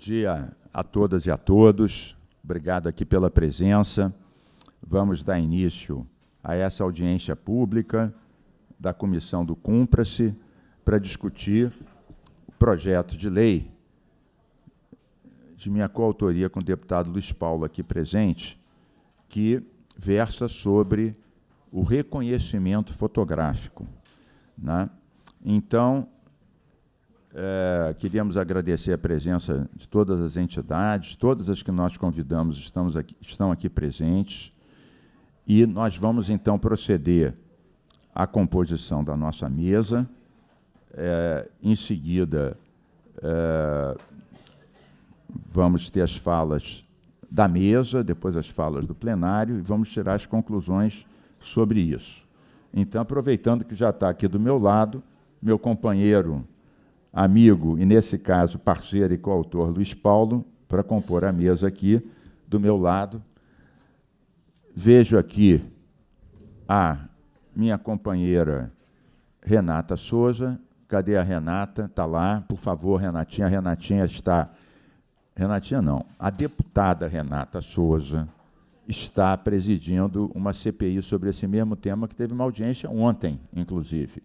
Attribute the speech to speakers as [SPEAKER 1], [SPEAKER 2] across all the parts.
[SPEAKER 1] dia a todas e a todos. Obrigado aqui pela presença. Vamos dar início a essa audiência pública da Comissão do Cumpra-se para discutir o projeto de lei de minha coautoria com o deputado Luiz Paulo aqui presente, que versa sobre o reconhecimento fotográfico. Né? Então, é, queríamos agradecer a presença de todas as entidades, todas as que nós convidamos estamos aqui, estão aqui presentes. E nós vamos então proceder à composição da nossa mesa. É, em seguida, é, vamos ter as falas da mesa, depois as falas do plenário e vamos tirar as conclusões sobre isso. Então, aproveitando que já está aqui do meu lado, meu companheiro amigo e, nesse caso, parceiro e coautor Luiz Paulo, para compor a mesa aqui do meu lado. Vejo aqui a minha companheira Renata Souza. Cadê a Renata? Está lá. Por favor, Renatinha. Renatinha está. Renatinha não. A deputada Renata Souza está presidindo uma CPI sobre esse mesmo tema, que teve uma audiência ontem, inclusive.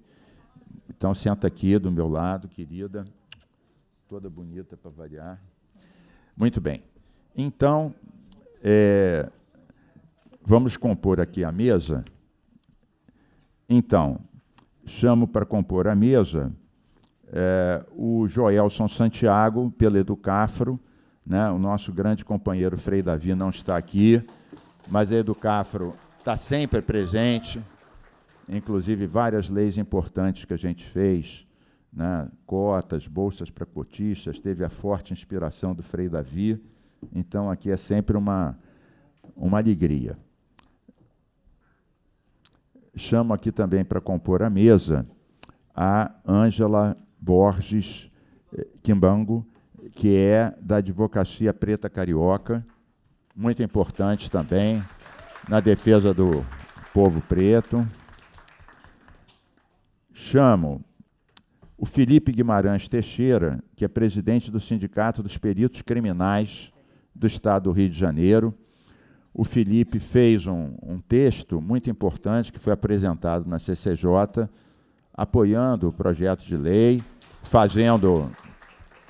[SPEAKER 1] Então, senta aqui do meu lado, querida, toda bonita para variar. Muito bem. Então, é, vamos compor aqui a mesa. Então, chamo para compor a mesa é, o Joelson Santiago, pela Educafro, né, o nosso grande companheiro Frei Davi não está aqui, mas a Educafro está sempre presente inclusive várias leis importantes que a gente fez, né? cotas, bolsas para cotistas, teve a forte inspiração do Frei Davi. Então aqui é sempre uma, uma alegria. Chamo aqui também para compor a mesa a Ângela Borges eh, Quimbango, que é da Advocacia Preta Carioca, muito importante também na defesa do povo preto. Chamo o Felipe Guimarães Teixeira, que é presidente do Sindicato dos Peritos Criminais do Estado do Rio de Janeiro. O Felipe fez um, um texto muito importante que foi apresentado na CCJ, apoiando o projeto de lei, fazendo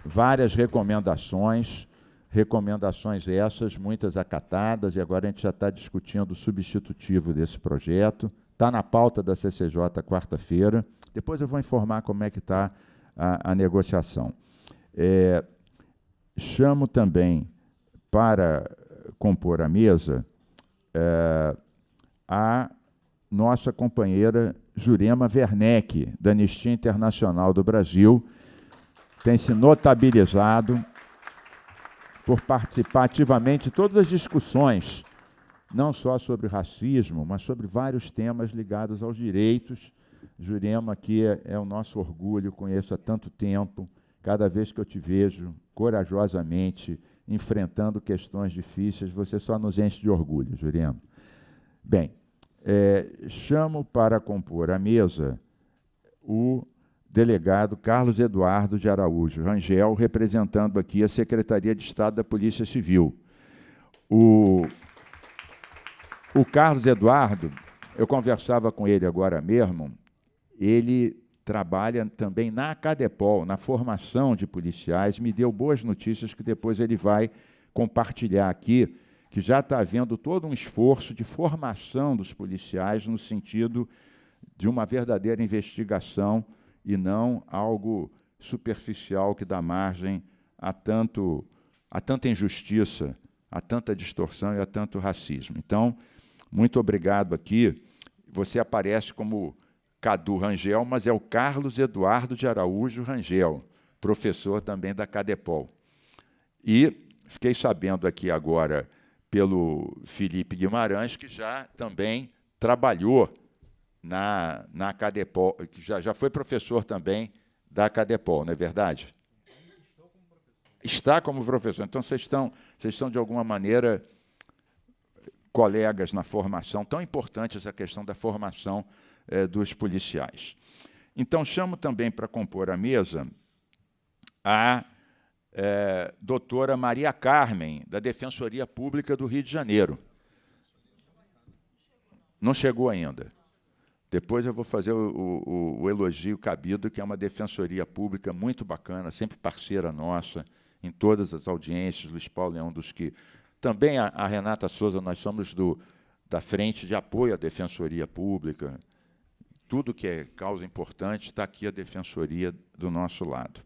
[SPEAKER 1] várias recomendações, recomendações essas, muitas acatadas, e agora a gente já está discutindo o substitutivo desse projeto. Está na pauta da CCJ quarta-feira. Depois eu vou informar como é que está a, a, negociação. É, chamo também para compor a mesa é, a nossa companheira Jurema Werneck, da Anistia Internacional do Brasil, tem se notabilizado por participar ativamente de todas as discussões não só sobre racismo, mas sobre vários temas ligados aos direitos. Jurema, que é, é o nosso orgulho, conheço há tanto tempo. Cada vez que eu te vejo corajosamente enfrentando questões difíceis, você só nos enche de orgulho, Jurema. Bem, é, chamo para compor a mesa o delegado Carlos Eduardo de Araújo Rangel, representando aqui a Secretaria de Estado da Polícia Civil. O o Carlos Eduardo, eu conversava com ele agora mesmo, ele trabalha também na Cadepol, na formação de policiais, me deu boas notícias que depois ele vai compartilhar aqui, que já está havendo todo um esforço de formação dos policiais no sentido de uma verdadeira investigação e não algo superficial que dá margem a, tanto, a tanta injustiça, a tanta distorção e a tanto racismo. Então, muito obrigado aqui. Você aparece como Cadu Rangel, mas é o Carlos Eduardo de Araújo Rangel, professor também da Cadepol. E fiquei sabendo aqui agora pelo Felipe Guimarães, que já também trabalhou na, na Cadepol, que já, já foi professor também da Cadepol, não é verdade? Estou como professor. Está como professor. Então, vocês estão, vocês estão de alguma maneira, colegas na formação, tão importante essa questão da formação eh, dos policiais. Então, chamo também para compor a mesa a eh, doutora Maria Carmen, da Defensoria Pública do Rio de Janeiro. Não chegou ainda. Depois eu vou fazer o, o, o, elogio cabido, que é uma defensoria pública muito bacana, sempre parceira nossa, em todas as audiências. Luiz Paulo é um dos que também a, a Renata Souza, nós somos do, da Frente de Apoio à Defensoria Pública. Tudo que é causa importante está aqui a Defensoria do nosso lado.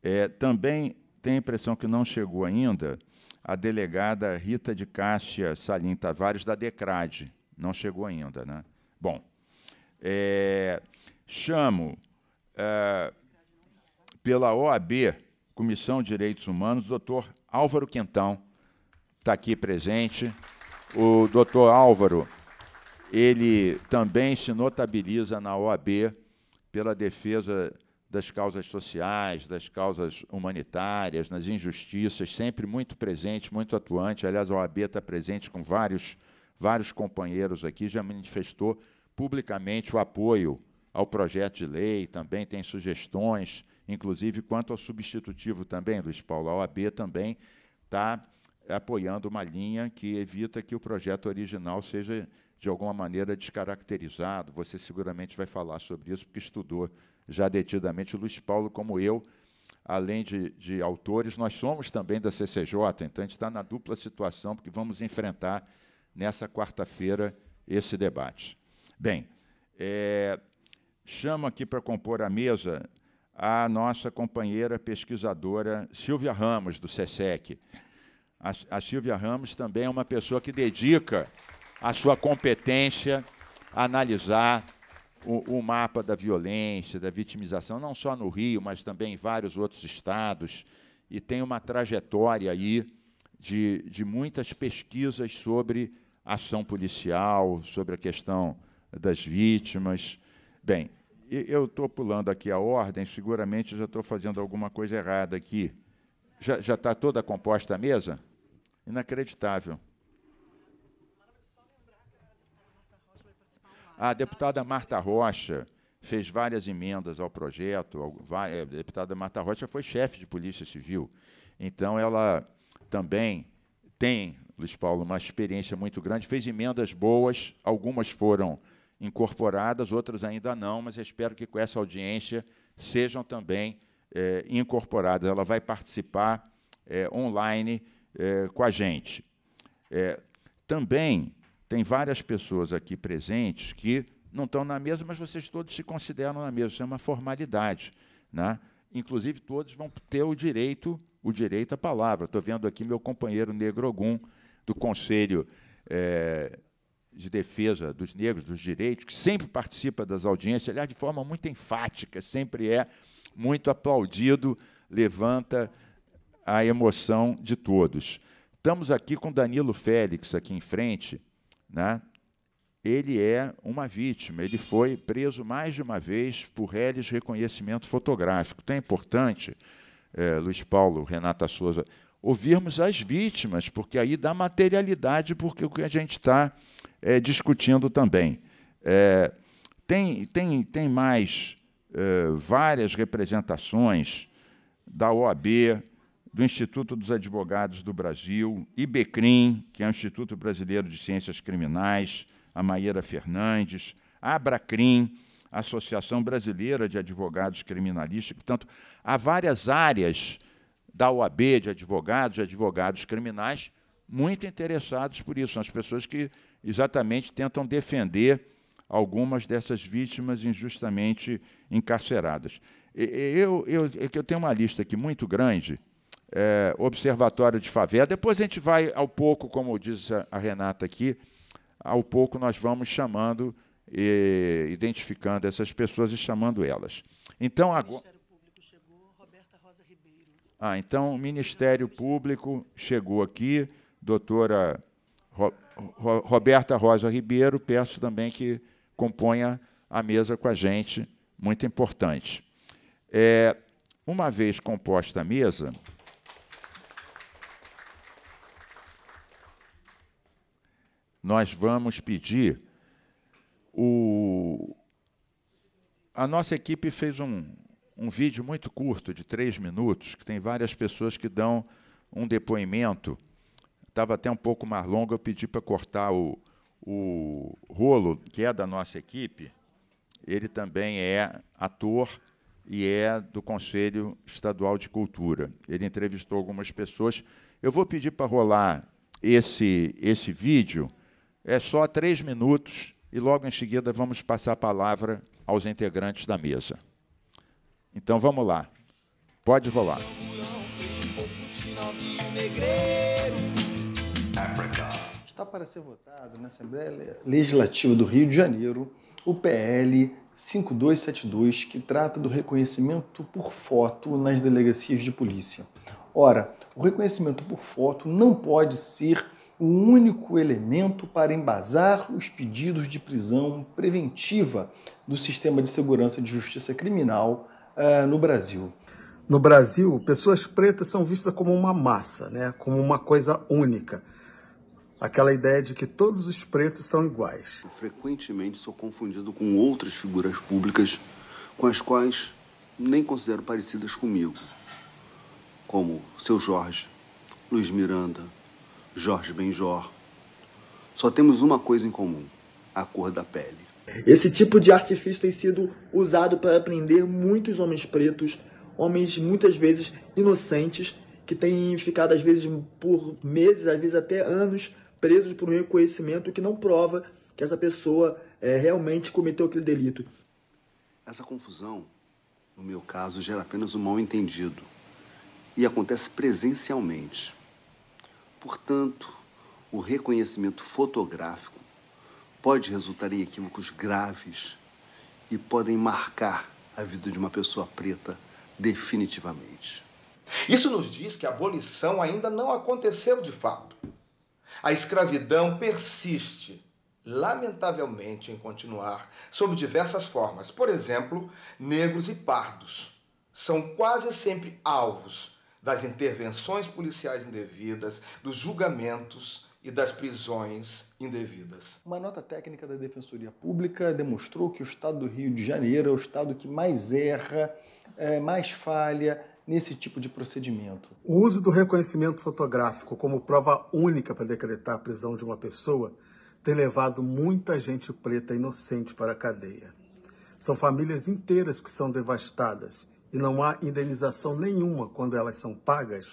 [SPEAKER 1] É, também tem a impressão que não chegou ainda a delegada Rita de Cássia Salim Tavares, da DECRAD. Não chegou ainda, né? Bom, é, chamo é, pela OAB, Comissão de Direitos Humanos, o doutor Álvaro Quentão, está aqui presente. O doutor Álvaro, ele também se notabiliza na OAB pela defesa das causas sociais, das causas humanitárias, nas injustiças, sempre muito presente, muito atuante. Aliás, a OAB está presente com vários, vários companheiros aqui, já manifestou publicamente o apoio ao projeto de lei, também tem sugestões, inclusive quanto ao substitutivo também, Luiz Paulo. A OAB também está apoiando uma linha que evita que o projeto original seja, de alguma maneira, descaracterizado. Você seguramente vai falar sobre isso, porque estudou já detidamente. O Luiz Paulo, como eu, além de, de autores, nós somos também da CCJ, então a gente está na dupla situação, porque vamos enfrentar nessa quarta-feira esse debate. Bem, é, chamo aqui para compor a mesa a nossa companheira pesquisadora Silvia Ramos, do SESEC. A, Silvia Ramos também é uma pessoa que dedica a sua competência a analisar o, o, mapa da violência, da vitimização, não só no Rio, mas também em vários outros estados, e tem uma trajetória aí de, de muitas pesquisas sobre ação policial, sobre a questão das vítimas. Bem, eu estou pulando aqui a ordem, seguramente já estou fazendo alguma coisa errada aqui. Já está toda composta a mesa? Inacreditável. A deputada Marta Rocha fez várias emendas ao projeto. É, a deputada Marta Rocha foi chefe de Polícia Civil. Então, ela também tem, Luiz Paulo, uma experiência muito grande. Fez emendas boas, algumas foram incorporadas, outras ainda não, mas espero que com essa audiência sejam também é, incorporadas, ela vai participar é, online é, com a gente. É, também tem várias pessoas aqui presentes que não estão na mesa, mas vocês todos se consideram na mesa, isso é uma formalidade. Né? Inclusive, todos vão ter o direito, o direito à palavra. Estou vendo aqui meu companheiro Negro Ogum, do Conselho é, de defesa dos negros, dos direitos, que sempre participa das audiências, aliás, de forma muito enfática, sempre é muito aplaudido, levanta a emoção de todos. Estamos aqui com Danilo Félix aqui em frente, né? Ele é uma vítima, ele foi preso mais de uma vez por réis reconhecimento fotográfico. Então é importante, é, Luiz Paulo, Renata Souza, ouvirmos as vítimas, porque aí dá materialidade porque o que a gente está é, discutindo também. É, tem, tem, tem mais eh, várias representações da OAB, do Instituto dos Advogados do Brasil, IBECRIM, que é o Instituto Brasileiro de Ciências Criminais, a Maíra Fernandes, ABRACRIM, Associação Brasileira de Advogados Criminalísticos. Portanto, há várias áreas da OAB de advogados, e advogados criminais, muito interessados por isso. São as pessoas que exatamente tentam defender algumas dessas vítimas injustamente encarceradas. Eu, eu, é eu tenho uma lista aqui muito grande, é, Observatório de Favela. Depois a gente vai ao pouco, como diz a, Renata aqui, ao pouco nós vamos chamando, e, identificando essas pessoas e chamando elas. Então agora. Ah, então o Ministério Público chegou aqui, doutora Ro Roberta Rosa Ribeiro, peço também que componha a mesa com a gente, muito importante. É, uma vez composta a mesa, nós vamos pedir o. A nossa equipe fez um, um vídeo muito curto, de três minutos, que tem várias pessoas que dão um depoimento. Estava até um pouco mais longo, eu pedi para cortar o, o Rolo, que é da nossa equipe, ele também é ator e é do Conselho Estadual de Cultura. Ele entrevistou algumas pessoas. Eu vou pedir para rolar esse, esse vídeo. É só três minutos e logo em seguida vamos passar a palavra aos integrantes da mesa. Então vamos lá. Pode rolar.
[SPEAKER 2] Não, não,
[SPEAKER 3] para ser votado na Assembleia Legislativa do Rio de Janeiro o PL 5272, que trata do reconhecimento por foto nas delegacias de polícia. Ora, o reconhecimento por foto não pode ser o único elemento para embasar os pedidos de prisão preventiva do sistema de segurança de justiça
[SPEAKER 4] criminal uh, no Brasil. No Brasil, pessoas pretas são vistas como uma massa, né? como uma coisa única. Aquela ideia de que todos os pretos
[SPEAKER 5] são iguais. Frequentemente sou confundido com outras figuras públicas com as quais nem considero parecidas comigo, como seu Jorge, Luiz Miranda, Jorge Benjor. Só temos uma coisa em comum: a cor da pele.
[SPEAKER 6] Esse tipo de artifício tem sido usado para prender muitos homens pretos, homens muitas vezes inocentes, que têm ficado
[SPEAKER 5] às vezes por meses, às vezes até anos, presos por um reconhecimento que não prova que essa pessoa é, realmente cometeu aquele delito. Essa confusão, no meu caso, gera apenas um mal-entendido e acontece presencialmente. Portanto, o reconhecimento fotográfico pode resultar em equívocos graves e podem marcar a vida de uma pessoa preta definitivamente. Isso nos diz que a abolição ainda não aconteceu de fato. A escravidão persiste,
[SPEAKER 6] lamentavelmente, em continuar sob diversas formas. Por exemplo, negros e pardos são quase sempre alvos das intervenções policiais indevidas, dos julgamentos e das prisões indevidas. Uma nota técnica da Defensoria
[SPEAKER 3] Pública demonstrou que o estado do Rio de Janeiro é o estado que mais erra, é, mais falha, nesse tipo de procedimento. O uso do reconhecimento
[SPEAKER 4] fotográfico como prova única para decretar a prisão de uma pessoa tem levado muita gente preta inocente para a cadeia. São famílias inteiras que são devastadas e não há indenização nenhuma quando elas são pagas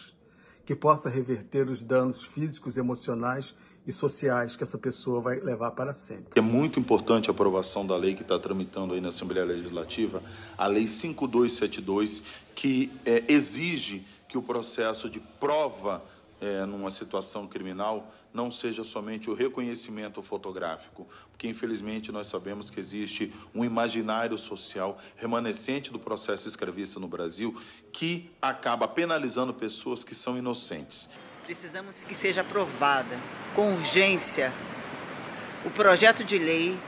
[SPEAKER 4] que possa reverter os danos físicos, e emocionais e sociais que essa pessoa vai levar para sempre.
[SPEAKER 3] É muito importante a aprovação da lei que está tramitando aí na Assembleia Legislativa, a Lei 5272, que é, exige que o processo de prova é, numa situação criminal não seja somente o reconhecimento fotográfico, porque infelizmente nós sabemos que existe um imaginário social remanescente do processo escravista no Brasil que acaba penalizando pessoas que são inocentes.
[SPEAKER 7] Precisamos que seja aprovada com urgência o projeto de lei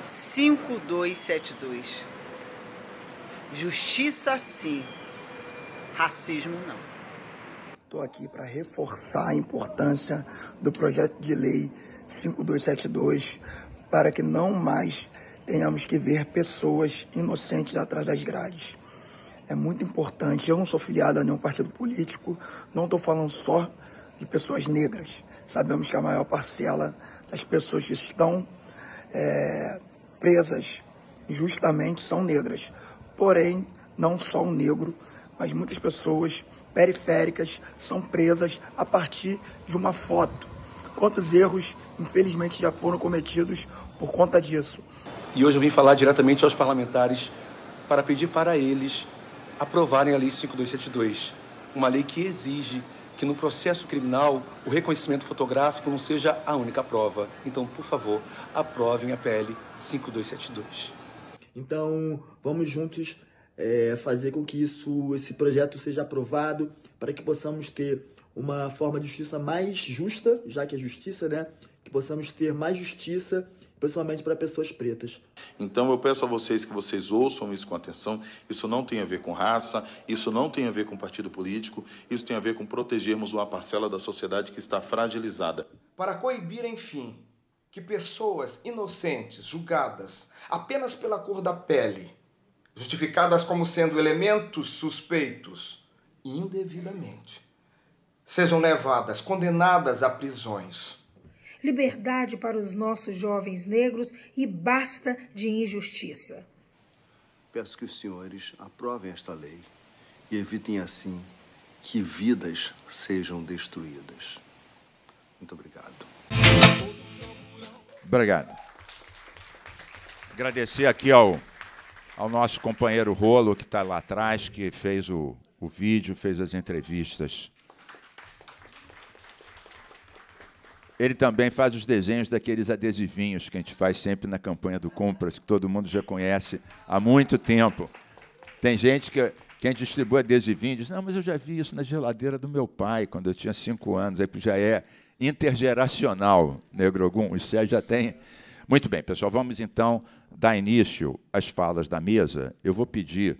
[SPEAKER 7] 5272. Justiça sim, racismo não. Estou aqui para reforçar
[SPEAKER 5] a importância do projeto de lei 5272 para que não mais tenhamos que ver pessoas inocentes atrás das grades. É muito importante. Eu não sou filiado a nenhum partido político, não estou falando só de pessoas negras. Sabemos que a maior parcela das pessoas que estão é, presas justamente são negras. Porém, não só o negro, mas muitas pessoas periféricas são presas a partir de uma foto. Quantos erros, infelizmente, já foram cometidos por conta disso?
[SPEAKER 8] E hoje eu vim falar diretamente aos parlamentares para pedir
[SPEAKER 9] para eles aprovarem a Lei 5272, uma lei que exige que no processo criminal o reconhecimento fotográfico não seja a única prova. Então, por favor, aprovem a PL 5272.
[SPEAKER 5] Então, vamos juntos
[SPEAKER 6] é, fazer com que isso, esse projeto seja aprovado para que possamos ter uma forma de justiça mais justa, já que é justiça, né? Que possamos ter mais justiça principalmente para pessoas pretas.
[SPEAKER 3] Então eu peço a vocês que vocês ouçam isso com atenção. Isso não tem a ver com raça, isso não tem a ver com partido político, isso tem a ver com protegermos uma parcela da sociedade que está fragilizada.
[SPEAKER 6] Para coibir, enfim, que pessoas inocentes julgadas apenas pela cor da pele, justificadas como sendo elementos suspeitos indevidamente, sejam levadas, condenadas a prisões
[SPEAKER 10] liberdade para os nossos jovens negros e basta de injustiça.
[SPEAKER 5] Peço que os senhores
[SPEAKER 10] aprovem esta lei
[SPEAKER 5] e evitem assim que vidas sejam
[SPEAKER 1] destruídas. Muito obrigado. Obrigado. Agradecer aqui ao, ao nosso companheiro Rolo, que está lá atrás, que fez o, o vídeo, fez as entrevistas. Ele também faz os desenhos daqueles adesivinhos que a gente faz sempre na campanha do Compras, que todo mundo já conhece há muito tempo. Tem gente que, a gente distribui adesivinho e diz: Não, mas eu já vi isso na geladeira do meu pai quando eu tinha cinco anos. Aí já é intergeracional, Negrogum. O Isso já tem. Muito bem, pessoal, vamos então dar início às falas da mesa. Eu vou pedir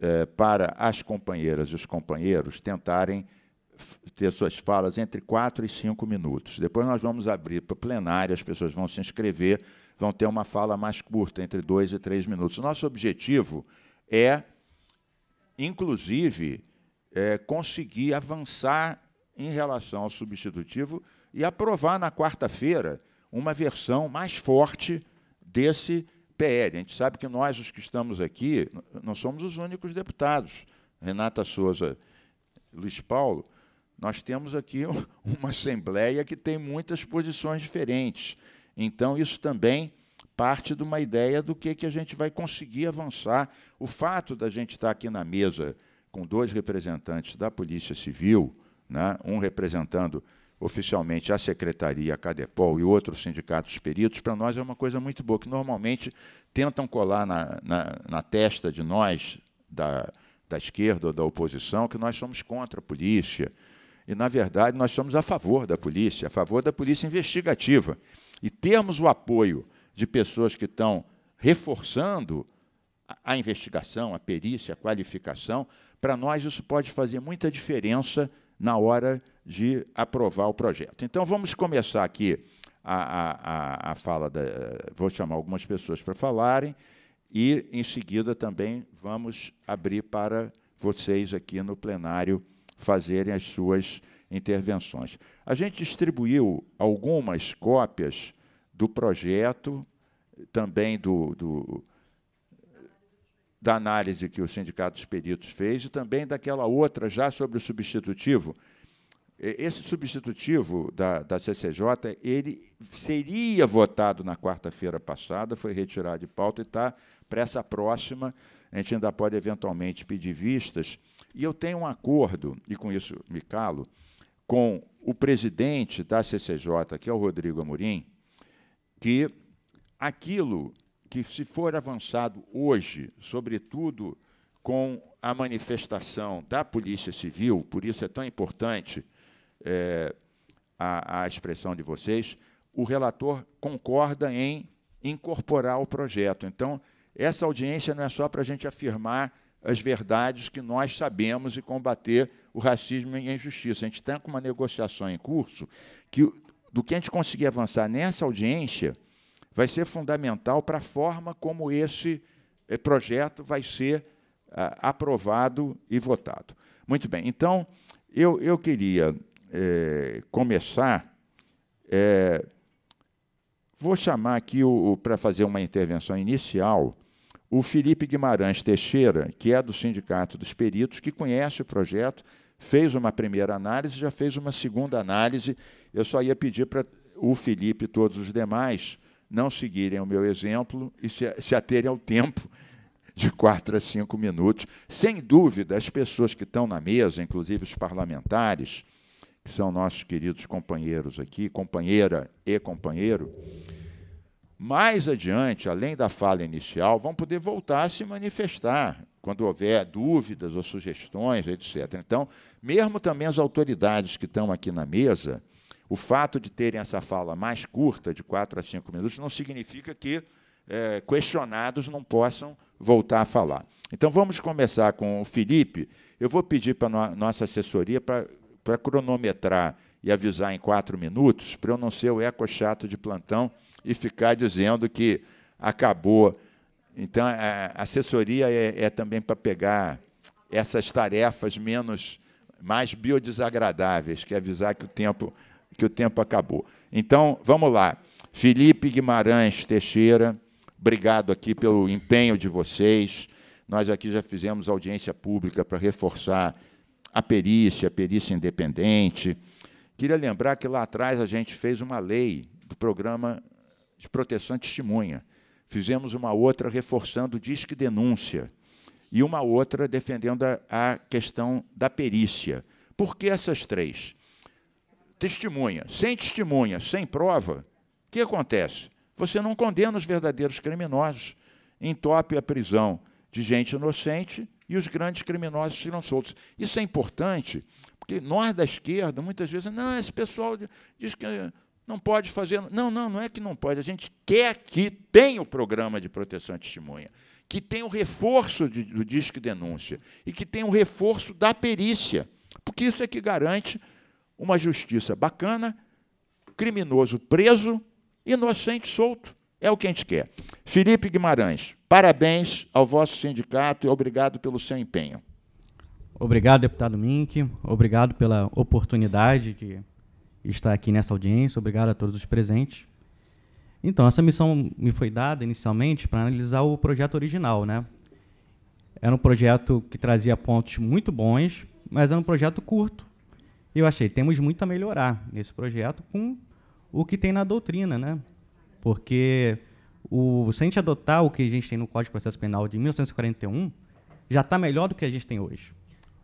[SPEAKER 1] eh, para as companheiras e os companheiros tentarem ter suas falas entre quatro e cinco minutos. Depois nós vamos abrir para plenária, as pessoas vão se inscrever, vão ter uma fala mais curta, entre dois e três minutos. Nosso objetivo é, inclusive, é, conseguir avançar em relação ao substitutivo e aprovar na quarta-feira uma versão mais forte desse PL. A gente sabe que nós, os que estamos aqui, não somos os únicos deputados. Renata Souza, Luiz Paulo, nós temos aqui uma assembleia que tem muitas posições diferentes. Então, isso também parte de uma ideia do que, que a gente vai conseguir avançar. O fato da gente estar aqui na mesa com dois representantes da Polícia Civil, né, um representando oficialmente a Secretaria, a Cadepol e outro sindicato dos peritos, para nós é uma coisa muito boa, que normalmente tentam colar na, na, na testa de nós, da, da esquerda ou da oposição, que nós somos contra a polícia, e, na verdade, nós somos a favor da polícia, a favor da polícia investigativa. E termos o apoio de pessoas que estão reforçando a investigação, a perícia, a qualificação, para nós isso pode fazer muita diferença na hora de aprovar o projeto. Então, vamos começar aqui a, a, a fala. Da, vou chamar algumas pessoas para falarem e, em seguida, também vamos abrir para vocês aqui no plenário fazerem as suas intervenções. A gente distribuiu algumas cópias do projeto, também do, do da análise que o Sindicato dos Peritos fez e também daquela outra já sobre o substitutivo. Esse substitutivo da, da CCJ, ele seria votado na quarta-feira passada, foi retirado de pauta e está para essa próxima. A gente ainda pode eventualmente pedir vistas e eu tenho um acordo, e com isso me calo, com o presidente da CCJ, que é o Rodrigo Amorim, que aquilo que se for avançado hoje, sobretudo com a manifestação da Polícia Civil, por isso é tão importante é, a, a expressão de vocês, o relator concorda em incorporar o projeto. Então, essa audiência não é só para a gente afirmar as verdades que nós sabemos e combater o racismo e a injustiça. A gente está com uma negociação em curso que, do que a gente conseguir avançar nessa audiência, vai ser fundamental para a forma como esse eh, projeto vai ser ah, aprovado e votado. Muito bem, então eu, eu queria é, começar. É, vou chamar aqui para fazer uma intervenção inicial o Felipe Guimarães Teixeira, que é do Sindicato dos Peritos, que conhece o projeto, fez uma primeira análise, já fez uma segunda análise. Eu só ia pedir para o Felipe e todos os demais não seguirem o meu exemplo e se, se aterem ao tempo de quatro a cinco minutos. Sem dúvida, as pessoas que estão na mesa, inclusive os parlamentares, que são nossos queridos companheiros aqui, companheira e companheiro, mais adiante, além da fala inicial, vão poder voltar a se manifestar quando houver dúvidas ou sugestões, etc. Então, mesmo também as autoridades que estão aqui na mesa, o fato de terem essa fala mais curta, de quatro a cinco minutos, não significa que é, questionados não possam voltar a falar. Então, vamos começar com o Felipe. Eu vou pedir para a no nossa assessoria para cronometrar e avisar em quatro minutos, para eu não ser o eco chato de plantão e ficar dizendo que acabou. Então, a assessoria é, é também para pegar essas tarefas menos mais biodesagradáveis, que é avisar que o tempo que o tempo acabou. Então, vamos lá. Felipe Guimarães Teixeira, obrigado aqui pelo empenho de vocês. Nós aqui já fizemos audiência pública para reforçar a perícia, a perícia independente. Queria lembrar que lá atrás a gente fez uma lei do programa de proteção testemunha. Fizemos uma outra reforçando o disque denúncia e uma outra defendendo a, a questão da perícia. Por que essas três? Testemunha. Sem testemunha, sem prova, o que acontece? Você não condena os verdadeiros criminosos, entope a prisão de gente inocente e os grandes criminosos serão soltos. Isso é importante, porque nós da esquerda, muitas vezes, não, esse pessoal diz que não pode fazer. Não, não, não é que não pode. A gente quer que tenha o programa de proteção à testemunha, que tenha o reforço de, do disque denúncia e que tenha o reforço da perícia, porque isso é que garante uma justiça bacana, criminoso preso, inocente solto. É o que a gente quer. Felipe Guimarães, parabéns ao vosso sindicato e obrigado pelo seu empenho.
[SPEAKER 2] Obrigado, deputado Mink. Obrigado pela oportunidade de estar aqui nessa audiência. Obrigado a todos os presentes. Então, essa missão me foi dada inicialmente para analisar o projeto original, né? Era um projeto que trazia pontos muito bons, mas era um projeto curto. E eu achei, temos muito a melhorar nesse projeto com o que tem na doutrina, né? Porque o, se a gente adotar o que a gente tem no Código de Processo Penal de 1941, já está melhor do que a gente tem hoje.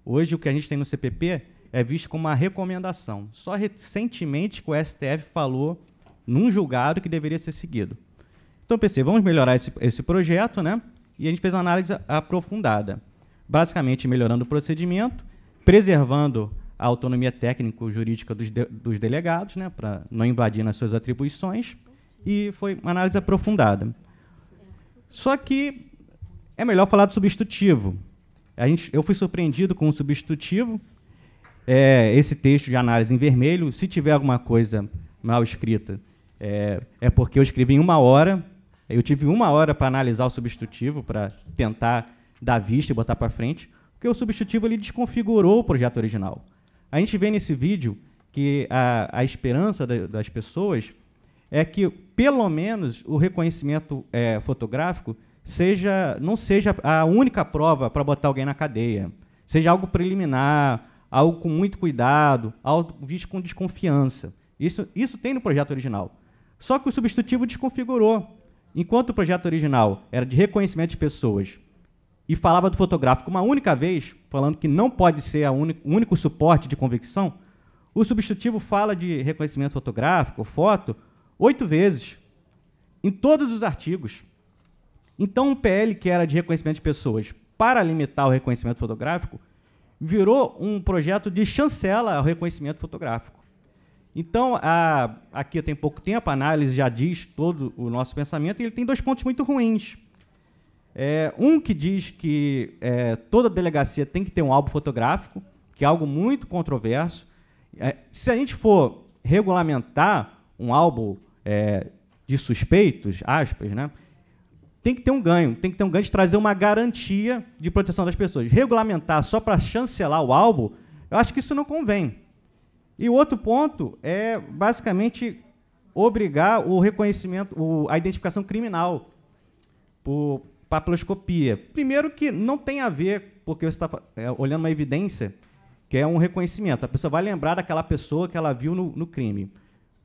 [SPEAKER 2] Hoje, o que a gente tem no CPP é visto como uma recomendação. Só recentemente que o STF falou num julgado que deveria ser seguido. Então pensei, vamos melhorar esse, esse projeto, né? E a gente fez uma análise aprofundada, basicamente melhorando o procedimento, preservando a autonomia técnico-jurídica dos, de, dos delegados, né, para não invadir nas suas atribuições, e foi uma análise aprofundada. Só que é melhor falar do substitutivo. A gente, eu fui surpreendido com o substitutivo, é, esse texto de análise em vermelho, se tiver alguma coisa mal escrita, é, é porque eu escrevi em uma hora, eu tive uma hora para analisar o substitutivo, para tentar dar vista e botar para frente, porque o substitutivo ele desconfigurou o projeto original. A gente vê nesse vídeo que a, a esperança da, das pessoas é que, pelo menos, o reconhecimento é, fotográfico seja, não seja a única prova para botar alguém na cadeia, seja algo preliminar, algo com muito cuidado, algo visto com desconfiança. Isso, isso tem no projeto original. Só que o substitutivo desconfigurou. Enquanto o projeto original era de reconhecimento de pessoas e falava do fotográfico uma única vez, falando que não pode ser o único suporte de convicção, o substitutivo fala de reconhecimento fotográfico, foto, oito vezes, em todos os artigos. Então, um PL que era de reconhecimento de pessoas para limitar o reconhecimento fotográfico virou um projeto de chancela ao reconhecimento fotográfico. Então, a, aqui tenho pouco tempo, a análise já diz todo o nosso pensamento, e ele tem dois pontos muito ruins. É, um que diz que é, toda delegacia tem que ter um álbum fotográfico, que é algo muito controverso. É, se a gente for regulamentar um álbum é, de suspeitos, aspas, né, tem que ter um ganho, tem que ter um ganho de trazer uma garantia de proteção das pessoas. Regulamentar só para chancelar o álbum, eu acho que isso não convém. E o outro ponto é basicamente obrigar o reconhecimento, o, a identificação criminal por papiloscopia. Primeiro que não tem a ver, porque você está é, olhando uma evidência, que é um reconhecimento. A pessoa vai lembrar daquela pessoa que ela viu no, no crime.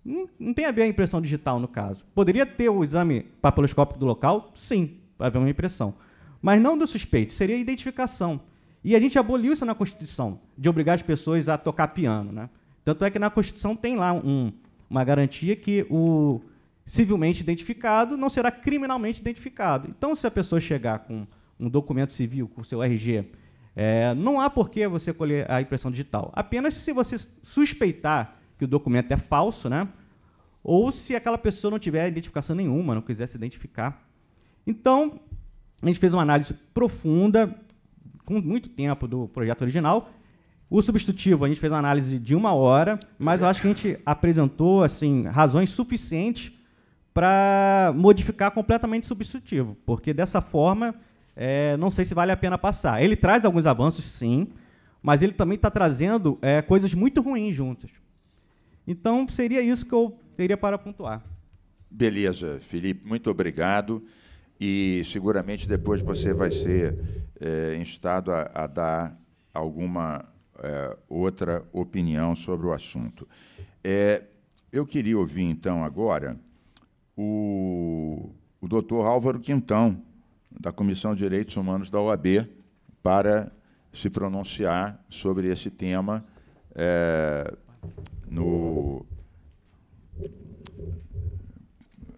[SPEAKER 2] Não, não tem a ver a impressão digital no caso. Poderia ter o exame papiloscópico do local? Sim, para haver uma impressão. Mas não do suspeito, seria a identificação. E a gente aboliu isso na Constituição, de obrigar as pessoas a tocar piano. Né? Tanto é que na Constituição tem lá um, uma garantia que o civilmente identificado não será criminalmente identificado. Então, se a pessoa chegar com um documento civil, com seu RG, é, eh, não há por que você colher a impressão digital. Apenas se você suspeitar que o documento é falso, né? Ou se aquela pessoa não tiver identificação nenhuma, não quiser se identificar. Então, a gente fez uma análise profunda, com muito tempo do projeto original. O substitutivo, a gente fez uma análise de uma hora, mas eu acho que a gente apresentou assim razões suficientes para modificar completamente o substitutivo, porque dessa forma, é, não sei se vale a pena passar. Ele traz alguns avanços, sim, mas ele também está trazendo é, coisas muito ruins juntas. Então, seria isso que eu teria para pontuar.
[SPEAKER 1] Beleza, Felipe, muito obrigado. E seguramente depois você vai ser é, instado a, a, dar alguma é, outra opinião sobre o assunto. É, eu queria ouvir, então, agora o, o doutor Álvaro Quintão, da Comissão de Direitos Humanos da OAB, para se pronunciar sobre esse tema eh, no,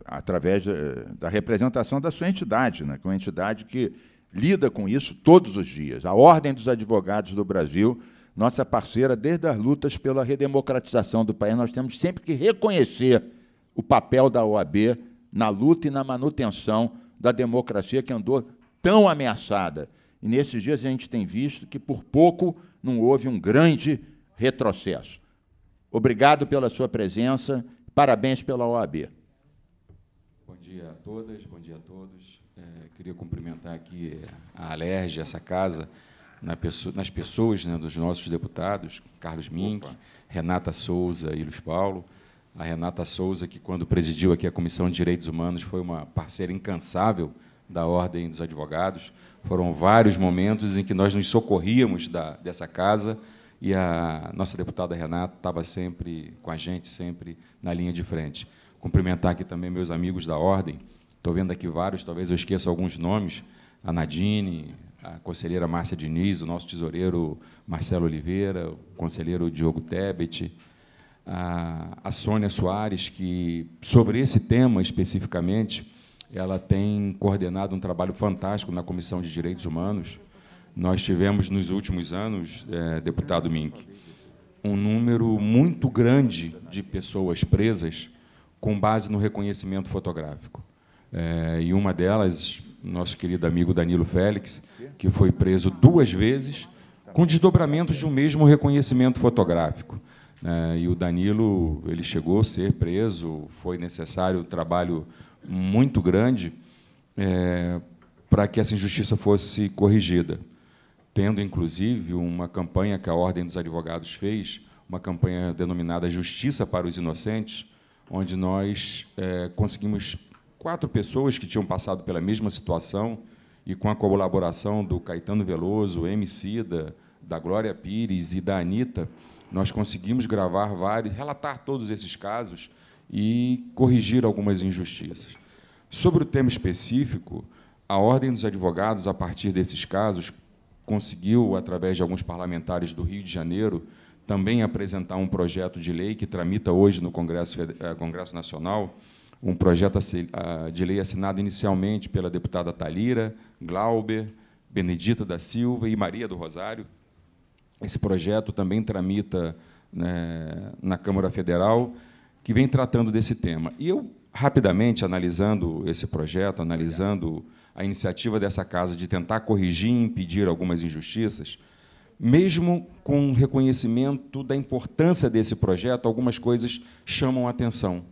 [SPEAKER 1] através eh, da representação da sua entidade, né, que é uma entidade que lida com isso todos os dias. A Ordem dos Advogados do Brasil, nossa parceira desde as lutas pela redemocratização do país, nós temos sempre que reconhecer o papel da OAB na luta e na manutenção da democracia que andou tão ameaçada. E nesses dias a gente tem visto que por pouco não houve um grande retrocesso. Obrigado pela sua presença. Parabéns pela OAB.
[SPEAKER 11] Bom dia a todas, bom dia a todos. É, queria cumprimentar aqui a Alerj, essa casa, na pessoa, nas pessoas né, dos nossos deputados, Carlos Mink, Opa. Renata Souza e Luiz Paulo. A Renata Souza, que quando presidiu aqui a Comissão de Direitos Humanos, foi uma parceira incansável da Ordem dos Advogados. Foram vários momentos em que nós nos socorríamos da, dessa casa e a nossa deputada Renata estava sempre com a gente, sempre na linha de frente. Cumprimentar aqui também meus amigos da Ordem, estou vendo aqui vários, talvez eu esqueça alguns nomes, a Nadine, a conselheira Márcia Diniz, o nosso tesoureiro Marcelo Oliveira, o conselheiro Diogo Tebet, a, a Sônia Soares, que, sobre esse tema especificamente, ela tem coordenado um trabalho fantástico na Comissão de Direitos Humanos, nós tivemos nos últimos anos, é, deputado Mink, um número muito grande de pessoas presas com base no reconhecimento fotográfico. É, e uma delas, nosso querido amigo Danilo Félix, que foi preso duas vezes com desdobramentos de um mesmo reconhecimento fotográfico. É, e o Danilo ele chegou a ser preso, foi necessário um trabalho muito grande é, para que essa injustiça fosse corrigida tendo inclusive uma campanha que a Ordem dos Advogados fez, uma campanha denominada Justiça para os Inocentes, onde nós é, conseguimos quatro pessoas que tinham passado pela mesma situação e com a colaboração do Caetano Veloso, Emicida, da Glória Pires e da Anitta, nós conseguimos gravar vários, relatar todos esses casos e corrigir algumas injustiças. Sobre o tema específico, a Ordem dos Advogados, a partir desses casos, conseguiu, através de alguns parlamentares do Rio de Janeiro, também apresentar um projeto de lei que tramita hoje no Congresso, eh, Congresso Nacional, um projeto ah, de lei assinado inicialmente pela deputada Talira, Glauber, Benedita da Silva e Maria do Rosário. Esse projeto também tramita né, na Câmara Federal, que vem tratando desse tema. E eu, rapidamente, analisando esse projeto, analisando... Obrigado a iniciativa dessa casa de tentar corrigir e impedir algumas injustiças, mesmo com reconhecimento da importância desse projeto, algumas coisas chamam a atenção.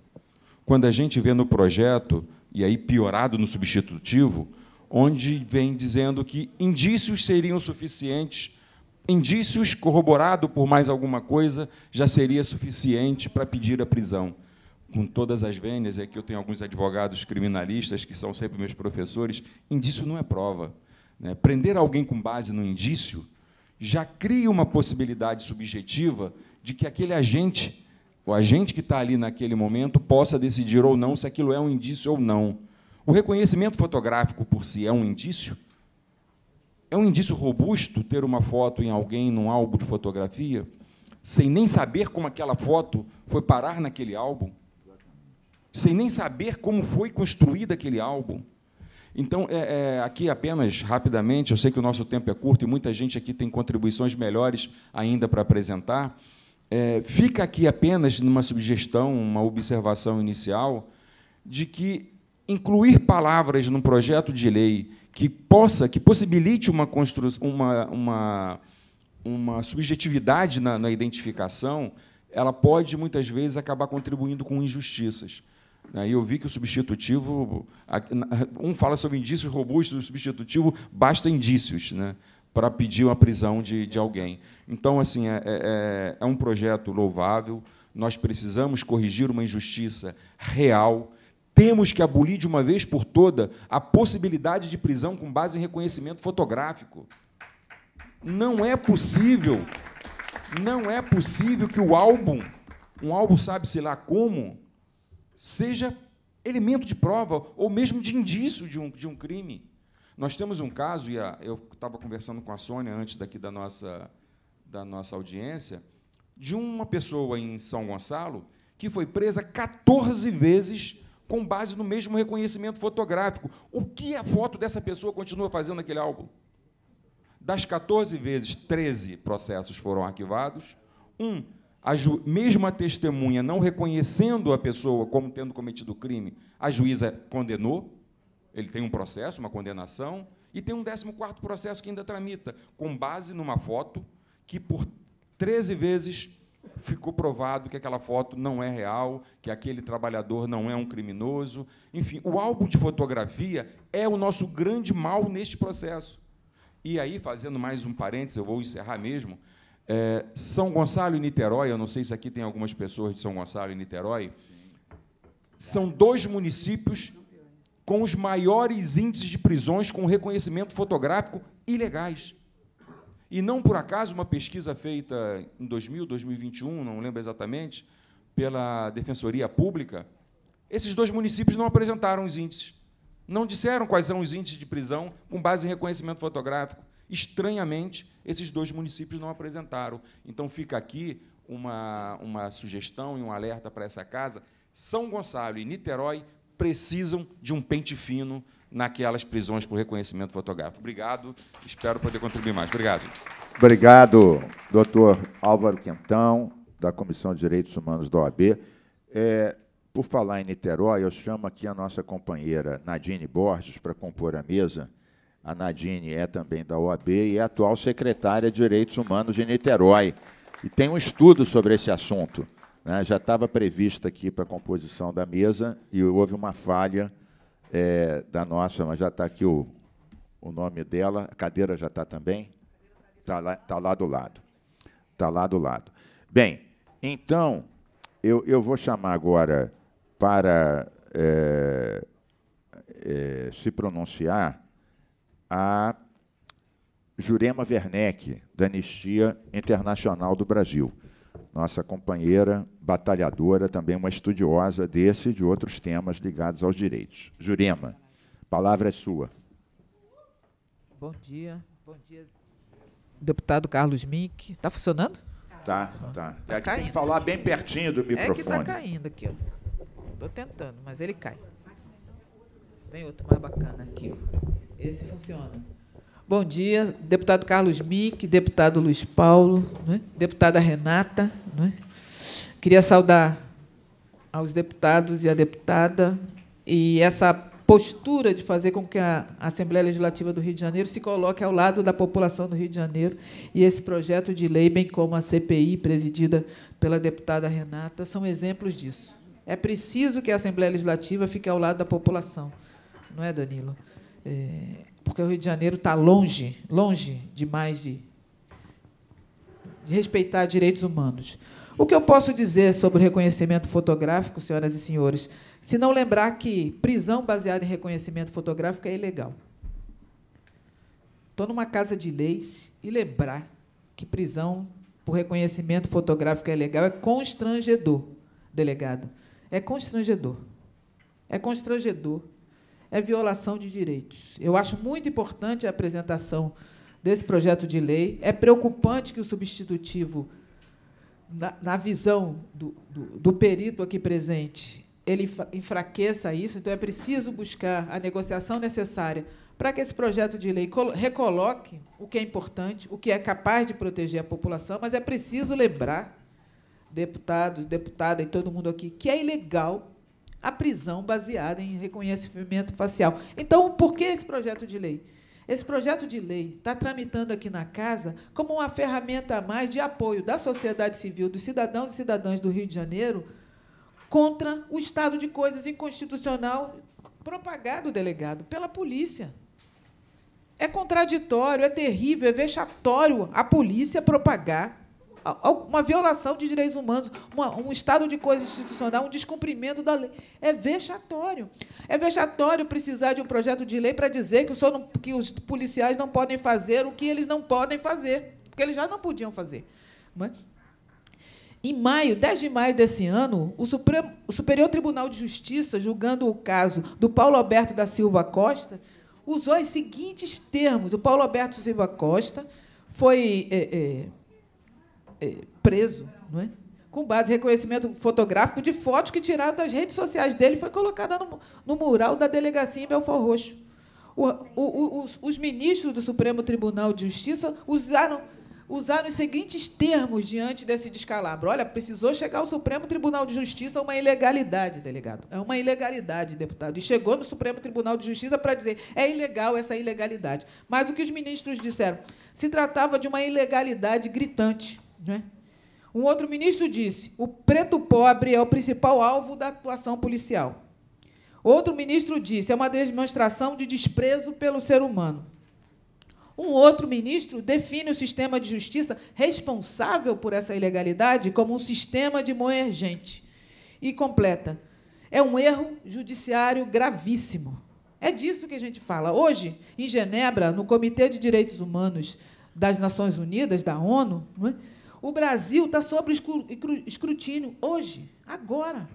[SPEAKER 11] Quando a gente vê no projeto, e aí piorado no substitutivo, onde vem dizendo que indícios seriam suficientes, indícios corroborado por mais alguma coisa já seria suficiente para pedir a prisão com todas as vênias, é que eu tenho alguns advogados criminalistas que são sempre meus professores, indício não é prova. Né? Prender alguém com base no indício já cria uma possibilidade subjetiva de que aquele agente, o agente que está ali naquele momento, possa decidir ou não se aquilo é um indício ou não. O reconhecimento fotográfico por si é um indício? É um indício robusto ter uma foto em alguém num álbum de fotografia, sem nem saber como aquela foto foi parar naquele álbum? sem nem saber como foi construído aquele álbum. Então, é, é, aqui apenas rapidamente, eu sei que o nosso tempo é curto e muita gente aqui tem contribuições melhores ainda para apresentar. É, fica aqui apenas numa sugestão, uma observação inicial, de que incluir palavras num projeto de lei que possa, que possibilite uma, uma, uma, uma subjetividade na, na identificação, ela pode muitas vezes acabar contribuindo com injustiças aí né, eu vi que o substitutivo. Um fala sobre indícios robustos, o substitutivo basta indícios né, para pedir uma prisão de, de alguém. Então, assim, é, é, é, é um projeto louvável. Nós precisamos corrigir uma injustiça real. Temos que abolir de uma vez por toda a possibilidade de prisão com base em reconhecimento fotográfico. Não é possível, não é possível que o álbum, um álbum sabe-se lá como, seja elemento de prova ou mesmo de indício de um, de um crime. Nós temos um caso, e a, eu estava conversando com a Sônia antes daqui da nossa, da nossa audiência, de uma pessoa em São Gonçalo que foi presa 14 vezes com base no mesmo reconhecimento fotográfico. O que a foto dessa pessoa continua fazendo naquele álbum? Das 14 vezes, 13 processos foram arquivados. Um a mesmo a testemunha não reconhecendo a pessoa como tendo cometido o crime, a juíza condenou, ele tem um processo, uma condenação, e tem um 14 processo que ainda tramita, com base numa foto que por 13 vezes ficou provado que aquela foto não é real, que aquele trabalhador não é um criminoso. Enfim, o álbum de fotografia é o nosso grande mal neste processo. E aí, fazendo mais um parênteses, eu vou encerrar mesmo, é, São Gonçalo e Niterói, eu não sei se aqui tem algumas pessoas de São Gonçalo e Niterói, são dois municípios com os maiores índices de prisões com reconhecimento fotográfico ilegais. E não por acaso uma pesquisa feita em 2000, 2021, não lembro exatamente, pela Defensoria Pública, esses dois municípios não apresentaram os índices. Não disseram quais são os índices de prisão com base em reconhecimento fotográfico. Estranhamente, esses dois municípios não apresentaram. Então fica aqui uma, uma sugestão e um alerta para essa casa. São Gonçalo e Niterói precisam de um pente fino naquelas prisões por reconhecimento fotográfico. Obrigado, espero poder contribuir mais. Obrigado.
[SPEAKER 1] Obrigado, doutor Álvaro Quentão, da Comissão de Direitos Humanos da OAB. É, por falar em Niterói, eu chamo aqui a nossa companheira Nadine Borges para compor a mesa. A Nadine é também da OAB e é atual secretária de Direitos Humanos de Niterói. E tem um estudo sobre esse assunto. Né? Já estava previsto aqui para a composição da mesa e houve uma falha é, da nossa, mas já está aqui o, o nome dela. A cadeira já está também? Está lá, tá lá do lado. Está lá do lado. Bem, então, eu, eu vou chamar agora para é, é, se pronunciar a Jurema Werneck, da Anistia Internacional do Brasil. Nossa companheira, batalhadora, também uma estudiosa desse e de outros temas ligados aos direitos. Jurema,
[SPEAKER 12] palavra é sua. Bom dia. Bom dia, deputado Carlos Mink. Está funcionando? Tá, tá. tá é que tem que falar bem pertinho do microfone. É que está caindo aqui. Estou tentando, mas ele cai. Vem outro mais bacana aqui. Esse funciona. Bom dia, deputado Carlos Mick, deputado Luiz Paulo, né? deputada Renata. Né? Queria saudar aos deputados e à deputada e essa postura de fazer com que a Assembleia Legislativa do Rio de Janeiro se coloque ao lado da população do Rio de Janeiro e esse projeto de lei, bem como a CPI presidida pela deputada Renata, são exemplos disso. É preciso que a Assembleia Legislativa fique ao lado da população não é, Danilo? É, porque o Rio de Janeiro está longe, longe demais de, de respeitar direitos humanos. O que eu posso dizer sobre o reconhecimento fotográfico, senhoras e senhores, se não lembrar que prisão baseada em reconhecimento fotográfico é ilegal. Estou numa casa de leis e lembrar que prisão por reconhecimento fotográfico é ilegal é constrangedor, delegado. É constrangedor. É constrangedor é violação de direitos. Eu acho muito importante a apresentação desse projeto de lei. É preocupante que o substitutivo, na, na visão do, do, do perito aqui presente, ele enfraqueça isso. Então, é preciso buscar a negociação necessária para que esse projeto de lei recoloque o que é importante, o que é capaz de proteger a população, mas é preciso lembrar, deputados, deputada e todo mundo aqui, que é ilegal a prisão baseada em reconhecimento facial. Então, por que esse projeto de lei? Esse projeto de lei está tramitando aqui na casa como uma ferramenta a mais de apoio da sociedade civil, dos cidadãos e cidadãs do Rio de Janeiro, contra o estado de coisas inconstitucional propagado, delegado, pela polícia. É contraditório, é terrível, é vexatório a polícia propagar uma violação de direitos humanos, uma, um estado de coisa institucional, um descumprimento da lei. É vexatório. É vexatório precisar de um projeto de lei para dizer que, não, que os policiais não podem fazer o que eles não podem fazer, porque eles já não podiam fazer. Mas, né? em maio, 10 de maio desse ano, o, Supremo, o Superior Tribunal de Justiça, julgando o caso do Paulo Alberto da Silva Costa, usou os seguintes termos. O Paulo Alberto Silva Costa foi é, é, é, preso, não é? com base em reconhecimento fotográfico de fotos que tiraram das redes sociais dele foi colocada no, no mural da delegacia em Belfort Roxo. O, o, o, os ministros do Supremo Tribunal de Justiça usaram, usaram os seguintes termos diante desse descalabro. Olha, precisou chegar ao Supremo Tribunal de Justiça uma ilegalidade, delegado. É uma ilegalidade, deputado. E chegou no Supremo Tribunal de Justiça para dizer é ilegal essa ilegalidade. Mas o que os ministros disseram? Se tratava de uma ilegalidade gritante né? Um outro ministro disse: o preto pobre é o principal alvo da atuação policial. Outro ministro disse: é uma demonstração de desprezo pelo ser humano. Um outro ministro define o sistema de justiça responsável por essa ilegalidade como um sistema de moer gente. E completa: é um erro judiciário gravíssimo. É disso que a gente fala. Hoje, em Genebra, no Comitê de Direitos Humanos das Nações Unidas, da ONU, não é? O Brasil está sob escrutínio hoje, agora.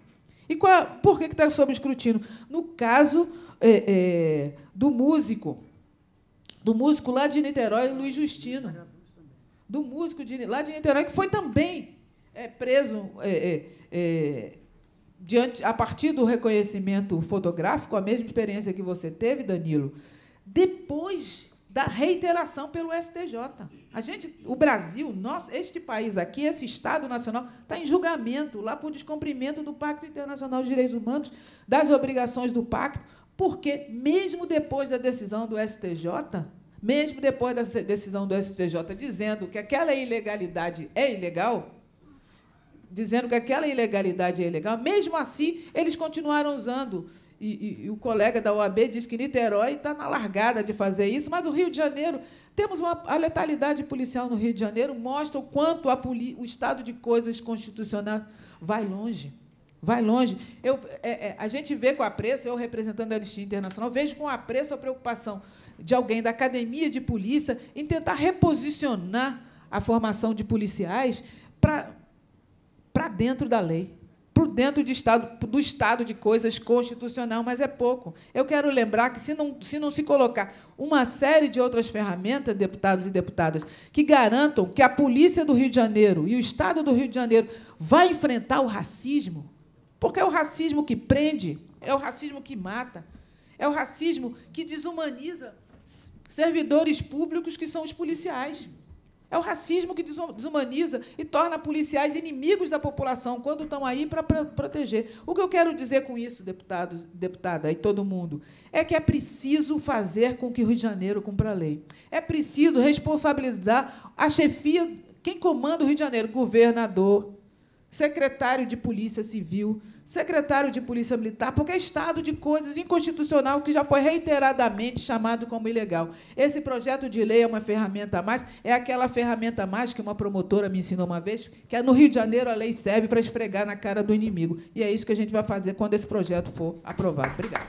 [SPEAKER 12] E qual, é, por que está sob escrutínio? No caso é, é, do músico, do músico lá de Niterói, Luiz Justino. Do músico de, lá de Niterói, que foi também é, preso é, é, diante, a partir do reconhecimento fotográfico, a mesma experiência que você teve, Danilo. Depois da reiteração pelo STJ. A gente, o Brasil, este país aqui, esse Estado Nacional, está em julgamento lá por descumprimento do Pacto Internacional de Direitos Humanos, das obrigações do pacto, porque mesmo depois da decisão do STJ, mesmo depois da decisão do STJ dizendo que aquela ilegalidade é ilegal, dizendo que aquela ilegalidade é ilegal, mesmo assim eles continuaram usando e, e, e, o colega da OAB diz que Niterói está na largada de fazer isso, mas o Rio de Janeiro, temos uma, a letalidade policial no Rio de Janeiro mostra o quanto poli, o estado de coisas constitucional vai longe. Vai longe. Eu, é, é, a gente vê com apreço, eu representando a Anistia Internacional, vejo com apreço a preocupação de alguém da academia de polícia em tentar reposicionar a formação de policiais para dentro da lei por dentro de estado, do estado de coisas constitucional, mas é pouco. Eu quero lembrar que, se não, se não se colocar uma série de outras ferramentas, deputados e deputadas, que garantam que a polícia do Rio de Janeiro e o Estado do Rio de Janeiro vai enfrentar o racismo, porque é o racismo que prende, é o racismo que mata, é o racismo que desumaniza servidores públicos que são os policiais. É o racismo que desumaniza e torna policiais inimigos da população quando estão aí para proteger. O que eu quero dizer com isso, deputado, deputada e todo mundo, é que é preciso fazer com que o Rio de Janeiro cumpra a lei. É preciso responsabilizar a chefia, quem comanda o Rio de Janeiro, governador, secretário de Polícia Civil, secretário de Polícia Militar, porque é estado de coisas inconstitucional que já foi reiteradamente chamado como ilegal. Esse projeto de lei é uma ferramenta a mais, é aquela ferramenta a mais que uma promotora me ensinou uma vez, que é no Rio de Janeiro a lei serve para esfregar na cara do inimigo. E é isso que a gente vai fazer quando esse projeto for aprovado. Obrigado.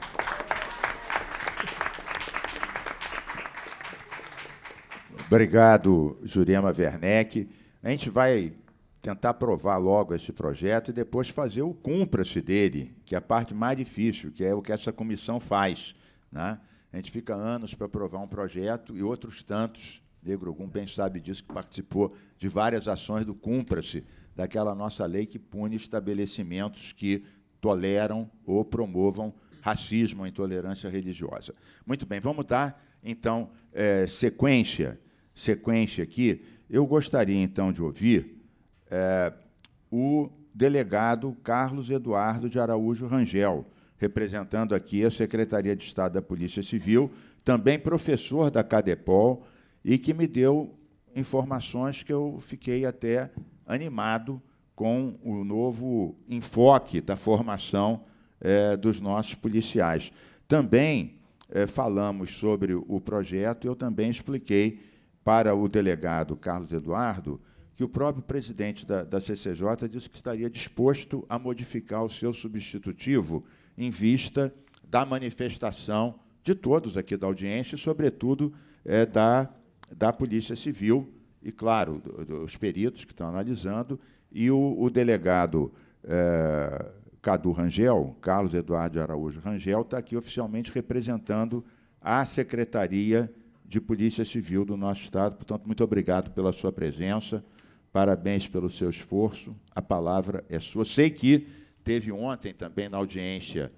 [SPEAKER 1] Obrigado, Jurema Werneck. A gente vai tentar aprovar logo esse projeto e depois fazer o cumpra-se dele, que é a parte mais difícil, que é o que essa comissão faz. Né? A gente fica anos para aprovar um projeto e outros tantos, Negro Gum bem sabe disso, que participou de várias ações do cumpra-se, daquela nossa lei que pune estabelecimentos que toleram ou promovam racismo ou intolerância religiosa. Muito bem, vamos dar, então, é, sequência, sequência aqui. Eu gostaria, então, de ouvir é, o delegado Carlos Eduardo de Araújo Rangel, representando aqui a Secretaria de Estado da Polícia Civil, também professor da Cadepol, e que me deu informações que eu fiquei até animado com o novo enfoque da formação é, dos nossos policiais. Também é, falamos sobre o projeto, eu também expliquei para o delegado Carlos Eduardo que o próprio presidente da, da CCJ disse que estaria disposto a modificar o seu substitutivo em vista da manifestação de todos aqui da audiência e, sobretudo, é, da, da Polícia Civil e, claro, do, do, peritos que estão analisando e o, o delegado é, Cadu Rangel, Carlos Eduardo Araújo Rangel, está aqui oficialmente representando a Secretaria de Polícia Civil do nosso Estado. Portanto, muito obrigado pela sua presença. Parabéns pelo seu esforço, a palavra é sua. Sei que teve ontem também na audiência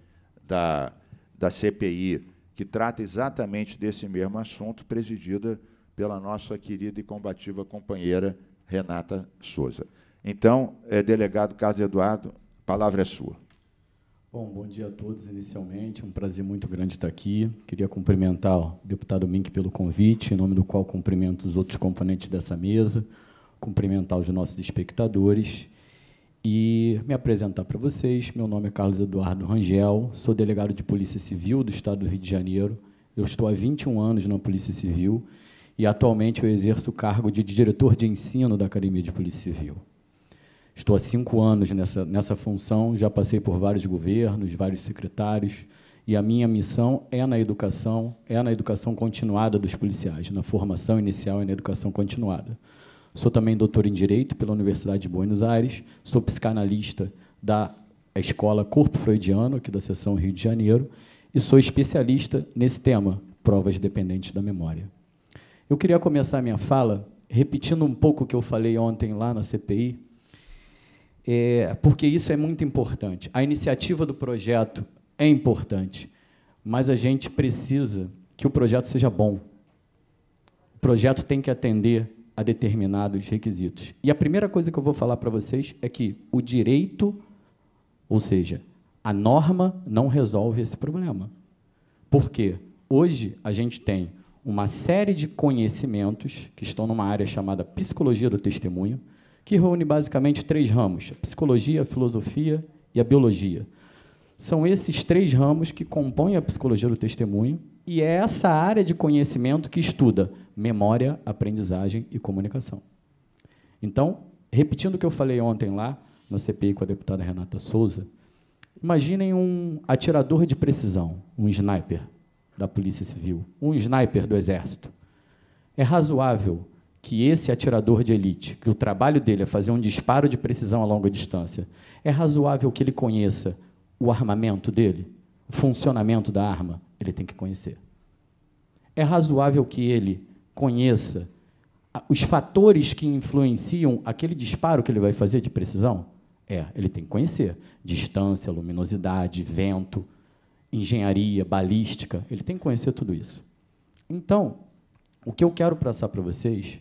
[SPEAKER 1] da, da CPI, que trata exatamente desse mesmo assunto, presidida pela nossa querida e combativa companheira Renata Souza. Então, é, delegado Carlos Eduardo, a palavra é sua.
[SPEAKER 9] Bom, bom dia a todos, inicialmente. É um prazer muito grande estar aqui. Queria cumprimentar o deputado Mink pelo convite, em nome do qual cumprimento os outros componentes dessa mesa, cumprimentar os nossos espectadores e me apresentar para vocês. Meu nome é Carlos Eduardo Rangel, sou delegado de Polícia Civil do Estado do Rio de Janeiro. Eu estou há 21 anos na Polícia Civil e atualmente eu exerço o cargo de diretor de ensino da Academia de Polícia Civil. Estou há cinco anos nessa, nessa função, já passei por vários governos, vários secretários, e a minha missão é na educação, é na educação continuada dos policiais, na formação inicial e na educação continuada. Sou também doutor em Direito pela Universidade de Buenos Aires, sou psicanalista da Escola Corpo Freudiano, aqui da Seção Rio de Janeiro, e sou especialista nesse tema, provas dependentes da memória. Eu queria começar a minha fala repetindo um pouco o que eu falei ontem lá na CPI, é, porque isso é muito importante. A iniciativa do projeto é importante, mas a gente precisa que o projeto seja bom. O projeto tem que atender a determinados requisitos. E a primeira coisa que eu vou falar para vocês é que o direito, ou seja, a norma não resolve esse problema. Por quê? Hoje a gente tem uma série de conhecimentos que estão numa área chamada psicologia do testemunho, que reúne basicamente três ramos: a psicologia, a filosofia e a biologia. São esses três ramos que compõem a psicologia do testemunho e é essa área de conhecimento que estuda memória, aprendizagem e comunicação. Então, repetindo o que eu falei ontem lá na CPI com a deputada Renata Souza, imaginem um atirador de precisão, um sniper da Polícia Civil, um sniper do Exército. É razoável que esse atirador de elite, que o trabalho dele é fazer um disparo de precisão a longa distância, é razoável que ele conheça o armamento dele, o funcionamento da arma, ele tem que conhecer. É razoável que ele conheça os fatores que influenciam aquele disparo que ele vai fazer de precisão? É, ele tem que conhecer. Distância, luminosidade, vento, engenharia, balística, ele tem que conhecer tudo isso. Então, o que eu quero passar para vocês,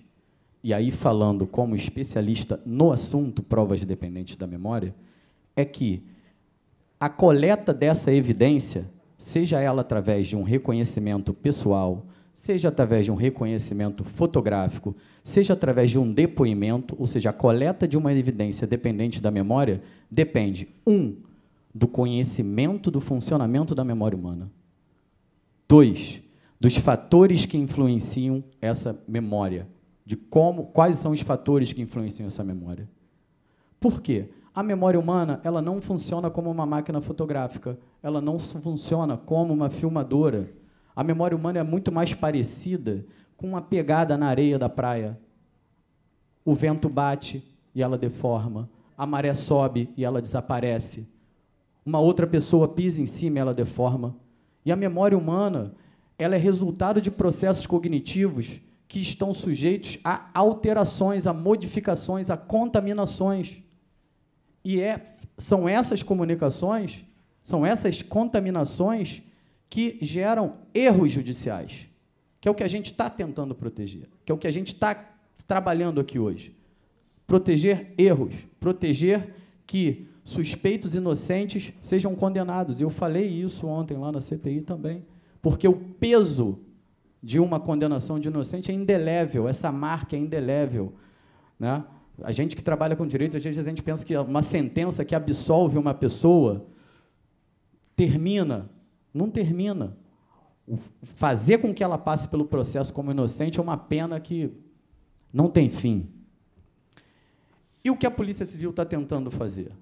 [SPEAKER 9] e aí falando como especialista no assunto provas dependentes da memória, é que a coleta dessa evidência, seja ela através de um reconhecimento pessoal, seja através de um reconhecimento fotográfico, seja através de um depoimento, ou seja, a coleta de uma evidência dependente da memória, depende, um, do conhecimento do funcionamento da memória humana. Dois, dos fatores que influenciam essa memória, de como, quais são os fatores que influenciam essa memória. Por quê? A memória humana ela não funciona como uma máquina fotográfica, ela não funciona como uma filmadora a memória humana é muito mais parecida com uma pegada na areia da praia. O vento bate e ela deforma, a maré sobe e ela desaparece. Uma outra pessoa pisa em cima e ela deforma. E a memória humana, ela é resultado de processos cognitivos que estão sujeitos a alterações, a modificações, a contaminações. E é, são essas comunicações, são essas contaminações que geram erros judiciais, que é o que a gente está tentando proteger, que é o que a gente está trabalhando aqui hoje. Proteger erros, proteger que suspeitos inocentes sejam condenados. Eu falei isso ontem lá na CPI também, porque o peso de uma condenação de inocente é indelével, essa marca é indelével. Né? A gente que trabalha com direito, às vezes a gente pensa que uma sentença que absolve uma pessoa termina não termina. fazer com que ela passe pelo processo como inocente é uma pena que não tem fim. E o que a Polícia Civil está tentando fazer?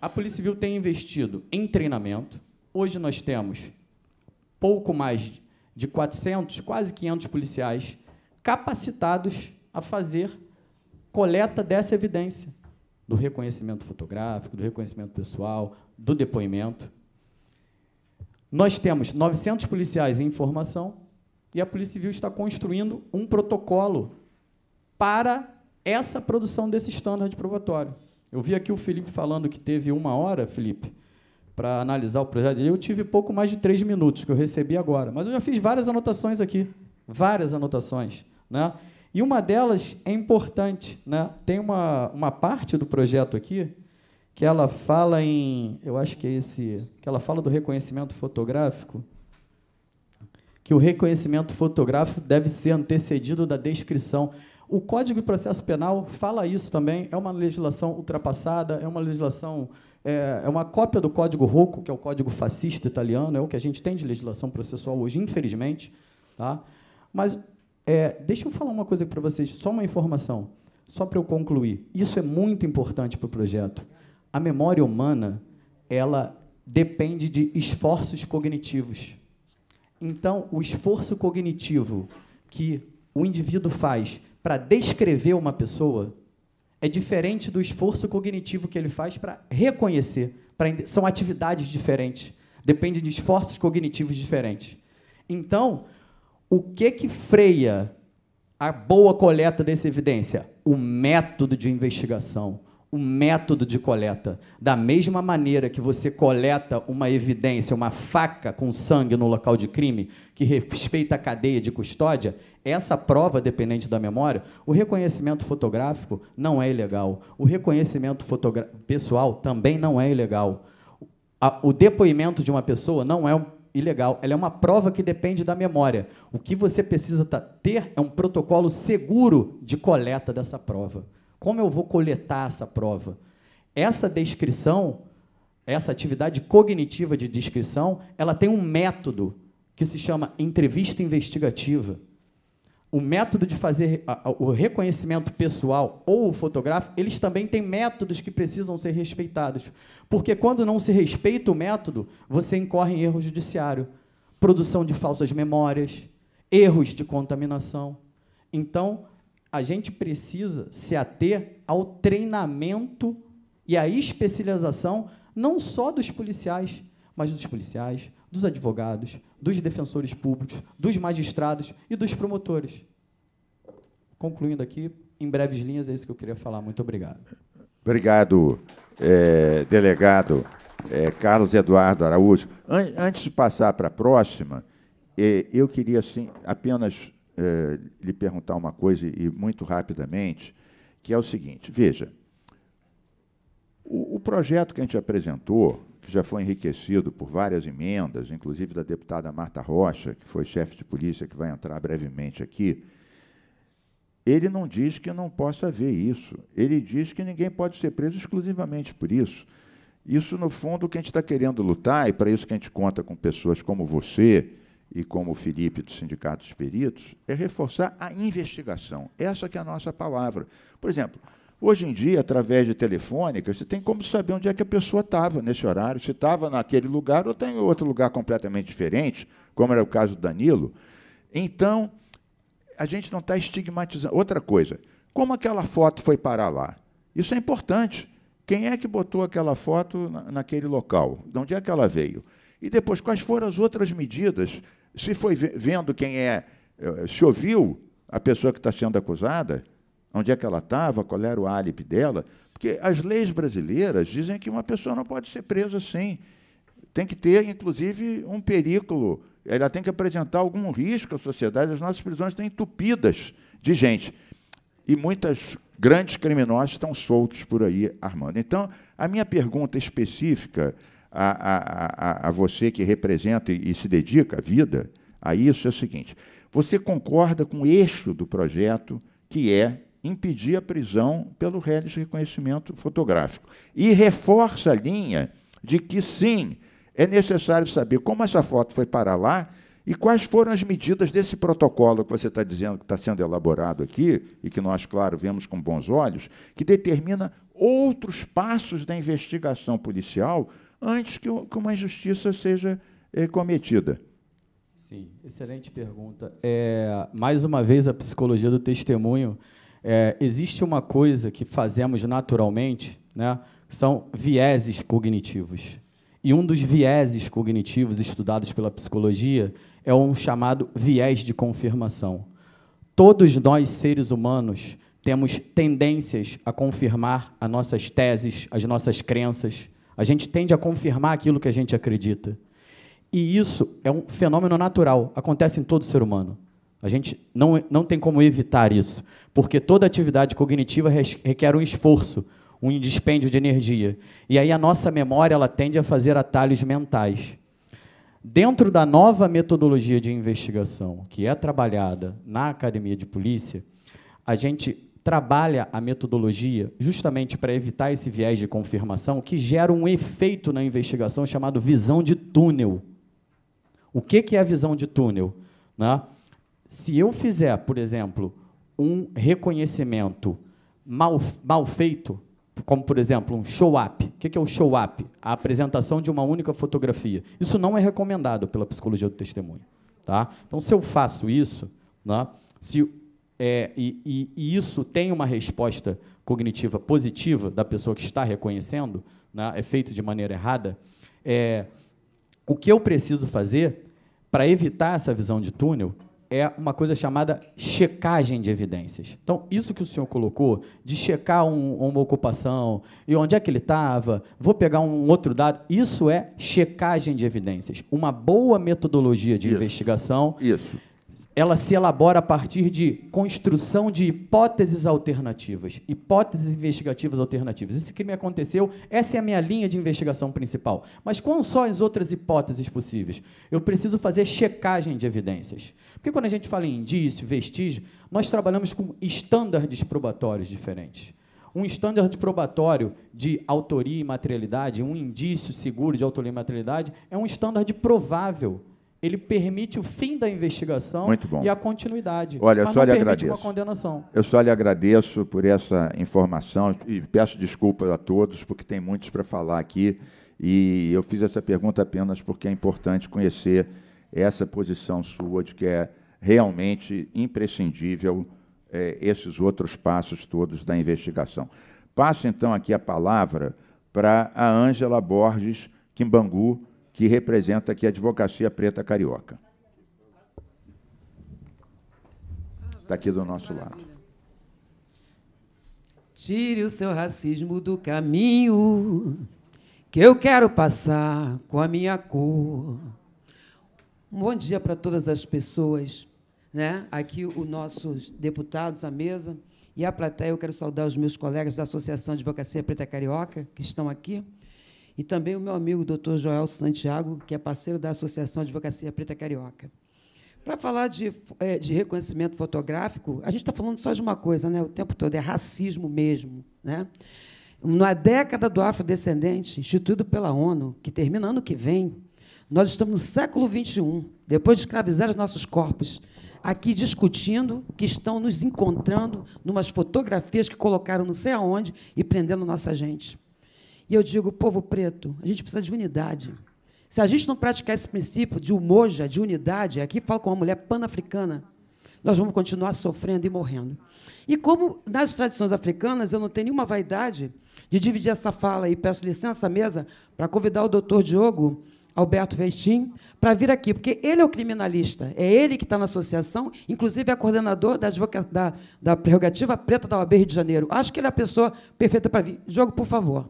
[SPEAKER 9] A Polícia Civil tem investido em treinamento. Hoje nós temos pouco mais de 400, quase 500 policiais capacitados a fazer coleta dessa evidência, do reconhecimento fotográfico, do reconhecimento pessoal, do depoimento. Nós temos 900 policiais em formação e a Polícia Civil está construindo um protocolo para essa produção desse standard probatório. Eu vi aqui o Felipe falando que teve uma hora, Felipe, para analisar o projeto. Eu tive pouco mais de três minutos que eu recebi agora, mas eu já fiz várias anotações aqui, várias anotações, né? E uma delas é importante, né? Tem uma, uma parte do projeto aqui que ela fala em, eu acho que é esse, que ela fala do reconhecimento fotográfico, que o reconhecimento fotográfico deve ser antecedido da descrição. O Código de Processo Penal fala isso também, é uma legislação ultrapassada, é uma legislação é, é uma cópia do Código Rocco, que é o código fascista italiano, é o que a gente tem de legislação processual hoje, infelizmente. Tá? Mas é, deixa eu falar uma coisa para vocês, só uma informação, só para eu concluir. Isso é muito importante para o projeto a memória humana ela depende de esforços cognitivos. Então, o esforço cognitivo que o indivíduo faz para descrever uma pessoa é diferente do esforço cognitivo que ele faz para reconhecer. Pra... são atividades diferentes. Depende de esforços cognitivos diferentes. Então, o que que freia a boa coleta dessa evidência? O método de investigação o método de coleta. Da mesma maneira que você coleta uma evidência, uma faca com sangue no local de crime, que respeita a cadeia de custódia, essa prova dependente da memória, o reconhecimento fotográfico não é ilegal. O reconhecimento pessoal também não é ilegal. O depoimento de uma pessoa não é ilegal. Ela é uma prova que depende da memória. O que você precisa ter é um protocolo seguro de coleta dessa prova. Como eu vou coletar essa prova? Essa descrição, essa atividade cognitiva de descrição, ela tem um método que se chama entrevista investigativa. O método de fazer o reconhecimento pessoal ou o fotográfico, eles também têm métodos que precisam ser respeitados. Porque quando não se respeita o método, você incorre em erro judiciário, produção de falsas memórias, erros de contaminação. Então, a gente precisa se ater ao treinamento e à especialização não só dos policiais, mas dos policiais, dos advogados, dos defensores públicos, dos magistrados e dos promotores. Concluindo aqui, em breves linhas, é isso que eu queria falar. Muito obrigado.
[SPEAKER 1] Obrigado, é, delegado é, Carlos Eduardo Araújo. An antes de passar para a próxima, é, eu queria sim, apenas eh, lhe perguntar uma coisa, e muito rapidamente, que é o seguinte: veja, o, o projeto que a gente apresentou, que já foi enriquecido por várias emendas, inclusive da deputada Marta Rocha, que foi chefe de polícia, que vai entrar brevemente aqui, ele não diz que não possa haver isso. Ele diz que ninguém pode ser preso exclusivamente por isso. Isso, no fundo, o que a gente está querendo lutar, e para isso que a gente conta com pessoas como você, e como o Felipe do Sindicato dos Peritos, é reforçar a investigação. Essa que é a nossa palavra. Por exemplo, hoje em dia, através de telefônica, você tem como saber onde é que a pessoa estava nesse horário, se estava naquele lugar ou tem outro lugar completamente diferente, como era o caso do Danilo. Então, a gente não está estigmatizando. Outra coisa, como aquela foto foi parar lá? Isso é importante. Quem é que botou aquela foto naquele local? De onde é que ela veio? E depois, quais foram as outras medidas se foi vendo quem é, eh, se ouviu a pessoa que está sendo acusada, onde é que ela estava, qual era o álibi dela, porque as leis brasileiras dizem que uma pessoa não pode ser presa assim. Tem que ter, inclusive, um perículo, ela tem que apresentar algum risco à sociedade. As nossas prisões estão entupidas de gente. E muitas grandes criminosos estão soltos por aí armando. Então, a minha pergunta específica a, a, a, a você que representa e, e se dedica à vida a isso é o seguinte: você concorda com o eixo do projeto, que é impedir a prisão pelo réis de reconhecimento fotográfico, e reforça a linha de que sim, é necessário saber como essa foto foi para lá e quais foram as medidas desse protocolo que você está dizendo que está sendo elaborado aqui, e que nós, claro, vemos com bons olhos, que determina outros passos da investigação policial antes que, uma injustiça seja eh, cometida?
[SPEAKER 9] Sim, excelente pergunta. É, mais uma vez, a psicologia do testemunho. É, existe uma coisa que fazemos naturalmente, né? são vieses cognitivos. E um dos vieses cognitivos estudados pela psicologia é um chamado viés de confirmação. Todos nós, seres humanos, temos tendências a confirmar as nossas teses, as nossas crenças, a gente tende a confirmar aquilo que a gente acredita. E isso é um fenômeno natural, acontece em todo ser humano. A gente não, não tem como evitar isso, porque toda atividade cognitiva requer um esforço, um dispêndio de energia. E aí a nossa memória ela tende a fazer atalhos mentais. Dentro da nova metodologia de investigação que é trabalhada na academia de polícia, a gente trabalha a metodologia justamente para evitar esse viés de confirmação que gera um efeito na investigação chamado visão de túnel. O que, é a visão de túnel? Né? Se eu fizer, por exemplo, um reconhecimento mal, mal feito, como, por exemplo, um show-up. O que é o show-up? A apresentação de uma única fotografia. Isso não é recomendado pela psicologia do testemunho. Tá? Então, se eu faço isso, né, se é, e, e, e, isso tem uma resposta cognitiva positiva da pessoa que está reconhecendo, né, é feito de maneira errada, é, o que eu preciso fazer para evitar essa visão de túnel é uma coisa chamada checagem de evidências. Então, isso que o senhor colocou, de checar um, uma ocupação e onde é que ele estava, vou pegar um outro dado, isso é checagem de evidências. Uma boa metodologia de isso. investigação. Isso ela se elabora a partir de construção de hipóteses alternativas, hipóteses investigativas alternativas. Esse crime aconteceu, essa é a minha linha de investigação principal. Mas quais são as outras hipóteses possíveis? Eu preciso fazer checagem de evidências. Porque quando a gente fala em indício, vestígio, nós trabalhamos com estándares probatórios diferentes. Um estándar probatório de autoria e materialidade, um indício seguro de autoria e materialidade, é um estándar provável ele permite o fim da investigação e a continuidade. Olha, eu só lhe agradeço. Uma condenação.
[SPEAKER 1] Eu só lhe agradeço por essa informação e peço desculpas a todos, porque tem muitos para falar aqui. E eu fiz essa pergunta apenas porque é importante conhecer essa posição sua de que é realmente imprescindível é, esses outros passos todos da investigação. Passo então aqui a palavra para a Ângela Borges Kimbangu que representa aqui a advocacia preta carioca. Está aqui do nosso lado.
[SPEAKER 13] Tire o seu racismo do caminho que eu quero passar com a minha cor. Um bom dia para todas as pessoas, né? Aqui os nossos deputados à mesa e a plateia. Eu quero saudar os meus colegas da Associação de Advocacia Preta Carioca que estão aqui e também o meu amigo Dr. Joel Santiago, que é parceiro da Associação Advocacia Preta Carioca. Para falar de, é, de, reconhecimento fotográfico, a gente está falando só de uma coisa, né? o tempo todo, é racismo mesmo. Né? Na década do afrodescendente, instituído pela ONU, que termina ano que vem, nós estamos no século XXI, depois de escravizar os nossos corpos, aqui discutindo, que estão nos encontrando numas fotografias que colocaram não sei aonde e prendendo nossa gente. E eu digo, povo preto, a gente precisa de unidade. Se a gente não praticar esse princípio de umoja, de unidade, aqui falo com uma mulher pan-africana, nós vamos continuar sofrendo e morrendo. E como nas tradições africanas eu não tenho nenhuma vaidade de dividir essa fala e peço licença à mesa para convidar o doutor Diogo Alberto Vestim para vir aqui, porque ele é o criminalista, é ele que está na associação, inclusive é coordenador da, da, da prerrogativa preta da OAB Rio de Janeiro. Acho que ele é a pessoa perfeita para vir. Diogo, por favor.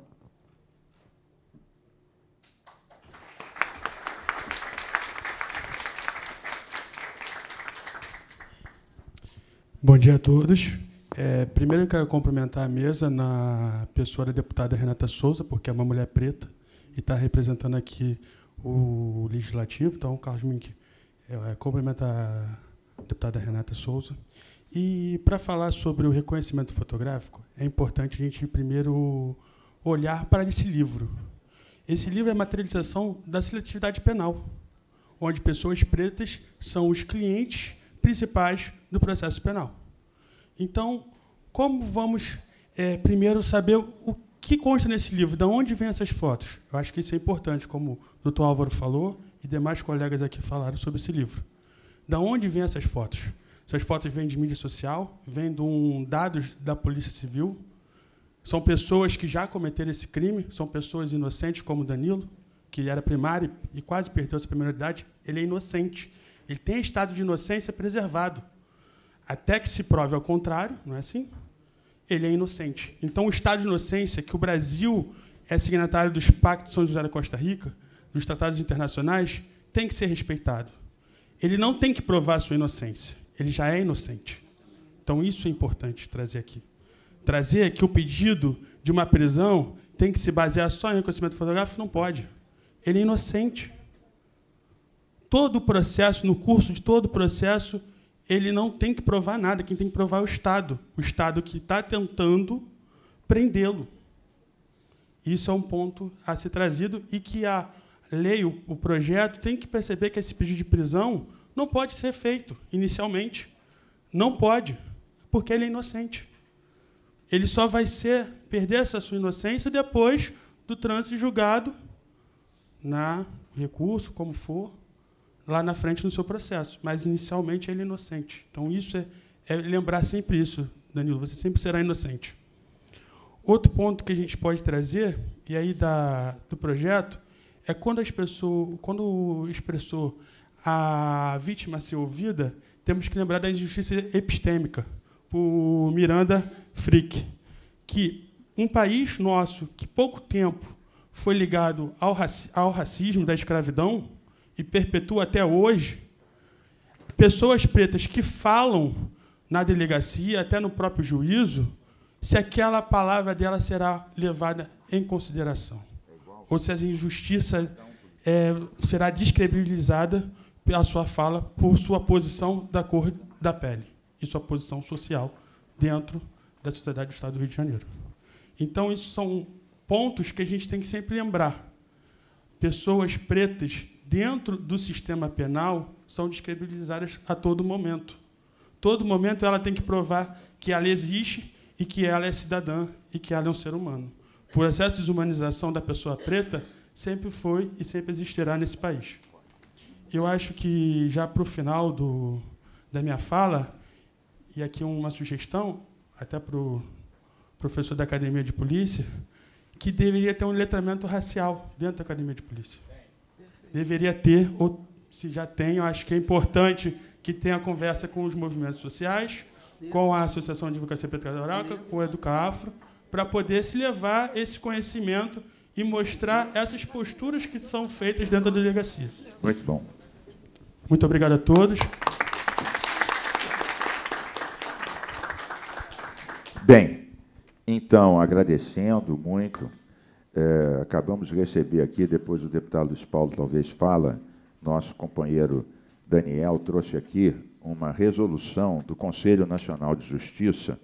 [SPEAKER 14] Bom dia a todos. É, primeiro eu quero cumprimentar a mesa na pessoa da deputada Renata Souza, porque é uma mulher preta e está representando aqui o Legislativo. Então, Carlos Mink é, é cumprimenta a deputada Renata Souza. E para falar sobre o reconhecimento fotográfico, é importante a gente primeiro olhar para esse livro. Esse livro é a materialização da seletividade penal, onde pessoas pretas são os clientes principais do processo penal. Então, como vamos é, primeiro saber o que consta nesse livro, de onde vêm essas fotos? Eu acho que isso é importante, como o doutor Álvaro falou e demais colegas aqui falaram sobre esse livro. Da onde vêm essas fotos? Essas fotos vêm de mídia social, vêm de um, dados da Polícia Civil, são pessoas que já cometeram esse crime, são pessoas inocentes, como Danilo, que era primário e quase perdeu sua primeira idade. Ele é inocente. Ele tem estado de inocência preservado. Até que se prove ao contrário, não é assim? Ele é inocente. Então, o estado de inocência que o Brasil é signatário dos pactos de São José da Costa Rica, dos tratados internacionais, tem que ser respeitado. Ele não tem que provar sua inocência. Ele já é inocente. Então, isso é importante trazer aqui. Trazer que o pedido de uma prisão tem que se basear só em reconhecimento fotográfico? Não pode. Ele é inocente todo o processo, no curso de todo o processo, ele não tem que provar nada, quem tem que provar é o Estado, o Estado que está tentando prendê-lo. Isso é um ponto a ser trazido e que a lei, o, o projeto, tem que perceber que esse pedido de prisão não pode ser feito inicialmente. Não pode, porque ele é inocente. Ele só vai ser perder essa sua inocência depois do trânsito julgado na recurso, como for, lá na frente no seu processo. Mas, inicialmente, ele é inocente. Então, isso é, é lembrar sempre isso, Danilo. Você sempre será inocente. Outro ponto que a gente pode trazer, e aí da, do projeto, é quando, as pessoas, quando o expressor, a vítima ser ouvida, temos que lembrar da injustiça epistêmica, por Miranda Frick, que um país nosso que pouco tempo foi ligado ao, raci ao racismo, da escravidão, e perpetua até hoje pessoas pretas que falam na delegacia, até no próprio juízo, se aquela palavra dela será levada em consideração, ou se a injustiça é, será descredibilizada pela sua fala por sua posição da cor da pele e sua posição social dentro da sociedade do Estado do Rio de Janeiro. Então, isso são pontos que a gente tem que sempre lembrar. Pessoas pretas dentro do sistema penal, são descredibilizadas a todo momento. Todo momento ela tem que provar que ela existe e que ela é cidadã e que ela é um ser humano. O processo de desumanização da pessoa preta sempre foi e sempre existirá nesse país. Eu acho que já para o final do, da minha fala, e aqui uma sugestão, até para o professor da Academia de Polícia, que deveria ter um letramento racial dentro da Academia de Polícia deveria ter, ou se já tem, eu acho que é importante que tenha conversa com os movimentos sociais, com a Associação de Advocacia Petrarca, com o Educafro, para poder se levar esse conhecimento e mostrar essas posturas que são feitas dentro da delegacia. Muito bom. Muito obrigado a todos.
[SPEAKER 1] Bem, então, agradecendo muito é, acabamos de receber aqui, depois o deputado Luiz Paulo talvez fala, nosso companheiro Daniel trouxe aqui uma resolução do Conselho Nacional de Justiça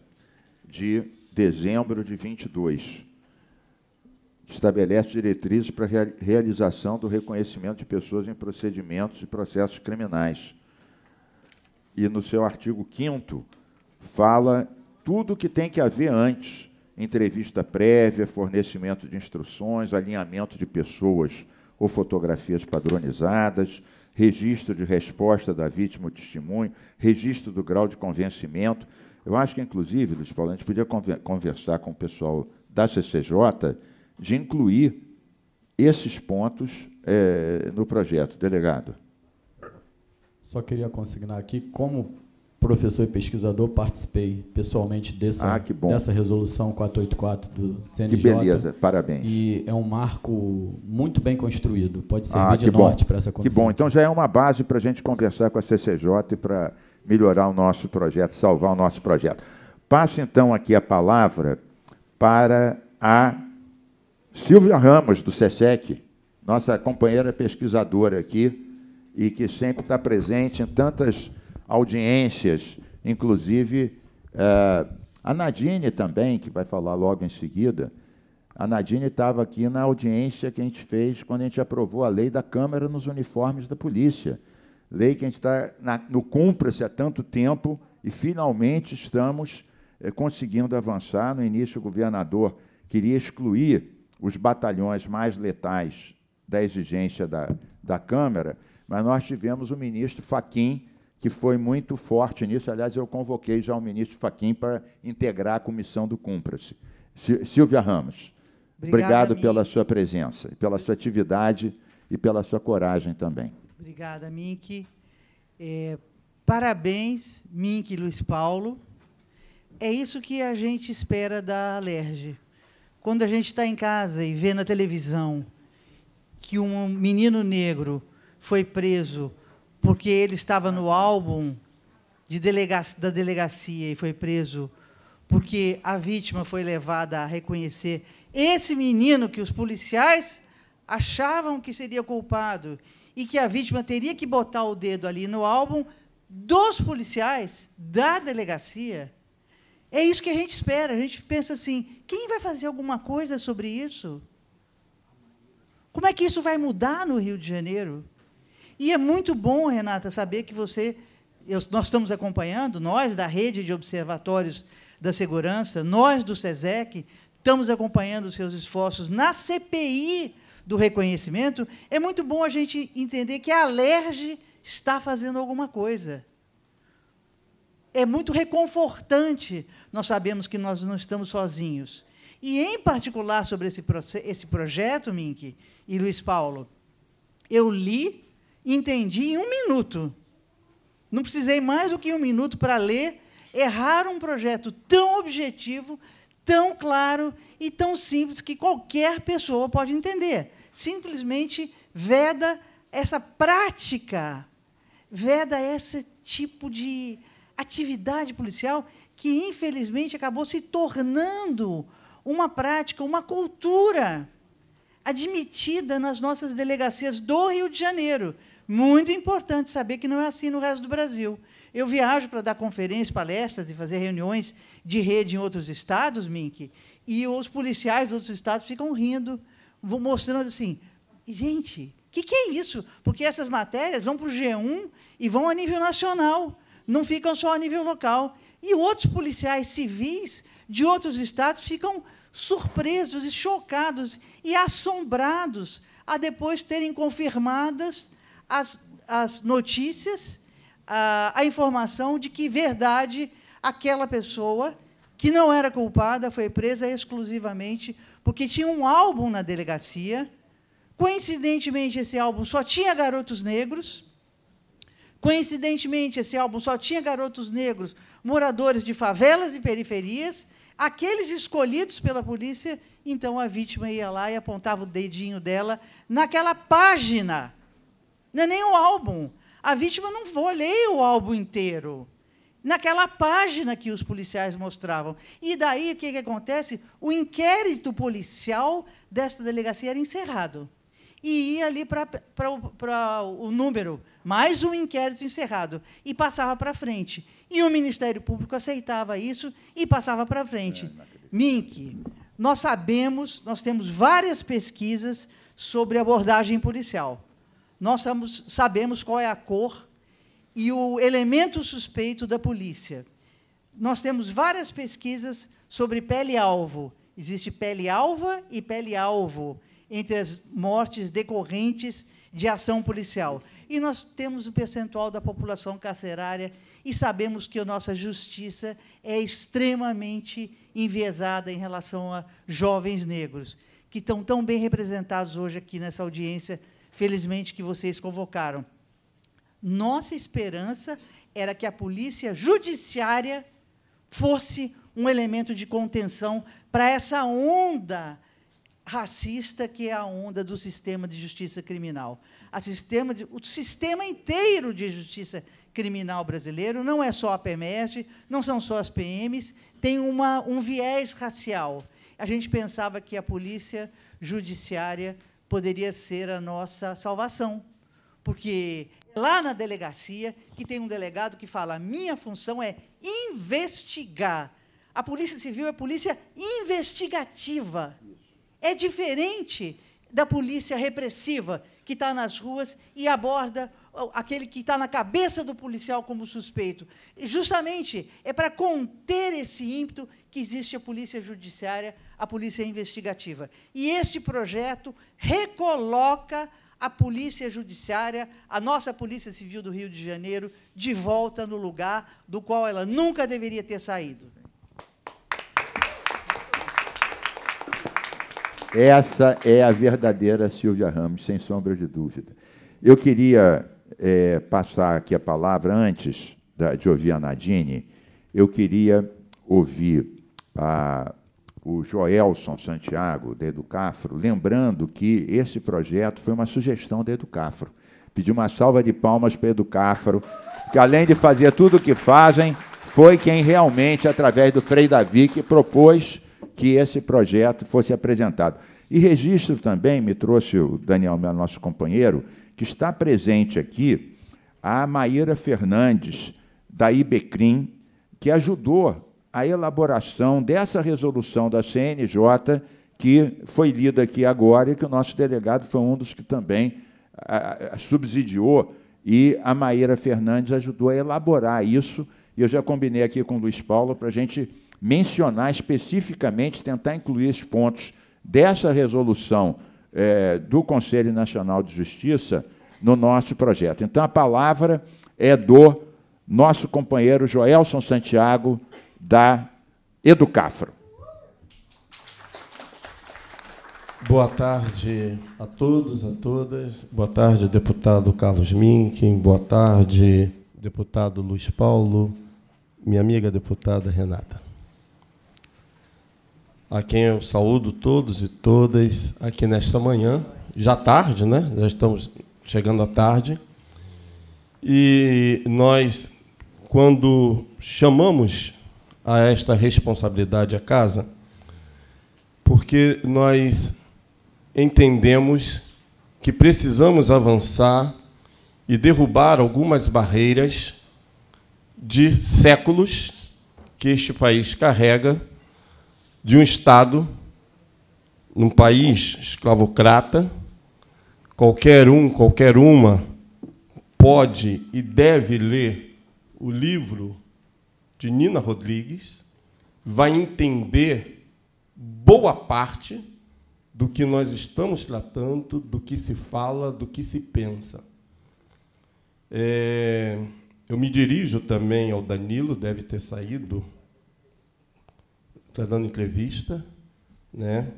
[SPEAKER 1] de dezembro de 22, que estabelece diretrizes para a realização do reconhecimento de pessoas em procedimentos e processos criminais. E no seu artigo 5 fala tudo o que tem que haver antes entrevista prévia, fornecimento de instruções, alinhamento de pessoas ou fotografias padronizadas, registro de resposta da vítima ou testemunho, registro do grau de convencimento. Eu acho que, inclusive, Luiz Paulo, a gente podia conversar com o pessoal da CCJ de incluir esses pontos é, no projeto, delegado.
[SPEAKER 9] Só queria consignar aqui como professor e pesquisador, participei pessoalmente dessa, ah, dessa
[SPEAKER 1] resolução
[SPEAKER 9] 484 do CNJ. Que beleza, parabéns. E é um marco muito bem construído, pode ser ah, de norte para essa comissão. Que bom, então
[SPEAKER 1] já é uma base para a gente conversar com a CCJ e para melhorar o nosso projeto, salvar o nosso projeto. Passo então aqui a palavra para a Silvia Ramos, do SESEC, nossa companheira pesquisadora aqui, e que sempre está presente em tantas audiências, inclusive é, a Nadine também, que vai falar logo em seguida. A Nadine estava aqui na audiência que a gente fez quando a gente aprovou a lei da Câmara nos uniformes da polícia. Lei que a gente está no cumprir-se há tanto tempo e finalmente estamos é, conseguindo avançar. No início, o governador queria excluir os batalhões mais letais da exigência da, da Câmara, mas nós tivemos o ministro Faquim que foi muito forte nisso. Aliás, eu convoquei já o ministro Faquim para integrar a comissão do Cumpra-se. Silvia Ramos, Obrigada, obrigado pela sua presença, pela sua atividade e pela sua coragem também.
[SPEAKER 7] Obrigada, Mink. É, parabéns, Mink e Luiz Paulo. É isso que a gente espera da Alerge. Quando a gente está em casa e vê na televisão que um menino negro foi preso porque ele estava no álbum de delega da delegacia e foi preso porque a vítima foi levada a reconhecer esse menino que os policiais achavam que seria culpado e que a vítima teria que botar o dedo ali no álbum dos policiais da delegacia. É isso que a gente espera. A gente pensa assim: quem vai fazer alguma coisa sobre isso? Como é que isso vai mudar no Rio de Janeiro? E é muito bom, Renata, saber que você. Eu, nós estamos acompanhando, nós, da rede de observatórios da segurança, nós do SESEC, estamos acompanhando os seus esforços na CPI do reconhecimento. É muito bom a gente entender que a LERJ está fazendo alguma coisa. É muito reconfortante nós sabemos que nós não estamos sozinhos. E, em particular, sobre esse, esse projeto, Mink e Luiz Paulo, eu li entendi em um minuto. Não precisei mais do que um minuto para ler, errar um projeto tão objetivo, tão claro e tão simples que qualquer pessoa pode entender. Simplesmente veda essa prática, veda esse tipo de atividade policial que, infelizmente, acabou se tornando uma prática, uma cultura admitida nas nossas delegacias do Rio de Janeiro. Muito importante saber que não é assim no resto do Brasil. Eu viajo para dar conferências, palestras e fazer reuniões de rede em outros estados, Mink, e os policiais de outros estados ficam rindo, mostrando assim: gente, o que, que é isso? Porque essas matérias vão para o G1 e vão a nível nacional, não ficam só a nível local. E outros policiais civis de outros estados ficam surpresos e chocados e assombrados a depois terem confirmadas as, as notícias, a, a informação de que verdade aquela pessoa que não era culpada foi presa exclusivamente porque tinha um álbum na delegacia. Coincidentemente, esse álbum só tinha garotos negros. Coincidentemente, esse álbum só tinha garotos negros, moradores de favelas e periferias. Aqueles escolhidos pela polícia, então a vítima ia lá e apontava o dedinho dela naquela página não é nem o álbum. A vítima não foi, olhei o álbum inteiro. Naquela página que os policiais mostravam. E daí o que, que acontece? O inquérito policial desta delegacia era encerrado. E ia ali para o número, mais um inquérito encerrado. E passava para frente. E o Ministério Público aceitava isso e passava para frente. É, Mink, nós sabemos, nós temos várias pesquisas sobre abordagem policial nós sabemos qual é a cor e o elemento suspeito da polícia. Nós temos várias pesquisas sobre pele-alvo. Existe pele-alva e pele-alvo entre as mortes decorrentes de ação policial. E nós temos o percentual da população carcerária e sabemos que a nossa justiça é extremamente enviesada em relação a jovens negros, que estão tão bem representados hoje aqui nessa audiência felizmente, que vocês convocaram. Nossa esperança era que a polícia judiciária fosse um elemento de contenção para essa onda racista que é a onda do sistema de justiça criminal. A sistema de, o sistema inteiro de justiça criminal brasileiro não é só a PMS, não são só as PMs, tem uma, um viés racial. A gente pensava que a polícia judiciária poderia ser a nossa salvação. Porque é lá na delegacia que tem um delegado que fala: minha função é investigar. A Polícia Civil é polícia investigativa. É diferente da polícia repressiva que está nas ruas e aborda aquele que está na cabeça do policial como suspeito. E justamente é para conter esse ímpeto que existe a polícia judiciária, a polícia investigativa. E este projeto recoloca a polícia judiciária, a nossa Polícia Civil do Rio de Janeiro, de volta no lugar do qual ela nunca deveria ter saído.
[SPEAKER 1] Essa é a verdadeira Silvia Ramos, sem sombra de dúvida. Eu queria é, passar aqui a palavra antes da, de ouvir a Nadine, eu queria ouvir a, o Joelson Santiago, da Educafro, lembrando que esse projeto foi uma sugestão da Educafro. Pedi uma salva de palmas para a Educafro, que além de fazer tudo o que fazem, foi quem realmente, através do Frei Davi, que propôs que esse projeto fosse apresentado. E registro também, me trouxe o Daniel, meu nosso companheiro, que está presente aqui, a Maíra Fernandes, da IBECRIM, que ajudou a elaboração dessa resolução da CNJ, que foi lida aqui agora e que o nosso delegado foi um dos que também subsidiou, e a Maíra Fernandes ajudou a elaborar isso. E eu já combinei aqui com o Luiz Paulo para a gente mencionar especificamente, tentar incluir esses pontos dessa resolução é, do Conselho Nacional de Justiça no nosso projeto. Então, a palavra é do nosso companheiro Joelson Santiago, da Educafro.
[SPEAKER 3] Boa tarde a todos, a todas. Boa tarde, deputado Carlos Minkin. Boa tarde, deputado Luiz Paulo. Minha amiga deputada Renata a quem eu saúdo todos e todas aqui nesta manhã, já tarde, né? Já estamos chegando à tarde. E nós, quando chamamos a esta responsabilidade a casa, porque nós entendemos que precisamos avançar e derrubar algumas barreiras de séculos que este país carrega de um Estado, num país esclavocrata, qualquer um, qualquer uma, pode e deve ler o livro de Nina Rodrigues, vai entender boa parte do que nós estamos tratando, do que se fala, do que se pensa. É, eu me dirijo também ao Danilo, deve ter saído está dando entrevista, né?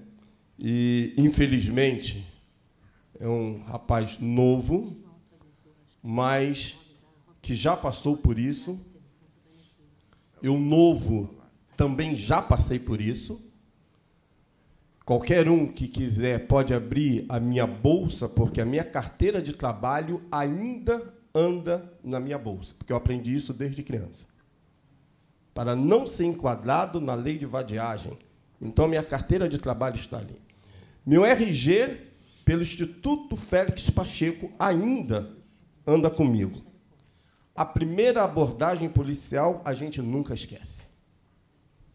[SPEAKER 3] E infelizmente é um rapaz novo, mas que já passou por isso. Eu novo também já passei por isso. Qualquer um que quiser pode abrir a minha bolsa, porque a minha carteira de trabalho ainda anda na minha bolsa, porque eu aprendi isso desde criança para não ser enquadrado na lei de vadiagem. Então, minha carteira de trabalho está ali. Meu RG, pelo Instituto Félix Pacheco, ainda anda comigo. A primeira abordagem policial a gente nunca esquece.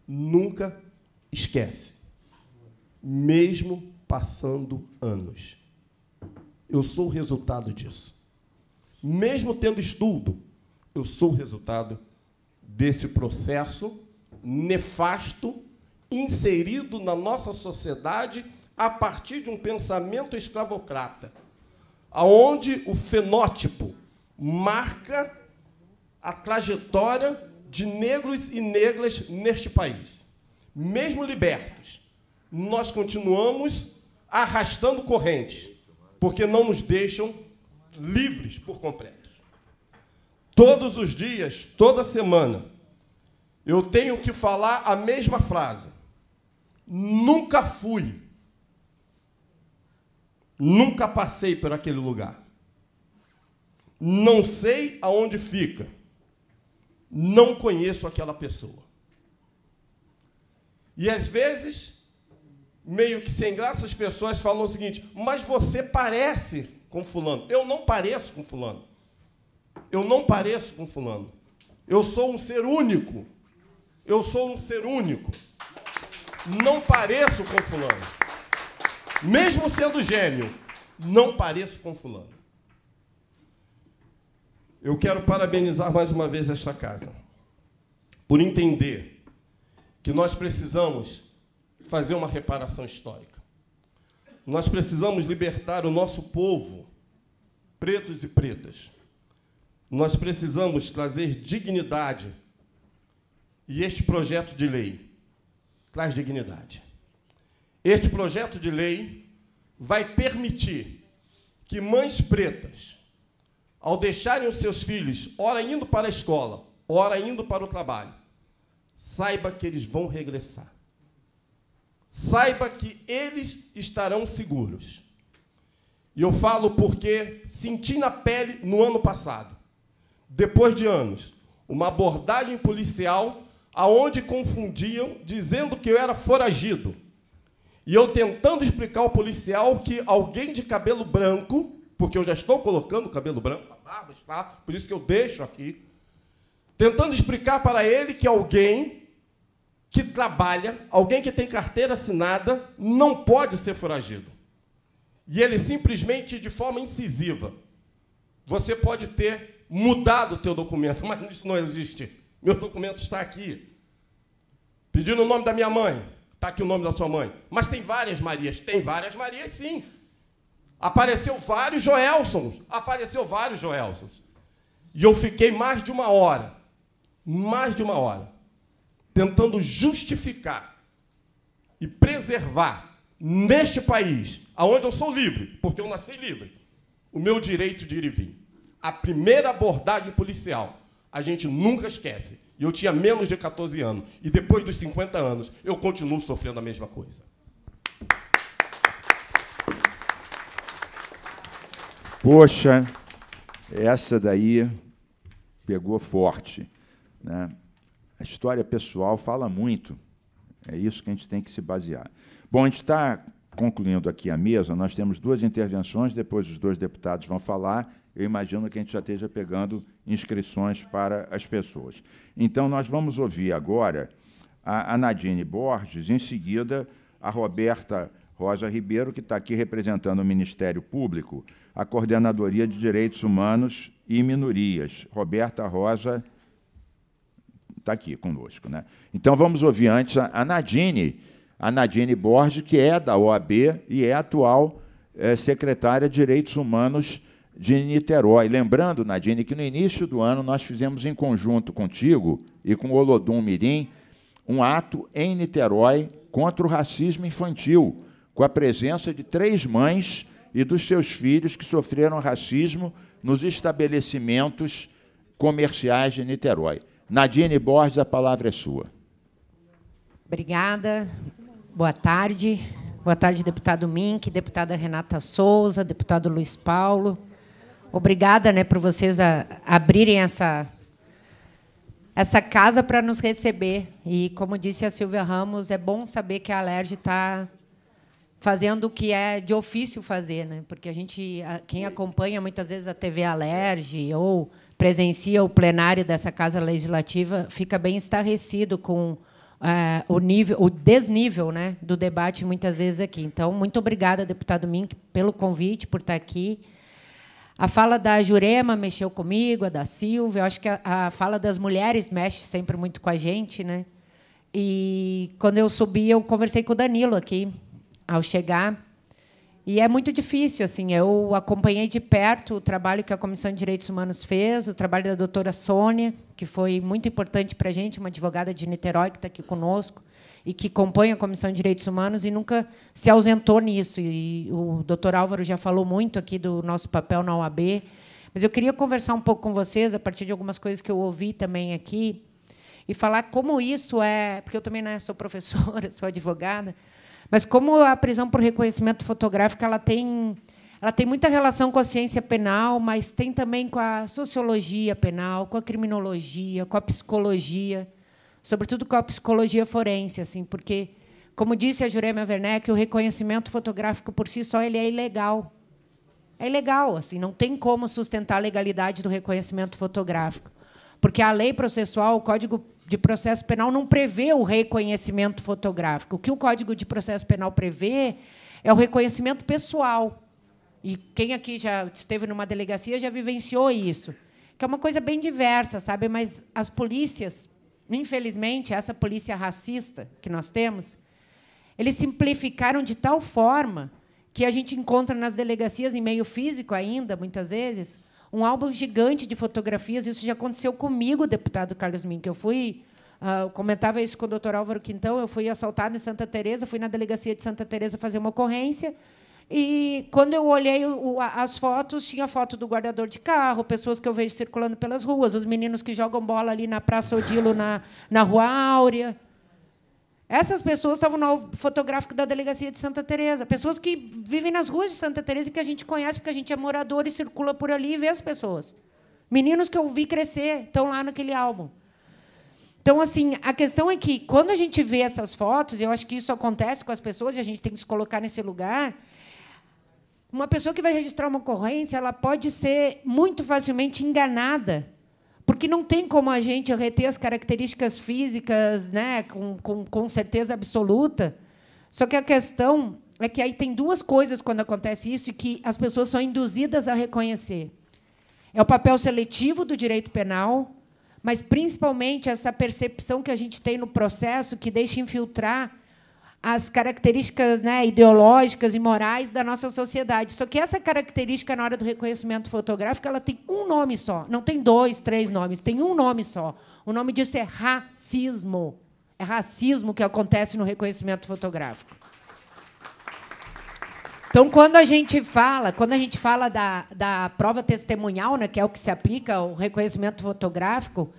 [SPEAKER 3] Nunca esquece. Mesmo passando anos. Eu sou o resultado disso. Mesmo tendo estudo, eu sou o resultado disso desse processo nefasto inserido na nossa sociedade a partir de um pensamento escravocrata, aonde o fenótipo marca a trajetória de negros e negras neste país. Mesmo libertos, nós continuamos arrastando correntes, porque não nos deixam livres por completo. Todos os dias, toda semana, eu tenho que falar a mesma frase. Nunca fui. Nunca passei por aquele lugar. Não sei aonde fica. Não conheço aquela pessoa. E às vezes, meio que sem graça, as pessoas falam o seguinte: Mas você parece com Fulano. Eu não pareço com Fulano. Eu não pareço com fulano. Eu sou um ser único. Eu sou um ser único. Não pareço com fulano. Mesmo sendo gêmeo, não pareço com fulano. Eu quero parabenizar mais uma vez esta casa por entender que nós precisamos fazer uma reparação histórica. Nós precisamos libertar o nosso povo, pretos e pretas, nós precisamos trazer dignidade. E este projeto de lei traz dignidade. Este projeto de lei vai permitir que mães pretas, ao deixarem os seus filhos, ora indo para a escola, ora indo para o trabalho, saiba que eles vão regressar. Saiba que eles estarão seguros. E eu falo porque senti na pele no ano passado depois de anos, uma abordagem policial aonde confundiam dizendo que eu era foragido. E eu tentando explicar ao policial que alguém de cabelo branco, porque eu já estou colocando cabelo branco, a barba está, por isso que eu deixo aqui, tentando explicar para ele que alguém que trabalha, alguém que tem carteira assinada, não pode ser foragido. E ele simplesmente, de forma incisiva, você pode ter mudado o teu documento, mas isso não existe. Meu documento está aqui. Pedindo o nome da minha mãe, está aqui o nome da sua mãe. Mas tem várias Marias, tem várias Marias sim. Apareceu vários Joelsons, apareceu vários Joelsons. E eu fiquei mais de uma hora, mais de uma hora, tentando justificar e preservar neste país, aonde eu sou livre, porque eu nasci livre, o meu direito de ir e vir a primeira abordagem policial. A gente nunca esquece. E eu tinha menos de 14 anos. E depois dos 50 anos, eu continuo sofrendo a mesma coisa.
[SPEAKER 1] Poxa, essa daí pegou forte. Né? A história pessoal fala muito. É isso que a gente tem que se basear. Bom, a gente está concluindo aqui a mesa, nós temos duas intervenções, depois os dois deputados vão falar eu imagino que a gente já esteja pegando inscrições para as pessoas. Então, nós vamos ouvir agora a, a Nadine Borges, em seguida, a Roberta Rosa Ribeiro, que está aqui representando o Ministério Público, a Coordenadoria de Direitos Humanos e Minorias. Roberta Rosa está aqui conosco. Né? Então, vamos ouvir antes a Nadine, a Nadine Borges, que é da OAB e é atual é, secretária de Direitos Humanos de Niterói. Lembrando, Nadine, que no início do ano nós fizemos em conjunto contigo e com o Olodum Mirim um ato em Niterói contra o racismo infantil, com a presença de três mães e dos seus filhos que sofreram racismo nos estabelecimentos comerciais de Niterói. Nadine Borges, a palavra é sua.
[SPEAKER 15] Obrigada. Boa tarde. Boa tarde, deputado Mink, deputada Renata Souza, deputado Luiz Paulo. Obrigada, né, por vocês a, abrirem essa essa casa para nos receber. E como disse a Silvia Ramos, é bom saber que a Alerj está fazendo o que é de ofício fazer, né? Porque a gente, quem acompanha muitas vezes a TV Alerj ou presencia o plenário dessa casa legislativa, fica bem estarrecido com é, o nível, o desnível, né, do debate muitas vezes aqui. Então, muito obrigada, deputado Mink, pelo convite, por estar aqui. A fala da Jurema mexeu comigo, a da Silvia. Eu acho que a, a, fala das mulheres mexe sempre muito com a gente, né? E quando eu subi, eu conversei com o Danilo aqui ao chegar. E é muito difícil, assim. Eu acompanhei de perto o trabalho que a Comissão de Direitos Humanos fez, o trabalho da doutora Sônia, que foi muito importante para a gente, uma advogada de Niterói que está aqui conosco, e que compõe a Comissão de Direitos Humanos e nunca se ausentou nisso. E o doutor Álvaro já falou muito aqui do nosso papel na OAB, mas eu queria conversar um pouco com vocês a partir de algumas coisas que eu ouvi também aqui e falar como isso é, porque eu também não né, sou professora, sou advogada, mas como a prisão por reconhecimento fotográfico ela tem ela tem muita relação com a ciência penal, mas tem também com a sociologia penal, com a criminologia, com a psicologia sobretudo com a psicologia forense, assim, porque, como disse a Jurema Werneck, o reconhecimento fotográfico por si só ele é ilegal. É ilegal, assim, não tem como sustentar a legalidade do reconhecimento fotográfico, porque a lei processual, o Código de Processo Penal não prevê o reconhecimento fotográfico. O que o Código de Processo Penal prevê é o reconhecimento pessoal. E quem aqui já esteve numa delegacia já vivenciou isso, que é uma coisa bem diversa, sabe? Mas as polícias infelizmente, essa polícia racista que nós temos, eles simplificaram de tal forma que a gente encontra nas delegacias, em meio físico ainda, muitas vezes, um álbum gigante de fotografias. Isso já aconteceu comigo, deputado Carlos Min, que eu fui. Uh, comentava isso com o doutor Álvaro Quintão. Eu fui assaltado em Santa Teresa, fui na delegacia de Santa Teresa fazer uma ocorrência. E quando eu olhei o, as fotos, tinha foto do guardador de carro, pessoas que eu vejo circulando pelas ruas, os meninos que jogam bola ali na Praça Odilo, na, na Rua Áurea. Essas pessoas estavam no fotográfico da delegacia de Santa Teresa, pessoas que vivem nas ruas de Santa Teresa e que a gente conhece porque a gente é morador e circula por ali e vê as pessoas. Meninos que eu vi crescer estão lá naquele álbum. Então, assim, a questão é que quando a gente vê essas fotos, e eu acho que isso acontece com as pessoas e a gente tem que se colocar nesse lugar, uma pessoa que vai registrar uma ocorrência, ela pode ser muito facilmente enganada, porque não tem como a gente reter as características físicas né, com, com, com certeza absoluta. Só que a questão é que aí tem duas coisas quando acontece isso e que as pessoas são induzidas a reconhecer. É o papel seletivo do direito penal, mas principalmente essa percepção que a gente tem no processo que deixa infiltrar as características né, ideológicas e morais da nossa sociedade. Só que essa característica, na hora do reconhecimento fotográfico, ela tem um nome só. Não tem dois, três nomes. Tem um nome só. O nome disso é racismo. É racismo que acontece no reconhecimento fotográfico. Então, quando a gente fala, quando a gente fala da, da prova testemunhal, né, que é o que se aplica ao reconhecimento fotográfico,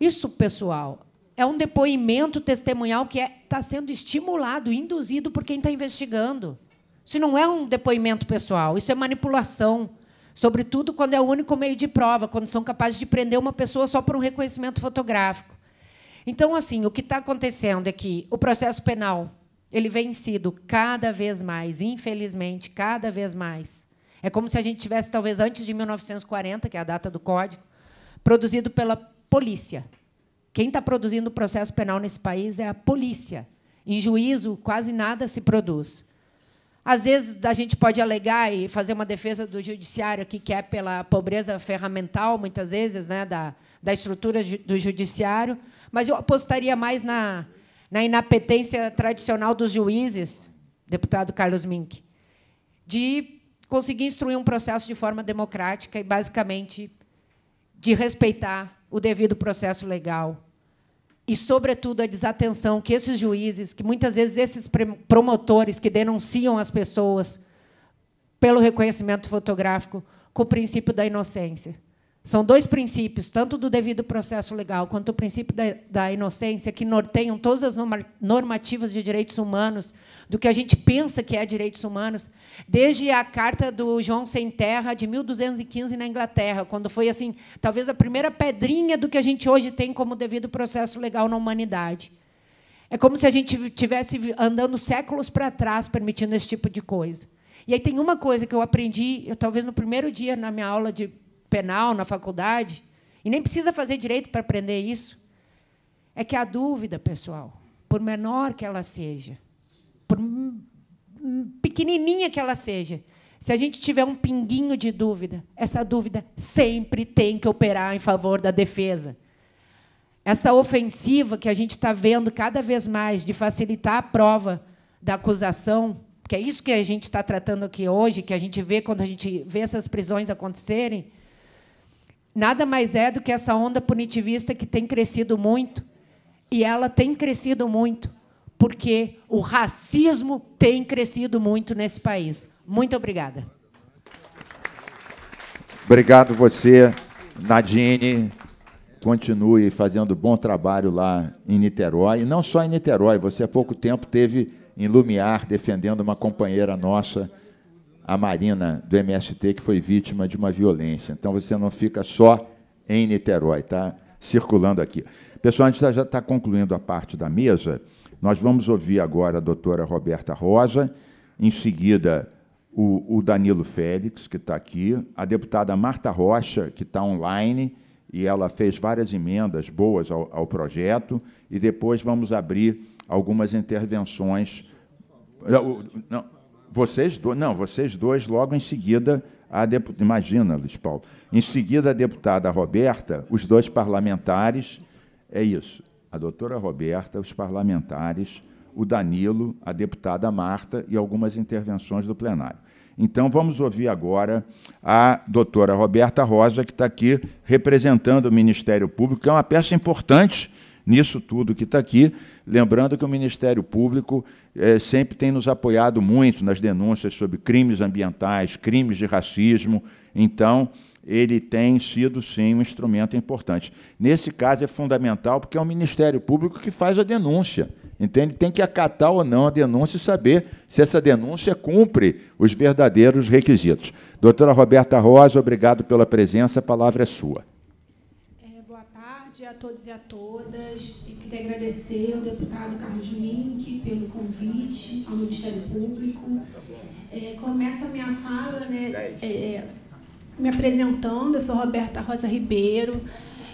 [SPEAKER 15] isso, pessoal, é um depoimento testemunhal que está é, tá sendo estimulado, induzido por quem está investigando. Isso não é um depoimento pessoal, isso é manipulação. Sobretudo quando é o único meio de prova, quando são capazes de prender uma pessoa só por um reconhecimento fotográfico. Então, assim, o que está acontecendo é que o processo penal ele vem sido cada vez mais, infelizmente, cada vez mais. É como se a gente tivesse, talvez antes de 1940, que é a data do código, produzido pela polícia quem está produzindo processo penal nesse país é a polícia. Em juízo, quase nada se produz. Às vezes, a gente pode alegar e fazer uma defesa do judiciário aqui, que é pela pobreza ferramental, muitas vezes, né, da, da estrutura do judiciário, mas eu apostaria mais na, na inapetência tradicional dos juízes, deputado Carlos Mink, de conseguir instruir um processo de forma democrática e, basicamente, de respeitar o devido processo legal, e, sobretudo, a desatenção que esses juízes, que muitas vezes esses promotores que denunciam as pessoas pelo reconhecimento fotográfico, com o princípio da inocência. São dois princípios, tanto do devido processo legal quanto o princípio da, da, inocência, que norteiam todas as normativas de direitos humanos, do que a gente pensa que é direitos humanos, desde a carta do João Sem Terra, de 1215, na Inglaterra, quando foi assim, talvez a primeira pedrinha do que a gente hoje tem como devido processo legal na humanidade. É como se a gente tivesse andando séculos para trás permitindo esse tipo de coisa. E aí tem uma coisa que eu aprendi, eu, talvez no primeiro dia na minha aula de penal na faculdade, e nem precisa fazer direito para aprender isso, é que a dúvida, pessoal, por menor que ela seja, por pequenininha que ela seja, se a gente tiver um pinguinho de dúvida, essa dúvida sempre tem que operar em favor da defesa. Essa ofensiva que a gente está vendo cada vez mais de facilitar a prova da acusação, que é isso que a gente está tratando aqui hoje, que a gente vê quando a gente vê essas prisões acontecerem, nada mais é do que essa onda punitivista que tem crescido muito. E ela tem crescido muito, porque o racismo tem crescido muito nesse país. Muito obrigada.
[SPEAKER 1] Obrigado você, Nadine. Continue fazendo bom trabalho lá em Niterói. E não só em Niterói, você há pouco tempo teve em Lumiar defendendo uma companheira nossa a Marina do MST, que foi vítima de uma violência. Então você não fica só em Niterói, tá? Circulando aqui. Pessoal, a gente já está concluindo a parte da mesa. Nós vamos ouvir agora a doutora Roberta Rosa, em seguida o, o Danilo Félix, que está aqui, a deputada Marta Rocha, que está online, e ela fez várias emendas boas ao, ao projeto, e depois vamos abrir algumas intervenções. Não, não, vocês dois, não, vocês dois logo em seguida a deputada, imagina, Luiz Paulo, em seguida a deputada Roberta, os dois parlamentares, é isso, a doutora Roberta, os parlamentares, o Danilo, a deputada Marta e algumas intervenções do plenário. Então, vamos ouvir agora a doutora Roberta Rosa, que está aqui representando o Ministério Público, que é uma peça importante nisso tudo que está aqui. Lembrando que o Ministério Público é, sempre tem nos apoiado muito nas denúncias sobre crimes ambientais, crimes de racismo. Então, ele tem sido, sim, um instrumento importante. Nesse caso, é fundamental, porque é o Ministério Público que faz a denúncia. Entende? Tem que acatar ou não a denúncia e saber se essa denúncia cumpre os verdadeiros requisitos. Doutora Roberta Rosa, obrigado pela presença, a palavra é sua
[SPEAKER 16] tarde a todos e a todas. e queria agradecer ao deputado Carlos Mink pelo convite ao Ministério Público. É, começo a minha fala né, é, é, me apresentando. Eu sou Roberta Rosa Ribeiro.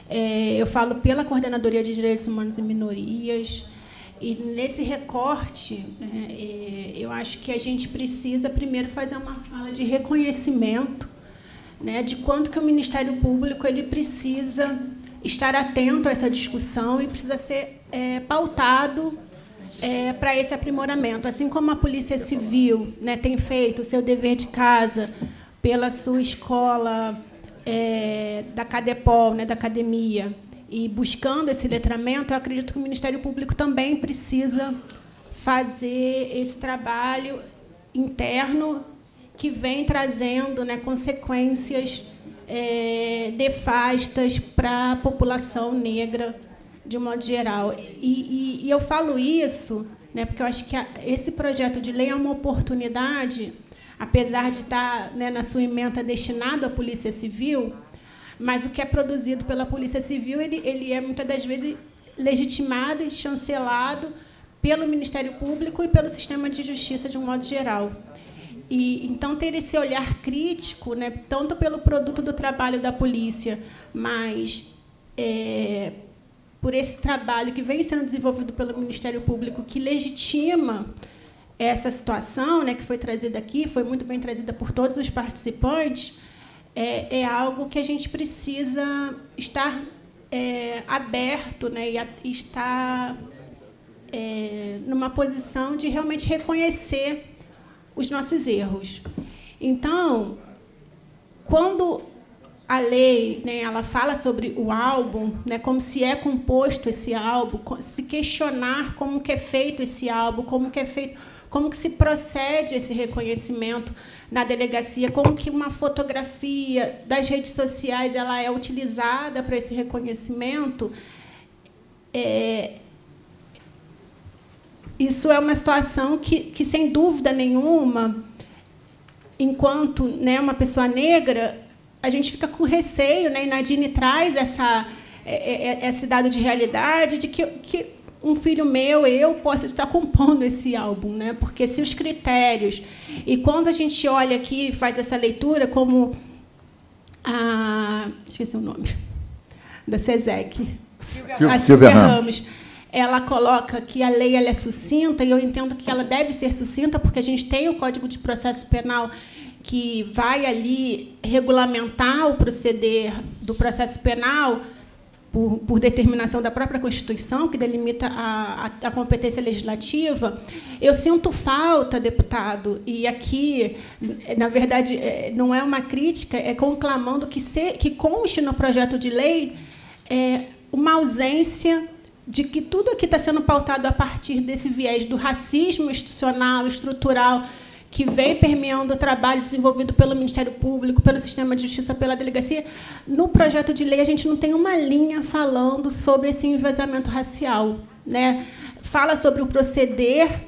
[SPEAKER 16] É, eu falo pela Coordenadoria de Direitos Humanos e Minorias. E nesse recorte, né, é, eu acho que a gente precisa primeiro fazer uma fala de reconhecimento né, de quanto que o Ministério Público ele precisa estar atento a essa discussão e precisa ser é, pautado é, para esse aprimoramento. Assim como a Polícia Civil né, tem feito o seu dever de casa pela sua escola é, da Cadepol, né, da academia, e buscando esse letramento, eu acredito que o Ministério Público também precisa fazer esse trabalho interno que vem trazendo né, consequências é, nefastas para a população negra, de um modo geral. E, e, e eu falo isso né, porque eu acho que a, esse projeto de lei é uma oportunidade, apesar de estar tá, né, na sua emenda destinado à Polícia Civil, mas o que é produzido pela Polícia Civil ele, ele é muitas das vezes legitimado e chancelado pelo Ministério Público e pelo sistema de justiça de um modo geral. E, então, ter esse olhar crítico, né, tanto pelo produto do trabalho da polícia, mas é, por esse trabalho que vem sendo desenvolvido pelo Ministério Público, que legitima essa situação né, que foi trazida aqui, foi muito bem trazida por todos os participantes, é, é algo que a gente precisa estar é, aberto né, e, a, e estar é, numa posição de realmente reconhecer os nossos erros. Então, quando a lei, né, ela fala sobre o álbum, né, como se é composto esse álbum, se questionar como que é feito esse álbum, como que é feito, como que se procede esse reconhecimento na delegacia, como que uma fotografia das redes sociais ela é utilizada para esse reconhecimento, é, isso é uma situação que, que sem dúvida nenhuma, enquanto né, uma pessoa negra, a gente fica com receio, né? e Nadine traz essa, é, é, é, esse dado de realidade de que, que um filho meu, eu, possa estar compondo esse álbum, né? porque se os critérios. E quando a gente olha aqui e faz essa leitura, como. A, esqueci o nome. Da SESEC. Silvia, Silvia Ramos. Ramos ela coloca que a lei ela é sucinta, e eu entendo que ela deve ser sucinta, porque a gente tem o Código de Processo Penal que vai ali regulamentar o proceder do processo penal por, por determinação da própria Constituição, que delimita a, a, a competência legislativa. Eu sinto falta, deputado, e aqui, na verdade, é, não é uma crítica, é conclamando que, se, que conste no projeto de lei é, uma ausência de que tudo aqui está sendo pautado a partir desse viés do racismo institucional, estrutural, que vem permeando o trabalho desenvolvido pelo Ministério Público, pelo sistema de justiça, pela delegacia, no projeto de lei a gente não tem uma linha falando sobre esse enviesamento racial. Né? Fala sobre o proceder,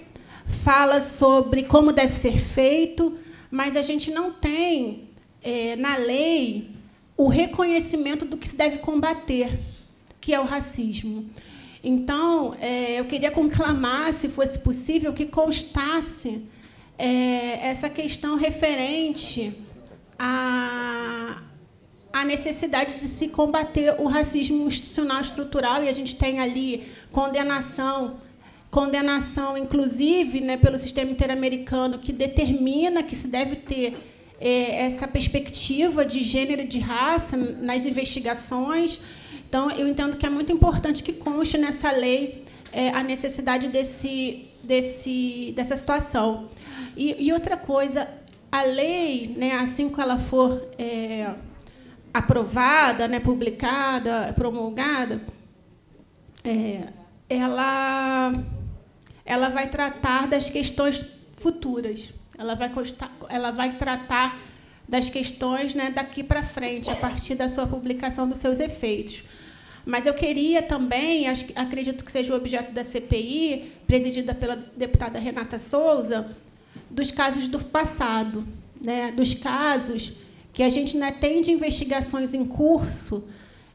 [SPEAKER 16] fala sobre como deve ser feito, mas a gente não tem é, na lei o reconhecimento do que se deve combater, que é o racismo. Então, é, eu queria conclamar, se fosse possível, que constasse é, essa questão referente à, à necessidade de se combater o racismo institucional estrutural, e a gente tem ali condenação condenação, inclusive, né, pelo sistema interamericano, que determina que se deve ter eh, essa perspectiva de gênero e de raça nas investigações. Então, eu entendo que é muito importante que conste nessa lei é, a necessidade desse, desse, dessa situação. E, e, outra coisa, a lei, né, assim que ela for é, aprovada, né, publicada, promulgada, é, ela, ela vai tratar das questões futuras. Ela vai, constar, ela vai tratar das questões né, daqui para frente, a partir da sua publicação dos seus efeitos. Mas eu queria também, acho, acredito que seja o objeto da CPI, presidida pela deputada Renata Souza, dos casos do passado, né? dos casos que a gente né, tem de investigações em curso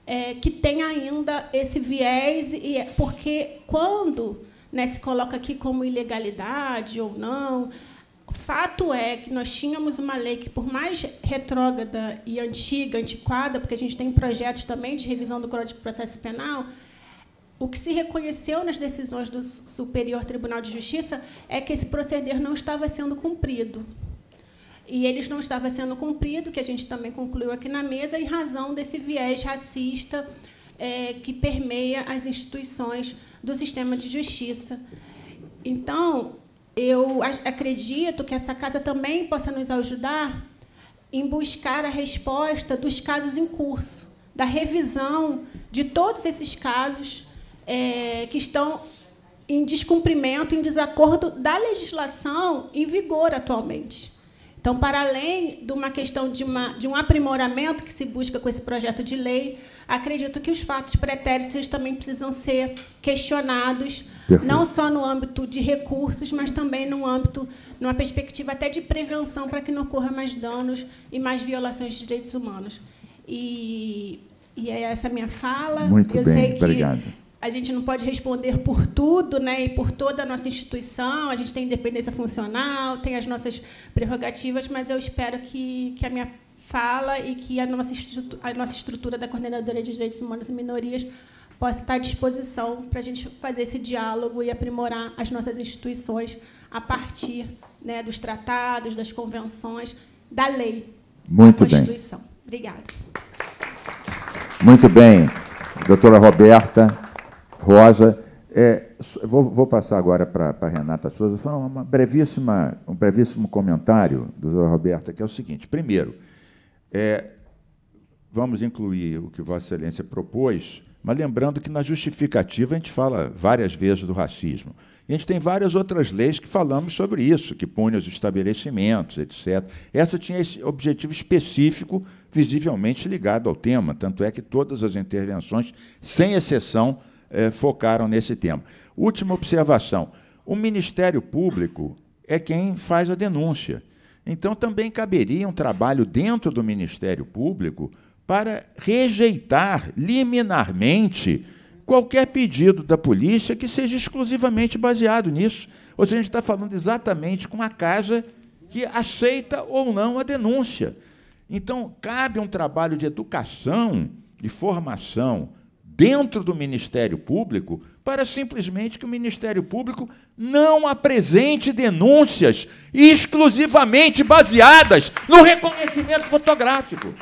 [SPEAKER 16] é, que tem ainda esse viés, e é porque quando né, se coloca aqui como ilegalidade ou não, Fato é que nós tínhamos uma lei que, por mais retrógrada e antiga, antiquada, porque a gente tem projetos também de revisão do Código de Processo Penal, o que se reconheceu nas decisões do Superior Tribunal de Justiça é que esse proceder não estava sendo cumprido. E eles não estava sendo cumprido, que a gente também concluiu aqui na mesa, em razão desse viés racista é, que permeia as instituições do sistema de justiça. Então, eu acredito que essa casa também possa nos ajudar em buscar a resposta dos casos em curso, da revisão de todos esses casos é, que estão em descumprimento, em desacordo da legislação em vigor atualmente. Então, para além de uma questão de, uma, de um aprimoramento que se busca com esse projeto de lei, acredito que os fatos pretéritos também precisam ser questionados, Perfeito. não só no âmbito de recursos, mas também no âmbito, numa perspectiva até de prevenção, para que não ocorra mais danos e mais violações de direitos humanos. E, e é essa minha fala. Muito Eu bem, obrigado a gente não pode responder por tudo né, e por toda a nossa instituição, a gente tem independência funcional, tem as nossas prerrogativas, mas eu espero que, que a minha fala e que a nossa, a nossa estrutura da Coordenadora de Direitos Humanos e Minorias possa estar à disposição para a gente fazer esse diálogo e aprimorar as nossas instituições a partir né, dos tratados, das convenções, da lei, Muito da Constituição. Bem. Obrigada.
[SPEAKER 1] Muito bem. Doutora Roberta, Rosa. É, vou, vou, passar agora para a Renata Souza, Só uma brevíssima, um brevíssimo comentário do Zé Roberto, que é o seguinte. Primeiro, é, vamos incluir o que Vossa Excelência propôs, mas lembrando que na justificativa a gente fala várias vezes do racismo. E a gente tem várias outras leis que falamos sobre isso, que punem os estabelecimentos, etc. Essa tinha esse objetivo específico, visivelmente ligado ao tema, tanto é que todas as intervenções, sem exceção, eh, focaram nesse tema. Última observação: o Ministério Público é quem faz a denúncia. Então também caberia um trabalho dentro do Ministério Público para rejeitar liminarmente qualquer pedido da polícia que seja exclusivamente baseado nisso. Ou seja, a gente está falando exatamente com a casa que aceita ou não a denúncia. Então, cabe um trabalho de educação, de formação dentro do Ministério Público para simplesmente que o Ministério Público não apresente denúncias exclusivamente baseadas no reconhecimento fotográfico.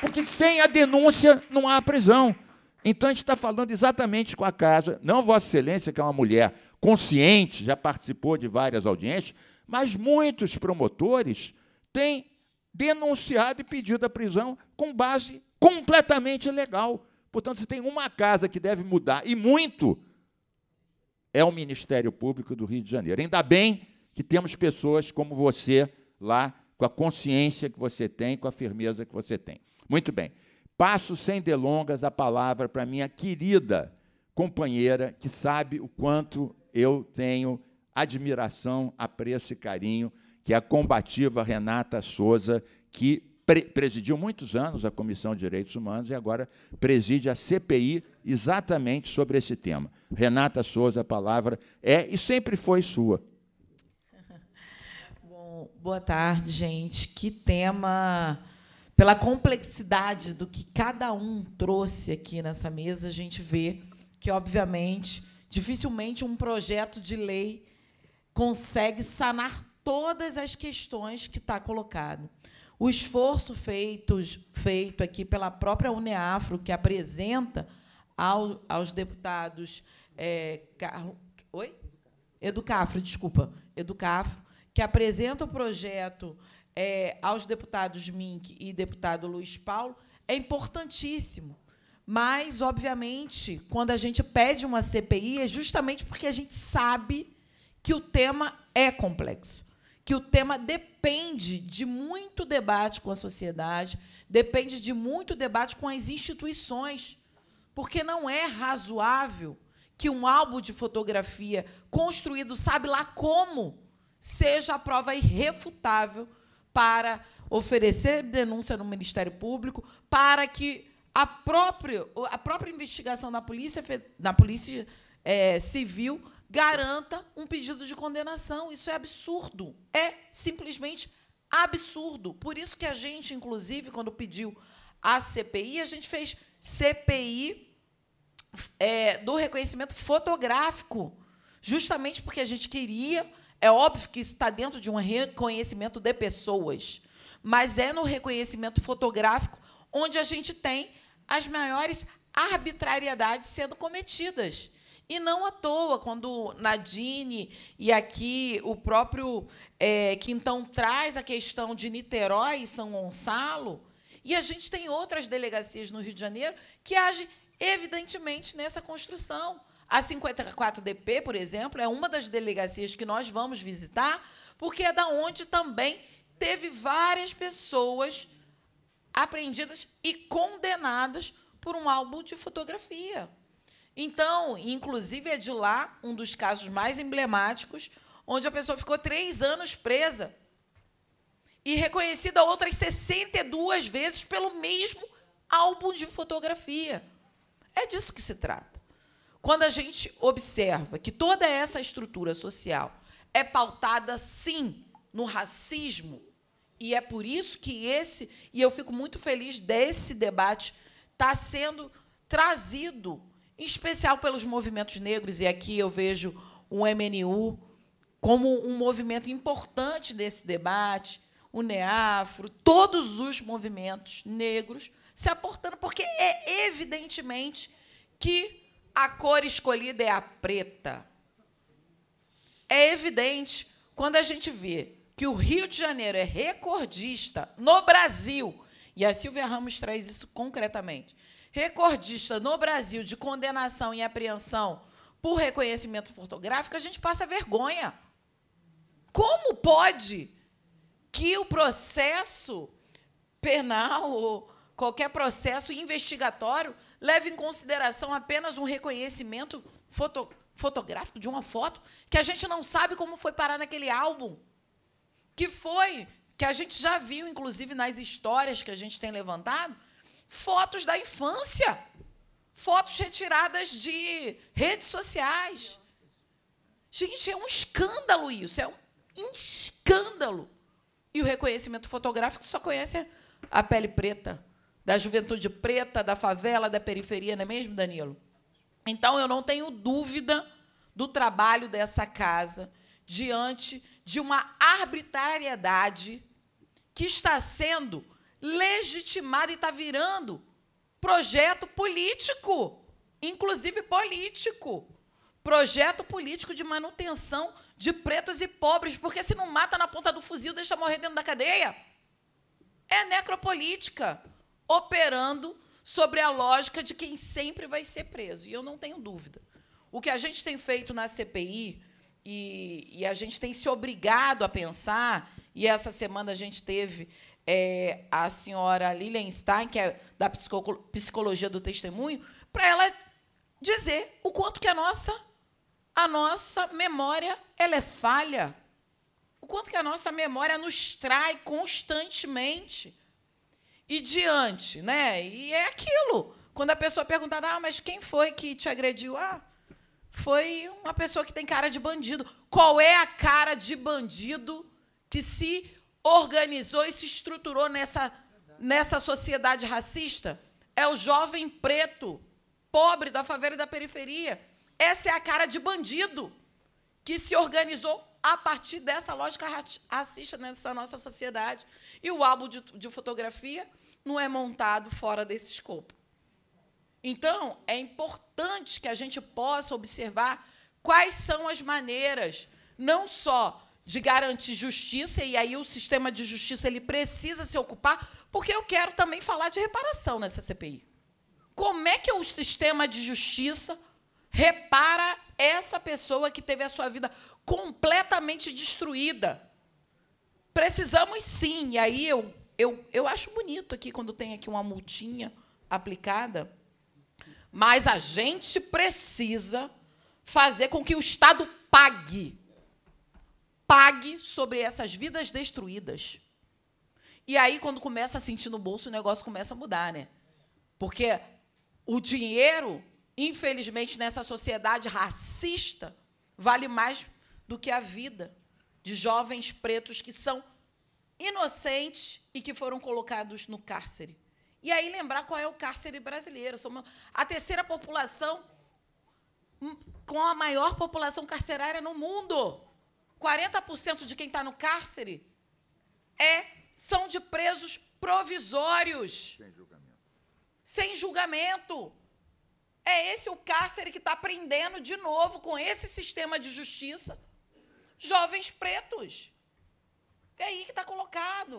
[SPEAKER 1] Porque sem a denúncia não há prisão. Então a gente está falando exatamente com a casa, não Vossa Excelência, que é uma mulher consciente, já participou de várias audiências, mas muitos promotores têm denunciado e pedido a prisão com base completamente legal. Portanto, se tem uma casa que deve mudar, e muito, é o Ministério Público do Rio de Janeiro. Ainda bem que temos pessoas como você lá, com a consciência que você tem, com a firmeza que você tem. Muito bem. Passo sem delongas a palavra para minha querida companheira, que sabe o quanto eu tenho admiração, apreço e carinho, que é a combativa Renata Souza, que presidiu muitos anos a Comissão de Direitos Humanos e agora preside a CPI exatamente sobre esse tema. Renata Souza, a palavra é e sempre foi sua.
[SPEAKER 17] Bom, boa tarde, gente. Que tema pela complexidade do que cada um trouxe aqui nessa mesa, a gente vê que obviamente dificilmente um projeto de lei consegue sanar todas as questões que está colocado o esforço feito, feito aqui pela própria UNEAFRO, que apresenta ao, aos deputados é, oi? Educafro, desculpa, Educafro, que apresenta o projeto é, aos deputados Mink e deputado Luiz Paulo, é importantíssimo. Mas, obviamente, quando a gente pede uma CPI, é justamente porque a gente sabe que o tema é complexo que o tema depende de muito debate com a sociedade, depende de muito debate com as instituições, porque não é razoável que um álbum de fotografia construído, sabe lá como, seja a prova irrefutável para oferecer denúncia no Ministério Público, para que a própria, a própria investigação da polícia, da polícia é, civil garanta um pedido de condenação. Isso é absurdo. É simplesmente absurdo. Por isso que a gente, inclusive, quando pediu a CPI, a gente fez CPI é, do reconhecimento fotográfico, justamente porque a gente queria. É óbvio que isso está dentro de um reconhecimento de pessoas, mas é no reconhecimento fotográfico onde a gente tem as maiores arbitrariedades sendo cometidas. E não à toa, quando Nadine e aqui o próprio é, Quintão traz a questão de Niterói e São Gonçalo, e a gente tem outras delegacias no Rio de Janeiro que agem evidentemente nessa construção. A 54DP, por exemplo, é uma das delegacias que nós vamos visitar, porque é da onde também teve várias pessoas apreendidas e condenadas por um álbum de fotografia. Então, inclusive, é de lá um dos casos mais emblemáticos, onde a pessoa ficou três anos presa e reconhecida outras 62 vezes pelo mesmo álbum de fotografia. É disso que se trata. Quando a gente observa que toda essa estrutura social é pautada, sim, no racismo, e é por isso que esse, e eu fico muito feliz desse debate, está sendo trazido em especial pelos movimentos negros, e aqui eu vejo o MNU como um movimento importante desse debate, o NEAFRO, todos os movimentos negros se aportando, porque é evidentemente que a cor escolhida é a preta. É evidente quando a gente vê que o Rio de Janeiro é recordista no Brasil, e a Silvia Ramos traz isso concretamente, recordista no Brasil de condenação e apreensão por reconhecimento fotográfico, a gente passa vergonha. Como pode que o processo penal ou qualquer processo investigatório leve em consideração apenas um reconhecimento foto, fotográfico de uma foto que a gente não sabe como foi parar naquele álbum? Que foi, que a gente já viu, inclusive, nas histórias que a gente tem levantado, fotos da infância, fotos retiradas de redes sociais. Gente, é um escândalo isso, é um escândalo. E o reconhecimento fotográfico só conhece a pele preta, da juventude preta, da favela, da periferia, não é mesmo, Danilo? Então, eu não tenho dúvida do trabalho dessa casa diante de uma arbitrariedade que está sendo legitimado e está virando projeto político, inclusive político. Projeto político de manutenção de pretos e pobres, porque se não mata na ponta do fuzil, deixa morrer dentro da cadeia. É necropolítica operando sobre a lógica de quem sempre vai ser preso. E eu não tenho dúvida. O que a gente tem feito na CPI, e, e a gente tem se obrigado a pensar, e essa semana a gente teve é, a senhora Lilian Stein, que é da psicologia do testemunho, para ela dizer o quanto que a nossa a nossa memória ela é falha, o quanto que a nossa memória nos trai constantemente e diante, né? E é aquilo. Quando a pessoa perguntar, ah, mas quem foi que te agrediu? Ah, foi uma pessoa que tem cara de bandido. Qual é a cara de bandido que se organizou e se estruturou nessa, nessa sociedade racista é o jovem preto, pobre da favela e da periferia. Essa é a cara de bandido que se organizou a partir dessa lógica racista nessa nossa sociedade. E o álbum de, de fotografia não é montado fora desse escopo. Então, é importante que a gente possa observar quais são as maneiras, não só de garantir justiça, e aí o sistema de justiça ele precisa se ocupar, porque eu quero também falar de reparação nessa CPI. Como é que o sistema de justiça repara essa pessoa que teve a sua vida completamente destruída? Precisamos sim, e aí eu, eu, eu acho bonito aqui quando tem aqui uma multinha aplicada, mas a gente precisa fazer com que o Estado pague pague sobre essas vidas destruídas. E aí, quando começa a sentir no bolso, o negócio começa a mudar, né? Porque o dinheiro, infelizmente, nessa sociedade racista, vale mais do que a vida de jovens pretos que são inocentes e que foram colocados no cárcere. E aí lembrar qual é o cárcere brasileiro. Somos a terceira população hum, com a maior população carcerária no mundo. 40% de quem está no cárcere é, são de presos provisórios. Sem julgamento. Sem julgamento. É esse o cárcere que está prendendo de novo com esse sistema de justiça jovens pretos. É aí que está colocado.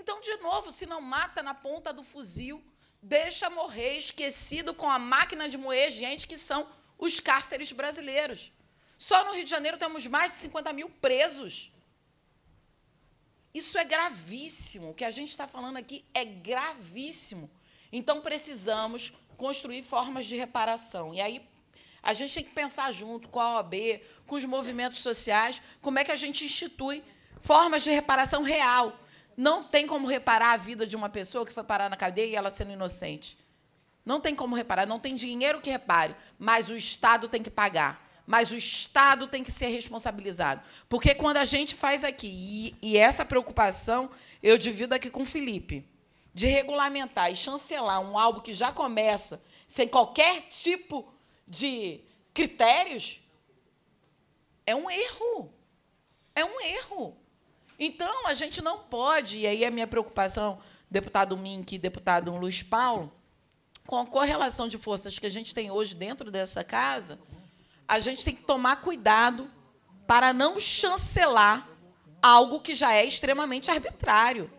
[SPEAKER 17] Então, de novo, se não mata na ponta do fuzil, deixa morrer esquecido com a máquina de moer gente que são os cárceres brasileiros. Só no Rio de Janeiro temos mais de 50 mil presos. Isso é gravíssimo. O que a gente está falando aqui é gravíssimo. Então, precisamos construir formas de reparação. E aí, a gente tem que pensar junto com a OAB, com os movimentos sociais, como é que a gente institui formas de reparação real. Não tem como reparar a vida de uma pessoa que foi parar na cadeia e ela sendo inocente. Não tem como reparar, não tem dinheiro que repare, mas o Estado tem que pagar mas o Estado tem que ser responsabilizado. Porque quando a gente faz aqui, e, e essa preocupação eu divido aqui com o Felipe, de regulamentar e chancelar um álbum que já começa sem qualquer tipo de critérios, é um erro. É um erro. Então, a gente não pode, e aí a minha preocupação, deputado Mink e deputado Luiz Paulo, com a correlação de forças que a gente tem hoje dentro dessa casa, a gente tem que tomar cuidado para não chancelar algo que já é extremamente arbitrário.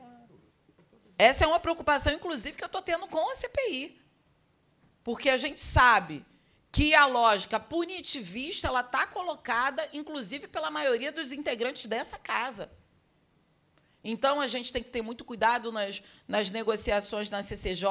[SPEAKER 17] Essa é uma preocupação, inclusive, que eu estou tendo com a CPI. Porque a gente sabe que a lógica punitivista ela está colocada, inclusive, pela maioria dos integrantes dessa casa. Então, a gente tem que ter muito cuidado nas, nas negociações na CCJ,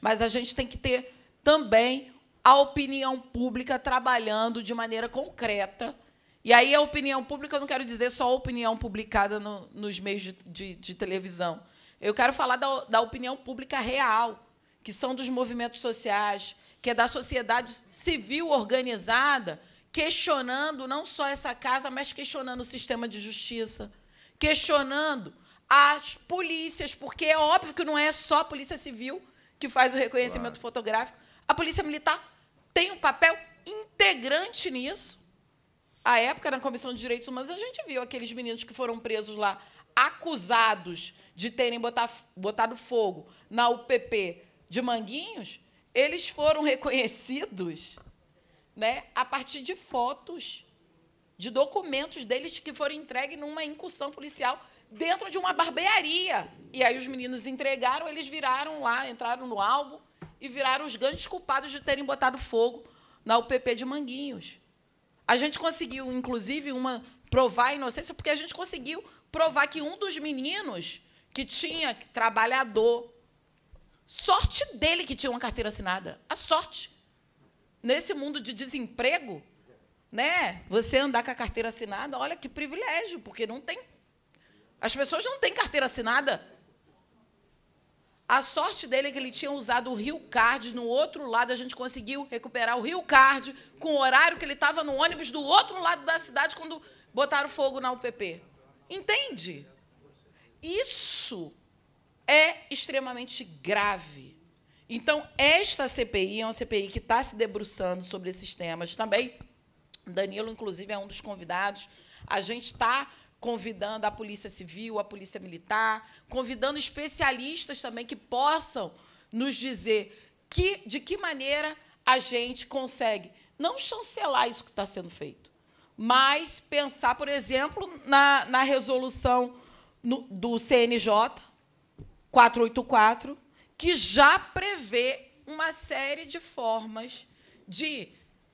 [SPEAKER 17] mas a gente tem que ter também a opinião pública trabalhando de maneira concreta. E aí a opinião pública, eu não quero dizer só a opinião publicada no, nos meios de, de, de, televisão. Eu quero falar da, da opinião pública real, que são dos movimentos sociais, que é da sociedade civil organizada, questionando não só essa casa, mas questionando o sistema de justiça, questionando as polícias, porque é óbvio que não é só a Polícia Civil que faz o reconhecimento claro. fotográfico, a Polícia Militar tem um papel integrante nisso. À época, na Comissão de Direitos Humanos, a gente viu aqueles meninos que foram presos lá, acusados de terem botado botado fogo na UPP de Manguinhos, eles foram reconhecidos né, a partir de fotos, de documentos deles que foram entregues numa incursão policial dentro de uma barbearia. E aí os meninos entregaram, eles viraram lá, entraram no álbum e viraram os grandes culpados de terem botado fogo na UPP de Manguinhos. A gente conseguiu, inclusive, uma provar a inocência, porque a gente conseguiu provar que um dos meninos que tinha trabalhador, sorte dele que tinha uma carteira assinada, a sorte. Nesse mundo de desemprego, né? Você andar com a carteira assinada, olha que privilégio, porque não tem as pessoas não têm carteira assinada. A sorte dele é que ele tinha usado o Rio Card no outro lado, a gente conseguiu recuperar o Rio Card com o horário que ele estava no ônibus do outro lado da cidade quando botaram fogo na UPP. Entende? Isso é extremamente grave. Então, esta CPI é uma CPI que está se debruçando sobre esses temas também. Danilo, inclusive, é um dos convidados. A gente está convidando a Polícia Civil, a Polícia Militar, convidando especialistas também que possam nos dizer que, de que maneira a gente consegue não chancelar isso que está sendo feito, mas pensar, por exemplo, na, na resolução no, do CNJ 484, que já prevê uma série de formas de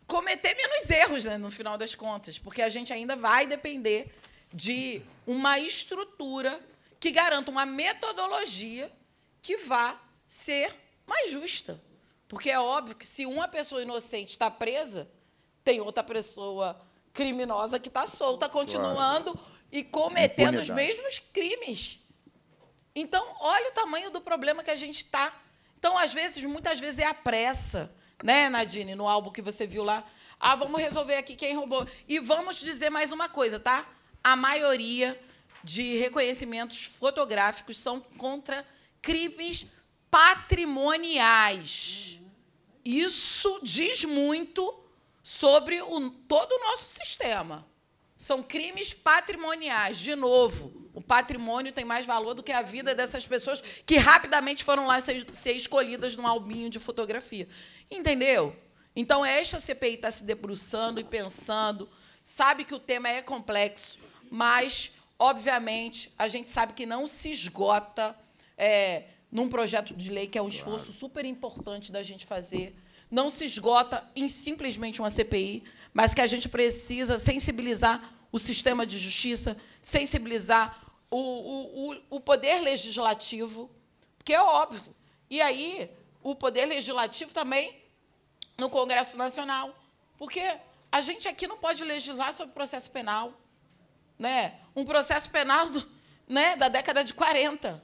[SPEAKER 17] cometer menos erros, né, no final das contas, porque a gente ainda vai depender de uma estrutura que garanta uma metodologia que vá ser mais justa. Porque é óbvio que se uma pessoa inocente está presa, tem outra pessoa criminosa que está solta, continuando claro. e cometendo os mesmos crimes. Então, olha o tamanho do problema que a gente está. Então, às vezes, muitas vezes é a pressa, né, Nadine, no álbum que você viu lá. Ah, vamos resolver aqui quem roubou. E vamos dizer mais uma coisa, tá? a maioria de reconhecimentos fotográficos são contra crimes patrimoniais. Isso diz muito sobre o, todo o nosso sistema. São crimes patrimoniais. De novo, o patrimônio tem mais valor do que a vida dessas pessoas que rapidamente foram lá ser, ser escolhidas num albinho de fotografia. Entendeu? Então, esta CPI está se debruçando e pensando, sabe que o tema é complexo, mas, obviamente, a gente sabe que não se esgota é, num projeto de lei, que é um esforço claro. super importante da gente fazer. Não se esgota em simplesmente uma CPI, mas que a gente precisa sensibilizar o sistema de justiça, sensibilizar o, o, o, o poder legislativo, que é óbvio. E aí, o poder legislativo também no Congresso Nacional, porque a gente aqui não pode legislar sobre processo penal, né, um processo penal do, né, da década de 40.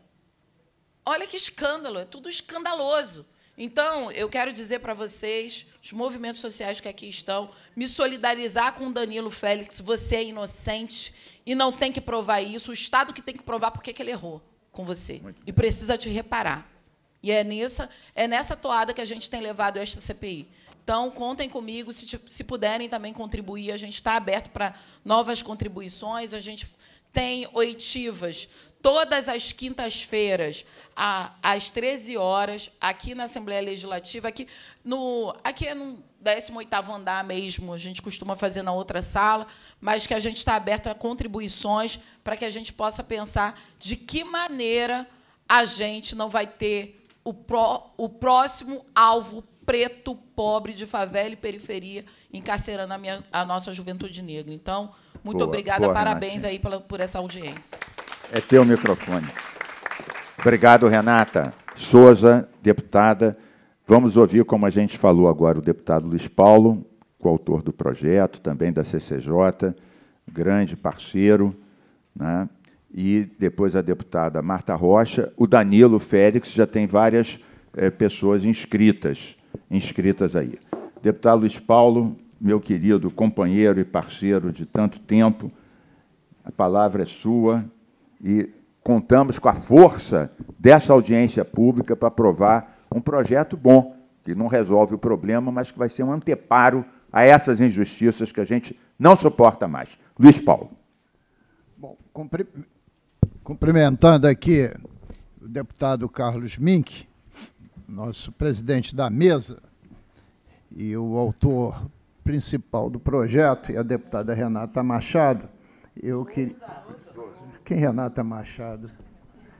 [SPEAKER 17] Olha que escândalo, é tudo escandaloso. Então, eu quero dizer para vocês, os movimentos sociais que aqui estão, me solidarizar com Danilo Félix, você é inocente e não tem que provar isso, o Estado que tem que provar porque que ele errou com você e precisa te reparar. E é nessa, é nessa toada que a gente tem levado esta CPI. Então, contem comigo, se, se puderem também contribuir, a gente está aberto para novas contribuições, a gente tem oitivas todas as quintas-feiras, às 13 horas, aqui na Assembleia Legislativa, aqui no, aqui é no 18 andar mesmo, a gente costuma fazer na outra sala, mas que a gente está aberto a contribuições para que a gente possa pensar de que maneira a gente não vai ter o, pró, o próximo alvo preto, pobre, de favela e periferia, encarcerando a, minha, a nossa juventude negra. Então, muito boa, obrigada, boa, parabéns aí pela, por essa audiência.
[SPEAKER 1] É teu microfone. Obrigado, Renata. Souza, deputada. Vamos ouvir, como a gente falou agora, o deputado Luiz Paulo, coautor do projeto, também da CCJ, grande parceiro, né? e depois a deputada Marta Rocha. O Danilo Félix já tem várias é, pessoas inscritas inscritas aí. Deputado Luiz Paulo, meu querido companheiro e parceiro de tanto tempo, a palavra é sua e contamos com a força dessa audiência pública para aprovar um projeto bom, que não resolve o problema, mas que vai ser um anteparo a essas injustiças que a gente não suporta mais. Luiz Paulo.
[SPEAKER 18] Bom, cumprimentando aqui o deputado Carlos Mink, nosso presidente da mesa e o autor principal do projeto, e a deputada Renata Machado, eu queria. Quem é Renata Machado?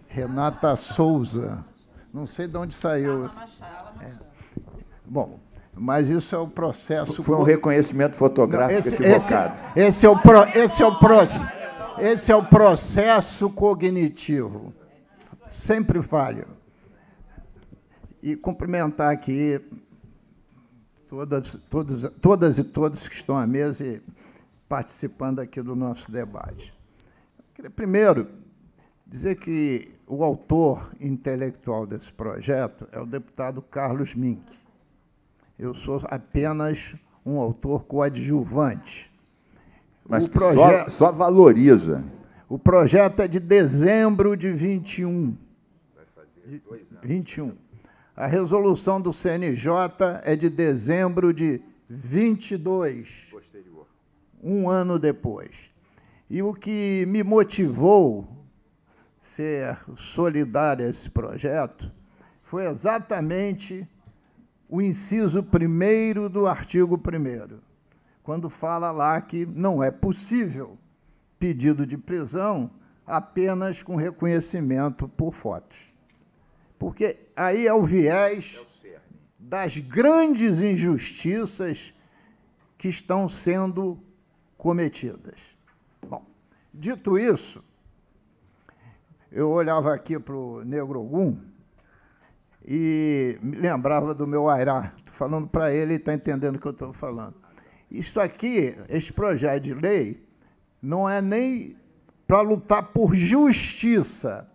[SPEAKER 18] Renata Souza. Não sei de onde saiu. É. Bom, mas isso é o processo. Foi um reconhecimento
[SPEAKER 1] fotográfico esse, equivocado.
[SPEAKER 18] Esse, esse, é o pro, esse, é o pro, esse é o processo cognitivo. Sempre falho e cumprimentar aqui todas, todas todas e todos que estão à mesa e participando aqui do nosso debate. primeiro dizer que o autor intelectual desse projeto é o deputado Carlos Mink. Eu sou apenas um autor coadjuvante.
[SPEAKER 1] Mas só, só valoriza.
[SPEAKER 18] O projeto é de dezembro de 21. Vai fazer dois anos. 21. A resolução do CNJ é de dezembro de 22. Posterior. Um ano depois. E o que me motivou ser solidário a esse projeto foi exatamente o inciso primeiro do artigo 1 quando fala lá que não é possível pedido de prisão apenas com reconhecimento por fotos porque aí é o viés é das grandes injustiças que estão sendo cometidas. Bom, dito isso, eu olhava aqui para o Negro Gum e me lembrava do meu Airá. Estou falando para ele, ele está entendendo o que eu estou falando. Isso aqui, esse projeto de lei, não é nem para lutar por justiça,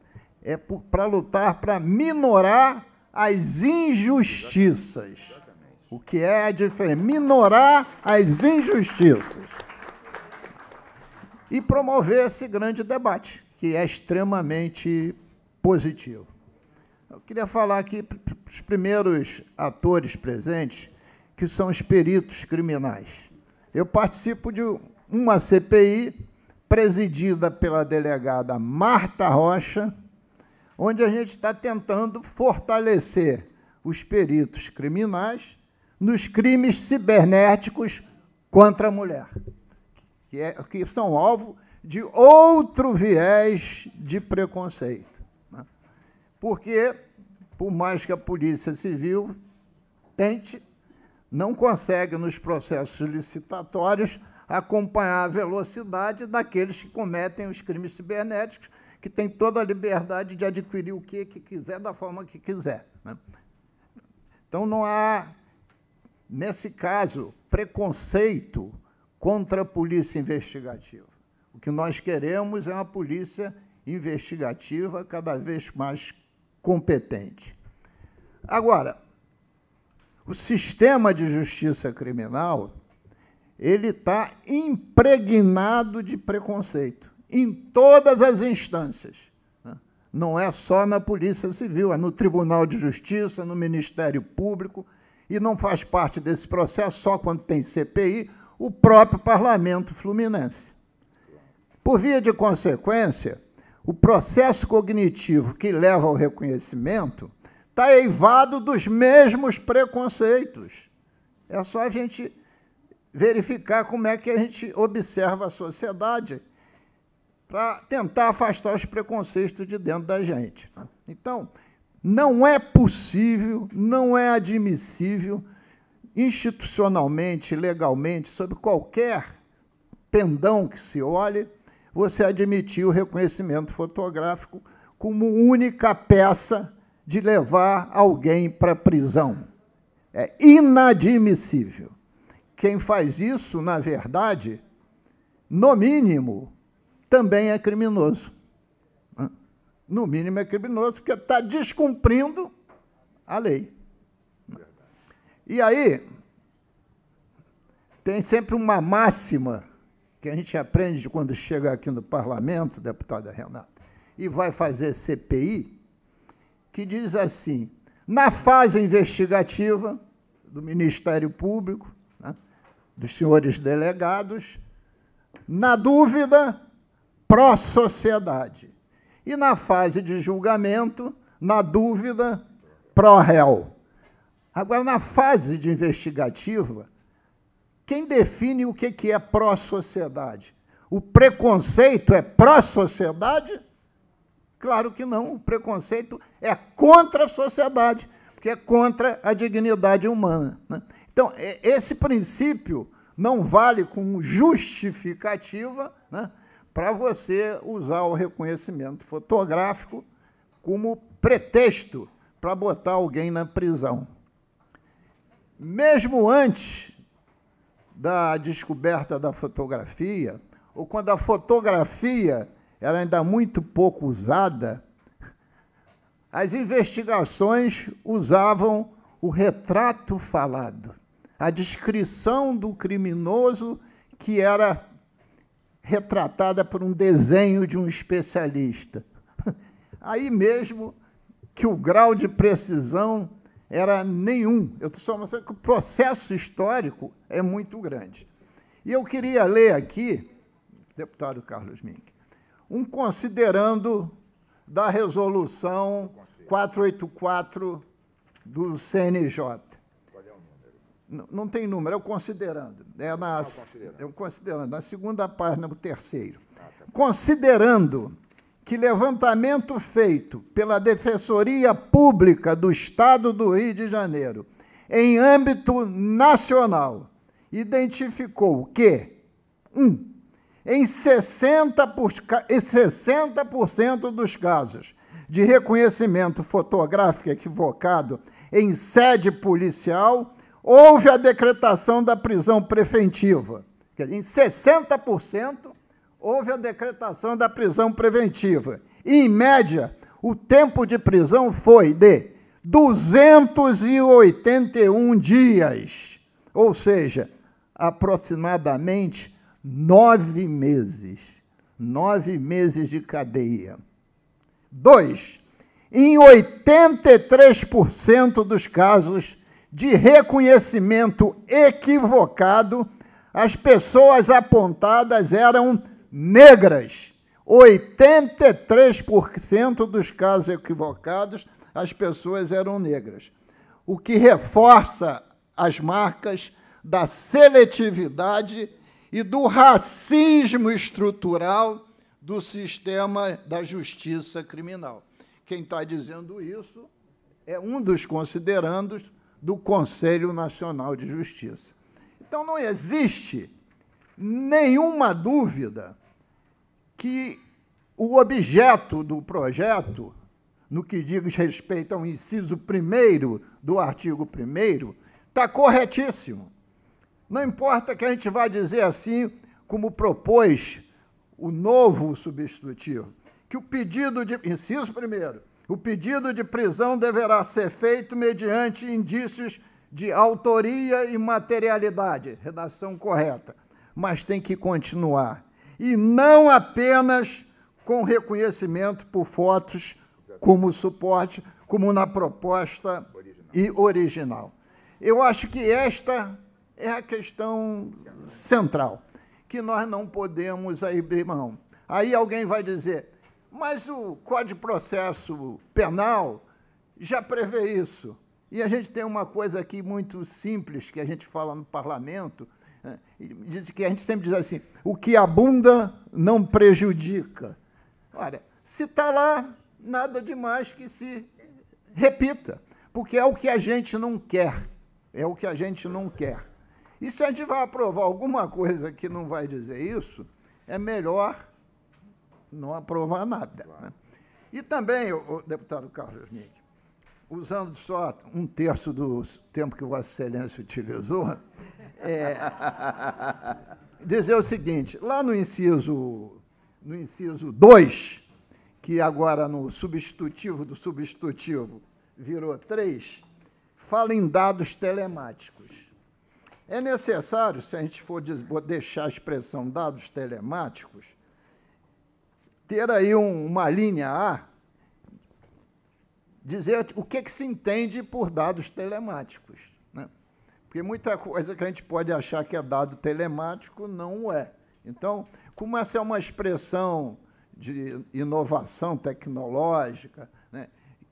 [SPEAKER 18] é para lutar para minorar as injustiças. O que é a diferença? Minorar as injustiças. E promover esse grande debate, que é extremamente positivo. Eu queria falar aqui para os primeiros atores presentes, que são os peritos criminais. Eu participo de uma CPI presidida pela delegada Marta Rocha, onde a gente está tentando fortalecer os peritos criminais nos crimes cibernéticos contra a mulher, que, é, que são alvo de outro viés de preconceito. Né? Porque, por mais que a Polícia Civil tente, não consegue, nos processos licitatórios, acompanhar a velocidade daqueles que cometem os crimes cibernéticos, que tem toda a liberdade de adquirir o que, que quiser, da forma que quiser. Né? Então, não há, nesse caso, preconceito contra a polícia investigativa. O que nós queremos é uma polícia investigativa cada vez mais competente. Agora, o sistema de justiça criminal ele está impregnado de preconceito em todas as instâncias. Não é só na Polícia Civil, é no Tribunal de Justiça, no Ministério Público, e não faz parte desse processo só quando tem CPI, o próprio Parlamento Fluminense. Por via de consequência, o processo cognitivo que leva ao reconhecimento está eivado dos mesmos preconceitos. É só a gente verificar como é que a gente observa a sociedade para tentar afastar os preconceitos de dentro da gente. Então, não é possível, não é admissível, institucionalmente, legalmente, sob qualquer pendão que se olhe, você admitir o reconhecimento fotográfico como única peça de levar alguém para a prisão. É inadmissível. Quem faz isso, na verdade, no mínimo, também é criminoso. No mínimo é criminoso, porque está descumprindo a lei. E aí, tem sempre uma máxima que a gente aprende quando chega aqui no parlamento, deputada Renata, e vai fazer CPI, que diz assim: na fase investigativa do Ministério Público, né, dos senhores delegados, na dúvida, pró-sociedade. E na fase de julgamento, na dúvida, pró-réu. Agora, na fase de investigativa, quem define o que é pró-sociedade? O preconceito é pró-sociedade? Claro que não. O preconceito é contra a sociedade, porque é contra a dignidade humana. Né? Então, é, esse princípio não vale como justificativa né? para você usar o reconhecimento fotográfico como pretexto para botar alguém na prisão. Mesmo antes da descoberta da fotografia, ou quando a fotografia era ainda muito pouco usada, as investigações usavam o retrato falado, a descrição do criminoso que era retratada por um desenho de um especialista. Aí mesmo que o grau de precisão era nenhum. Eu estou só mostrando que o processo histórico é muito grande. E eu queria ler aqui, deputado Carlos Mink, um considerando da resolução 484 do CNJ. Não, tem número, é o considerando. É, nas, é, é o considerando, na segunda página, o terceiro. Ah, tá considerando que levantamento feito pela Defensoria Pública do Estado do Rio de Janeiro, em âmbito nacional, identificou que, um, em 60%, por, em 60 dos casos de reconhecimento fotográfico equivocado em sede policial, houve a decretação da prisão preventiva. Em 60% houve a decretação da prisão preventiva. E, em média, o tempo de prisão foi de 281 dias, ou seja, aproximadamente nove meses. Nove meses de cadeia. Dois, em 83% dos casos de reconhecimento equivocado, as pessoas apontadas eram negras. 83% dos casos equivocados, as pessoas eram negras. O que reforça as marcas da seletividade e do racismo estrutural do sistema da justiça criminal. Quem está dizendo isso é um dos considerandos do Conselho Nacional de Justiça. Então, não existe nenhuma dúvida que o objeto do projeto, no que diz respeito ao inciso 1 do artigo 1, está corretíssimo. Não importa que a gente vá dizer assim, como propôs o novo substitutivo, que o pedido de. Inciso primeiro, o pedido de prisão deverá ser feito mediante indícios de autoria e materialidade. Redação correta. Mas tem que continuar. E não apenas com reconhecimento por fotos como suporte, como na proposta original. e original. Eu acho que esta é a questão central, que nós não podemos abrir mão. Aí alguém vai dizer, mas o Código de Processo Penal já prevê isso. E a gente tem uma coisa aqui muito simples que a gente fala no parlamento, eh, diz que a gente sempre diz assim: o que abunda não prejudica. Olha, se está lá, nada demais que se repita, porque é o que a gente não quer. É o que a gente não quer. E se a gente vai aprovar alguma coisa que não vai dizer isso, é melhor não aprovar nada. Claro. Né? E também, o, o deputado Carlos Nick, usando só um terço do tempo que Vossa Excelência utilizou, é, dizer o seguinte: lá no inciso no inciso 2, que agora no substitutivo do substitutivo virou 3, fala em dados telemáticos. É necessário, se a gente for deixar a expressão dados telemáticos, ter aí um, uma linha A, dizer o que, que se entende por dados telemáticos. Né? Porque muita coisa que a gente pode achar que é dado telemático não é. Então, como essa é uma expressão de inovação tecnológica, né,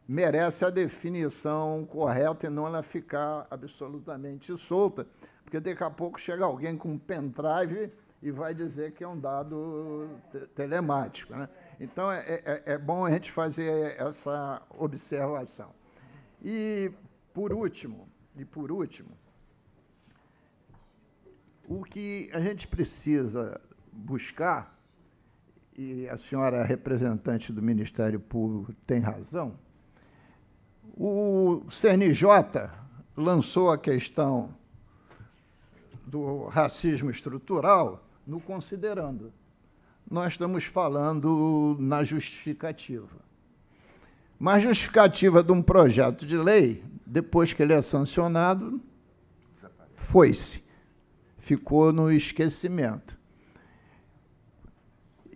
[SPEAKER 18] merece a definição correta e não ela ficar absolutamente solta, porque daqui a pouco chega alguém com um pendrive e vai dizer que é um dado te telemático. Né? Então, é, é, é, é bom a gente fazer essa observação. E, por último, e por último, o que a gente precisa buscar, e a senhora representante do Ministério Público tem razão, o CNJ lançou a questão do racismo estrutural no considerando. Nós estamos falando na justificativa. Mas justificativa de um projeto de lei, depois que ele é sancionado, foi-se. Ficou no esquecimento.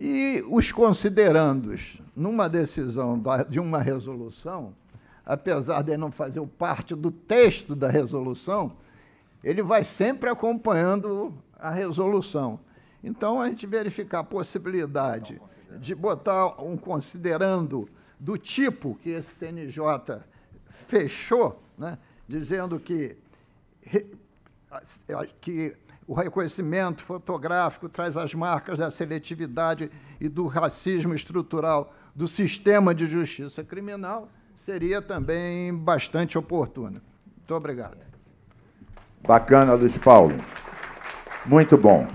[SPEAKER 18] E os considerandos, numa decisão de uma resolução, apesar de não fazer parte do texto da resolução, ele vai sempre acompanhando a resolução. Então, a gente verificar a possibilidade então, de botar um considerando do tipo que esse CNJ fechou, né, dizendo que, que o reconhecimento fotográfico traz as marcas da seletividade e do racismo estrutural do sistema de justiça criminal, seria também bastante oportuno. Muito obrigado.
[SPEAKER 1] Bacana, Luiz Paulo. Muito bom.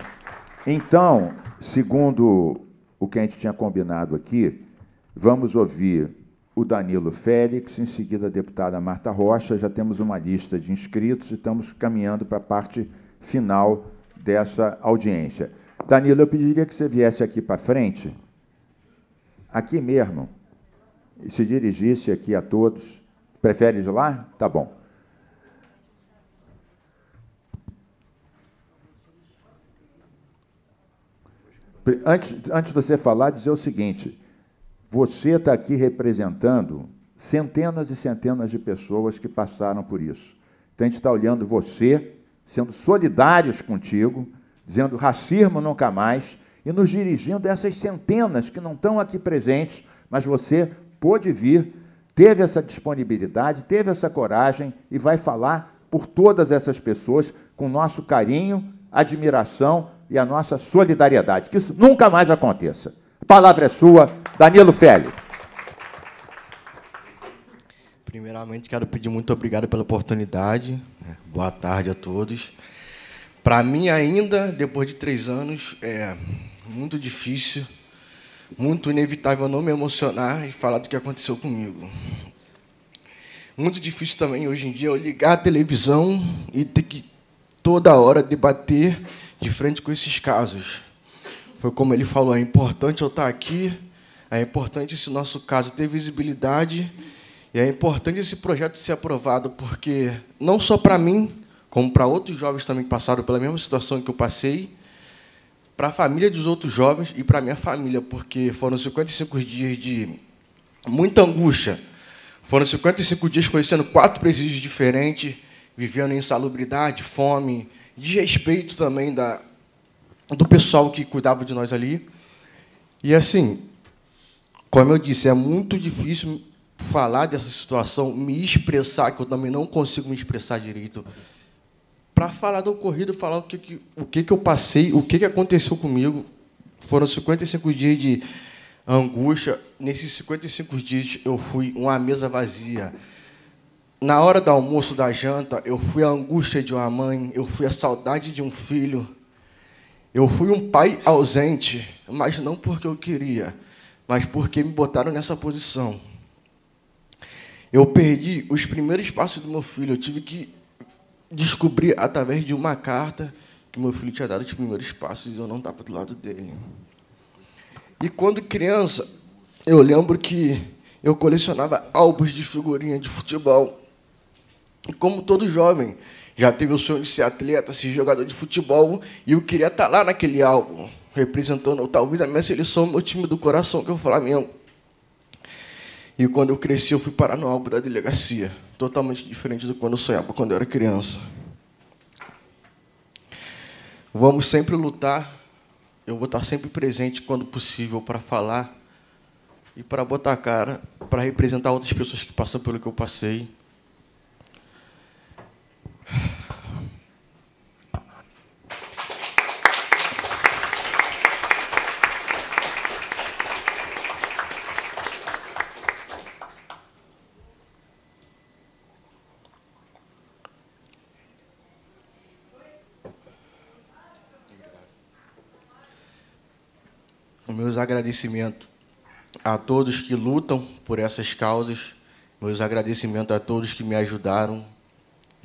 [SPEAKER 1] Então, segundo o que a gente tinha combinado aqui, vamos ouvir o Danilo Félix, em seguida a deputada Marta Rocha. Já temos uma lista de inscritos e estamos caminhando para a parte final dessa audiência. Danilo, eu pediria que você viesse aqui para frente, aqui mesmo, e se dirigisse aqui a todos. Prefere ir lá? Tá bom. Antes, antes de você falar, dizer o seguinte: você está aqui representando centenas e centenas de pessoas que passaram por isso. Então a gente está olhando você, sendo solidários contigo, dizendo racismo nunca mais, e nos dirigindo a essas centenas que não estão aqui presentes, mas você pôde vir, teve essa disponibilidade, teve essa coragem e vai falar por todas essas pessoas com nosso carinho, admiração, e a nossa solidariedade. Que isso nunca mais aconteça. A palavra é sua, Danilo Félix.
[SPEAKER 6] Primeiramente, quero pedir muito obrigado pela oportunidade. Né? Boa tarde a todos. Para mim, ainda, depois de três anos, é muito difícil, muito inevitável não me emocionar e falar do que aconteceu comigo. Muito difícil também, hoje em dia, eu ligar a televisão e ter que, toda hora, debater de frente com esses casos. Foi como ele falou: é importante eu estar aqui, é importante esse nosso caso ter visibilidade, e é importante esse projeto ser aprovado, porque não só para mim, como para outros jovens também que passaram pela mesma situação que eu passei, para a família dos outros jovens e para a minha família, porque foram 55 dias de muita angústia. Foram 55 dias conhecendo quatro presídios diferentes, vivendo em insalubridade, fome, desrespeito também da, do pessoal que cuidava de nós ali. E assim, como eu disse, é muito difícil falar dessa situação, me expressar, que eu também não consigo me expressar direito. Para falar do ocorrido, falar o que, que, o que, que eu passei, o que, que aconteceu comigo. Foram 55 dias de angústia. Nesses 55 dias, eu fui uma mesa vazia. Na hora do almoço, da janta, eu fui a angústia de uma mãe, eu fui a saudade de um filho, eu fui um pai ausente, mas não porque eu queria, mas porque me botaram nessa posição. Eu perdi os primeiros passos do meu filho, eu tive que descobrir através de uma carta que meu filho tinha dado os primeiros passos e eu não estava do lado dele. E quando criança, eu lembro que eu colecionava álbuns de figurinha de futebol. E como todo jovem, já teve o sonho de ser atleta, ser jogador de futebol, e eu queria estar tá lá naquele álbum, representando talvez a minha seleção, meu time do coração, que é o Flamengo. E quando eu cresci, eu fui parar no álbum da delegacia, totalmente diferente do quando eu sonhava quando eu era criança. Vamos sempre lutar, eu vou estar sempre presente quando possível para falar e para botar a cara, para representar outras pessoas que passam pelo que eu passei meus agradecimentos a todos que lutam por essas causas, meus agradecimentos a todos que me ajudaram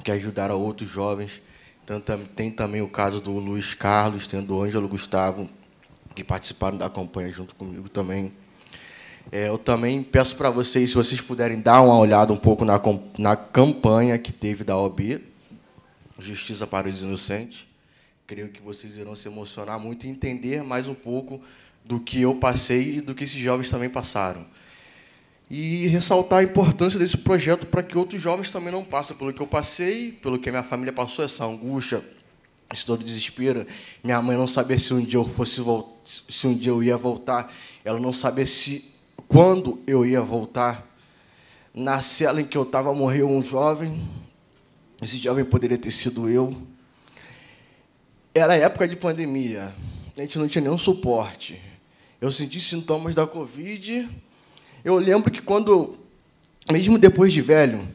[SPEAKER 6] que ajudaram outros jovens. Então, tem também o caso do Luiz Carlos, tem do Ângelo Gustavo, que participaram da campanha junto comigo também. É, eu também peço para vocês, se vocês puderem dar uma olhada um pouco na, na campanha que teve da OB, Justiça para os Inocentes. Creio que vocês irão se emocionar muito e entender mais um pouco do que eu passei e do que esses jovens também passaram e ressaltar a importância desse projeto para que outros jovens também não passem pelo que eu passei, pelo que a minha família passou, essa angústia, esse todo desespero. Minha mãe não sabia se um dia eu fosse se um dia eu ia voltar, ela não sabia se quando eu ia voltar. Na cela em que eu estava morreu um jovem. Esse jovem poderia ter sido eu. Era época de pandemia. A gente não tinha nenhum suporte. Eu senti sintomas da Covid eu lembro que quando, mesmo depois de velho,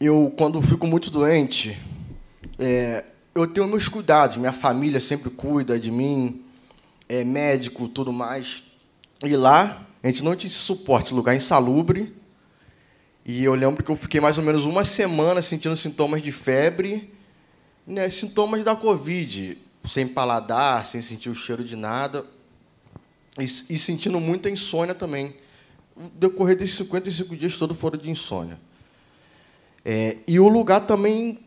[SPEAKER 6] eu quando fico muito doente, é, eu tenho meus cuidados. Minha família sempre cuida de mim, é médico, tudo mais. E lá a gente não tinha suporte, lugar insalubre. E eu lembro que eu fiquei mais ou menos uma semana sentindo sintomas de febre, né, sintomas da Covid, sem paladar, sem sentir o cheiro de nada, e, e sentindo muita insônia também o decorrer desses 55 dias todos foram de insônia. É, e o lugar também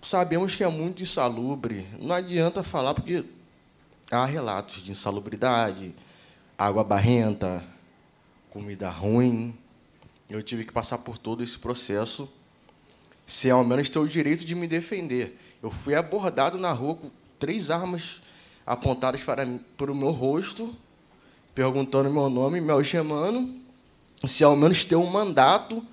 [SPEAKER 6] sabemos que é muito insalubre. Não adianta falar, porque há relatos de insalubridade, água barrenta, comida ruim. Eu tive que passar por todo esse processo sem ao menos ter o direito de me defender. Eu fui abordado na rua com três armas apontadas para, para o meu rosto, perguntando meu nome, me algemando se ao menos ter um mandato.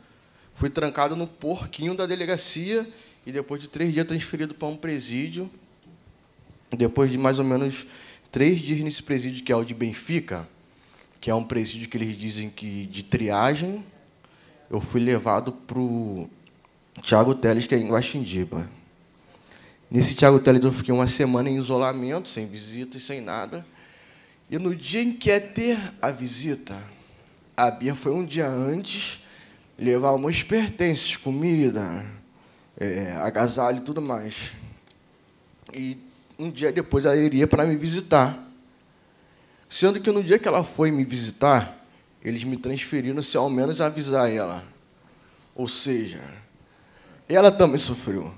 [SPEAKER 6] Fui trancado no porquinho da delegacia e depois de três dias transferido para um presídio. Depois de mais ou menos três dias nesse presídio, que é o de Benfica, que é um presídio que eles dizem que de triagem, eu fui levado para o Tiago Teles, que é em Guaxindiba. Nesse Tiago Teles eu fiquei uma semana em isolamento, sem visita e sem nada. E no dia em que é ter a visita, a Bia foi um dia antes levar algumas pertences, comida, é, agasalho e tudo mais. E um dia depois ela iria para me visitar. Sendo que no dia que ela foi me visitar, eles me transferiram se ao menos avisar ela. Ou seja, ela também sofreu.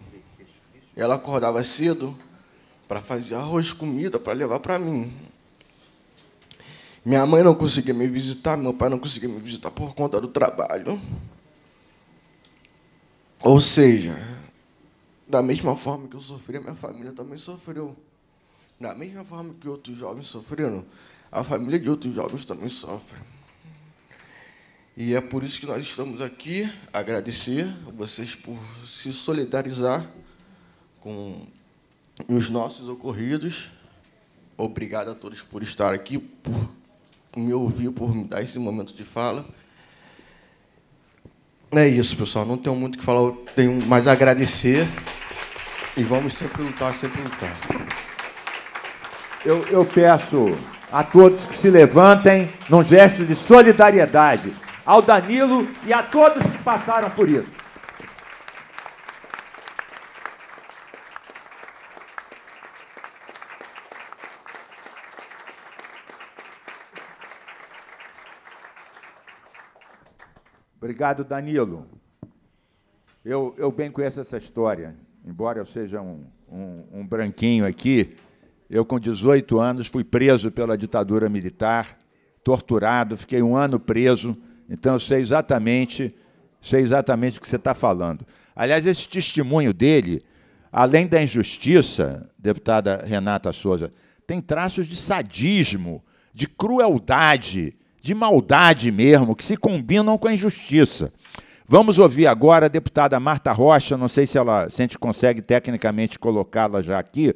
[SPEAKER 6] Ela acordava cedo para fazer arroz, comida, para levar para mim. Minha mãe não conseguia me visitar, meu pai não conseguia me visitar por conta do trabalho. Ou seja, da mesma forma que eu sofri, minha família também sofreu. Da mesma forma que outros jovens sofreram, a família de outros jovens também sofre. E é por isso que nós estamos aqui, agradecer vocês por se solidarizar com os nossos ocorridos. Obrigado a todos por estar aqui, por me ouviu, por me dar esse momento de fala. É isso, pessoal. Não tenho muito o que falar, tenho
[SPEAKER 1] mais a agradecer.
[SPEAKER 6] E vamos sempre lutar, sempre lutar.
[SPEAKER 1] Eu, eu peço a todos que se levantem num gesto de solidariedade ao Danilo e a todos que passaram por isso. Obrigado, Danilo. Eu, eu bem conheço essa história, embora eu seja um, um, um branquinho aqui. Eu, com 18 anos, fui preso pela ditadura militar, torturado, fiquei um ano preso, então eu sei exatamente, sei exatamente o que você está falando. Aliás, esse testemunho dele, além da injustiça, deputada Renata Souza, tem traços de sadismo, de crueldade, de maldade mesmo, que se combinam com a injustiça. Vamos ouvir agora a deputada Marta Rocha, não sei se, ela, se a gente consegue tecnicamente colocá-la já aqui.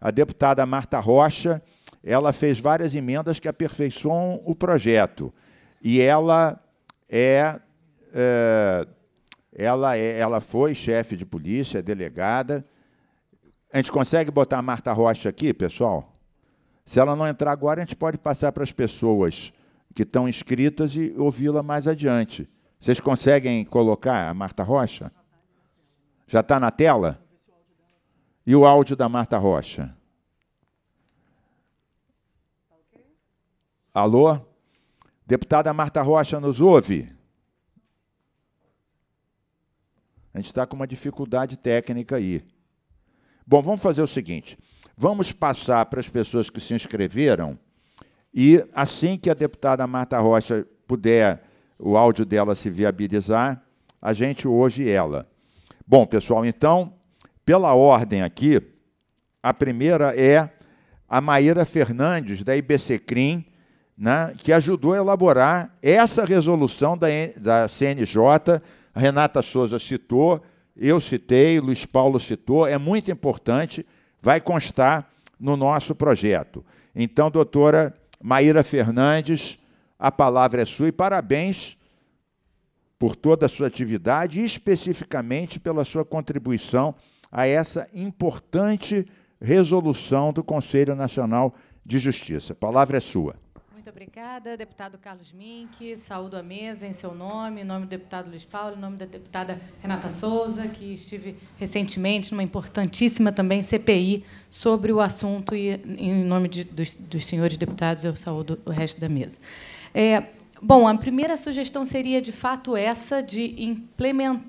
[SPEAKER 1] A deputada Marta Rocha, ela fez várias emendas que aperfeiçoam o projeto. E ela é, é ela, é, ela foi chefe de polícia, é delegada. A gente consegue botar a Marta Rocha aqui, pessoal? Se ela não entrar agora, a gente pode passar para as pessoas que estão escritas e ouvi-la mais adiante. Vocês conseguem colocar a Marta Rocha? Já está na tela? E o áudio da Marta Rocha? Alô? Deputada Marta Rocha nos ouve? A gente está com uma dificuldade técnica aí. Bom, vamos fazer o seguinte: vamos passar para as pessoas que se inscreveram e assim que a deputada Marta Rocha puder o áudio dela se viabilizar, a gente hoje ela. Bom, pessoal, então, pela ordem aqui, a primeira é a Maíra Fernandes, da IBCCrim, né, que ajudou a elaborar essa resolução da, da CNJ. A Renata Souza citou, eu citei, Luiz Paulo citou, é muito importante, vai constar no nosso projeto. Então, doutora Maíra Fernandes, a palavra é sua e parabéns por toda a sua atividade e especificamente pela sua contribuição a essa importante resolução do Conselho Nacional de Justiça. A palavra é sua
[SPEAKER 19] obrigada, deputado Carlos Mink. Saúdo a mesa em seu nome, em nome do deputado Luiz Paulo, em nome da deputada Renata Souza, que estive recentemente numa importantíssima também CPI sobre o assunto e, em nome de, dos, dos, senhores deputados, eu saúdo o resto da mesa. É, Bom, a primeira sugestão seria, de fato, essa de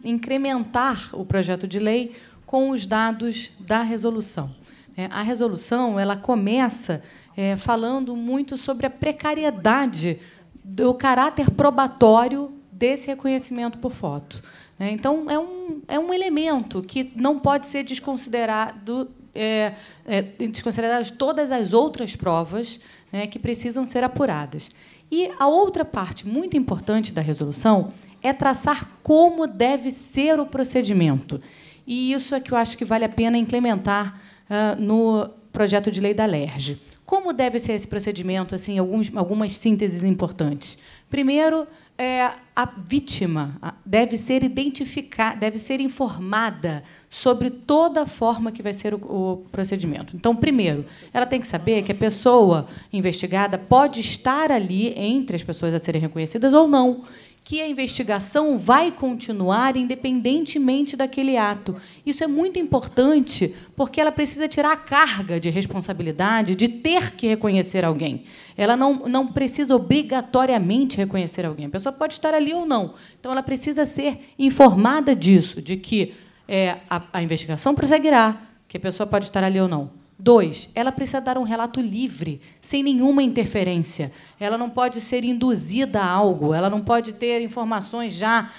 [SPEAKER 19] incrementar o projeto de lei com os dados da resolução. É, a resolução ela começa é, falando muito sobre a precariedade do caráter probatório desse reconhecimento por foto. Né? Então, é um, é um elemento que não pode ser desconsiderado. É, é, desconsideradas todas as outras provas né, que precisam ser apuradas. E a outra parte muito importante da resolução é traçar como deve ser o procedimento. E isso é que eu acho que vale a pena implementar uh, ah, no projeto de lei da LERJ. Como deve ser esse procedimento? Assim, alguns, algumas sínteses importantes. Primeiro, é, a vítima deve ser identificada, deve ser informada sobre toda a forma que vai ser o, o, procedimento. Então, primeiro, ela tem que saber que a pessoa investigada pode estar ali entre as pessoas a serem reconhecidas ou não, que a investigação vai continuar independentemente daquele ato. Isso é muito importante, porque ela precisa tirar a carga de responsabilidade de ter que reconhecer alguém. Ela não, não precisa obrigatoriamente reconhecer alguém. A pessoa pode estar ali ou não. Então, ela precisa ser informada disso, de que é, a, a investigação prosseguirá, que a pessoa pode estar ali ou não. Dois, ela precisa dar um relato livre, sem nenhuma interferência. Ela não pode ser induzida a algo, ela não pode ter informações já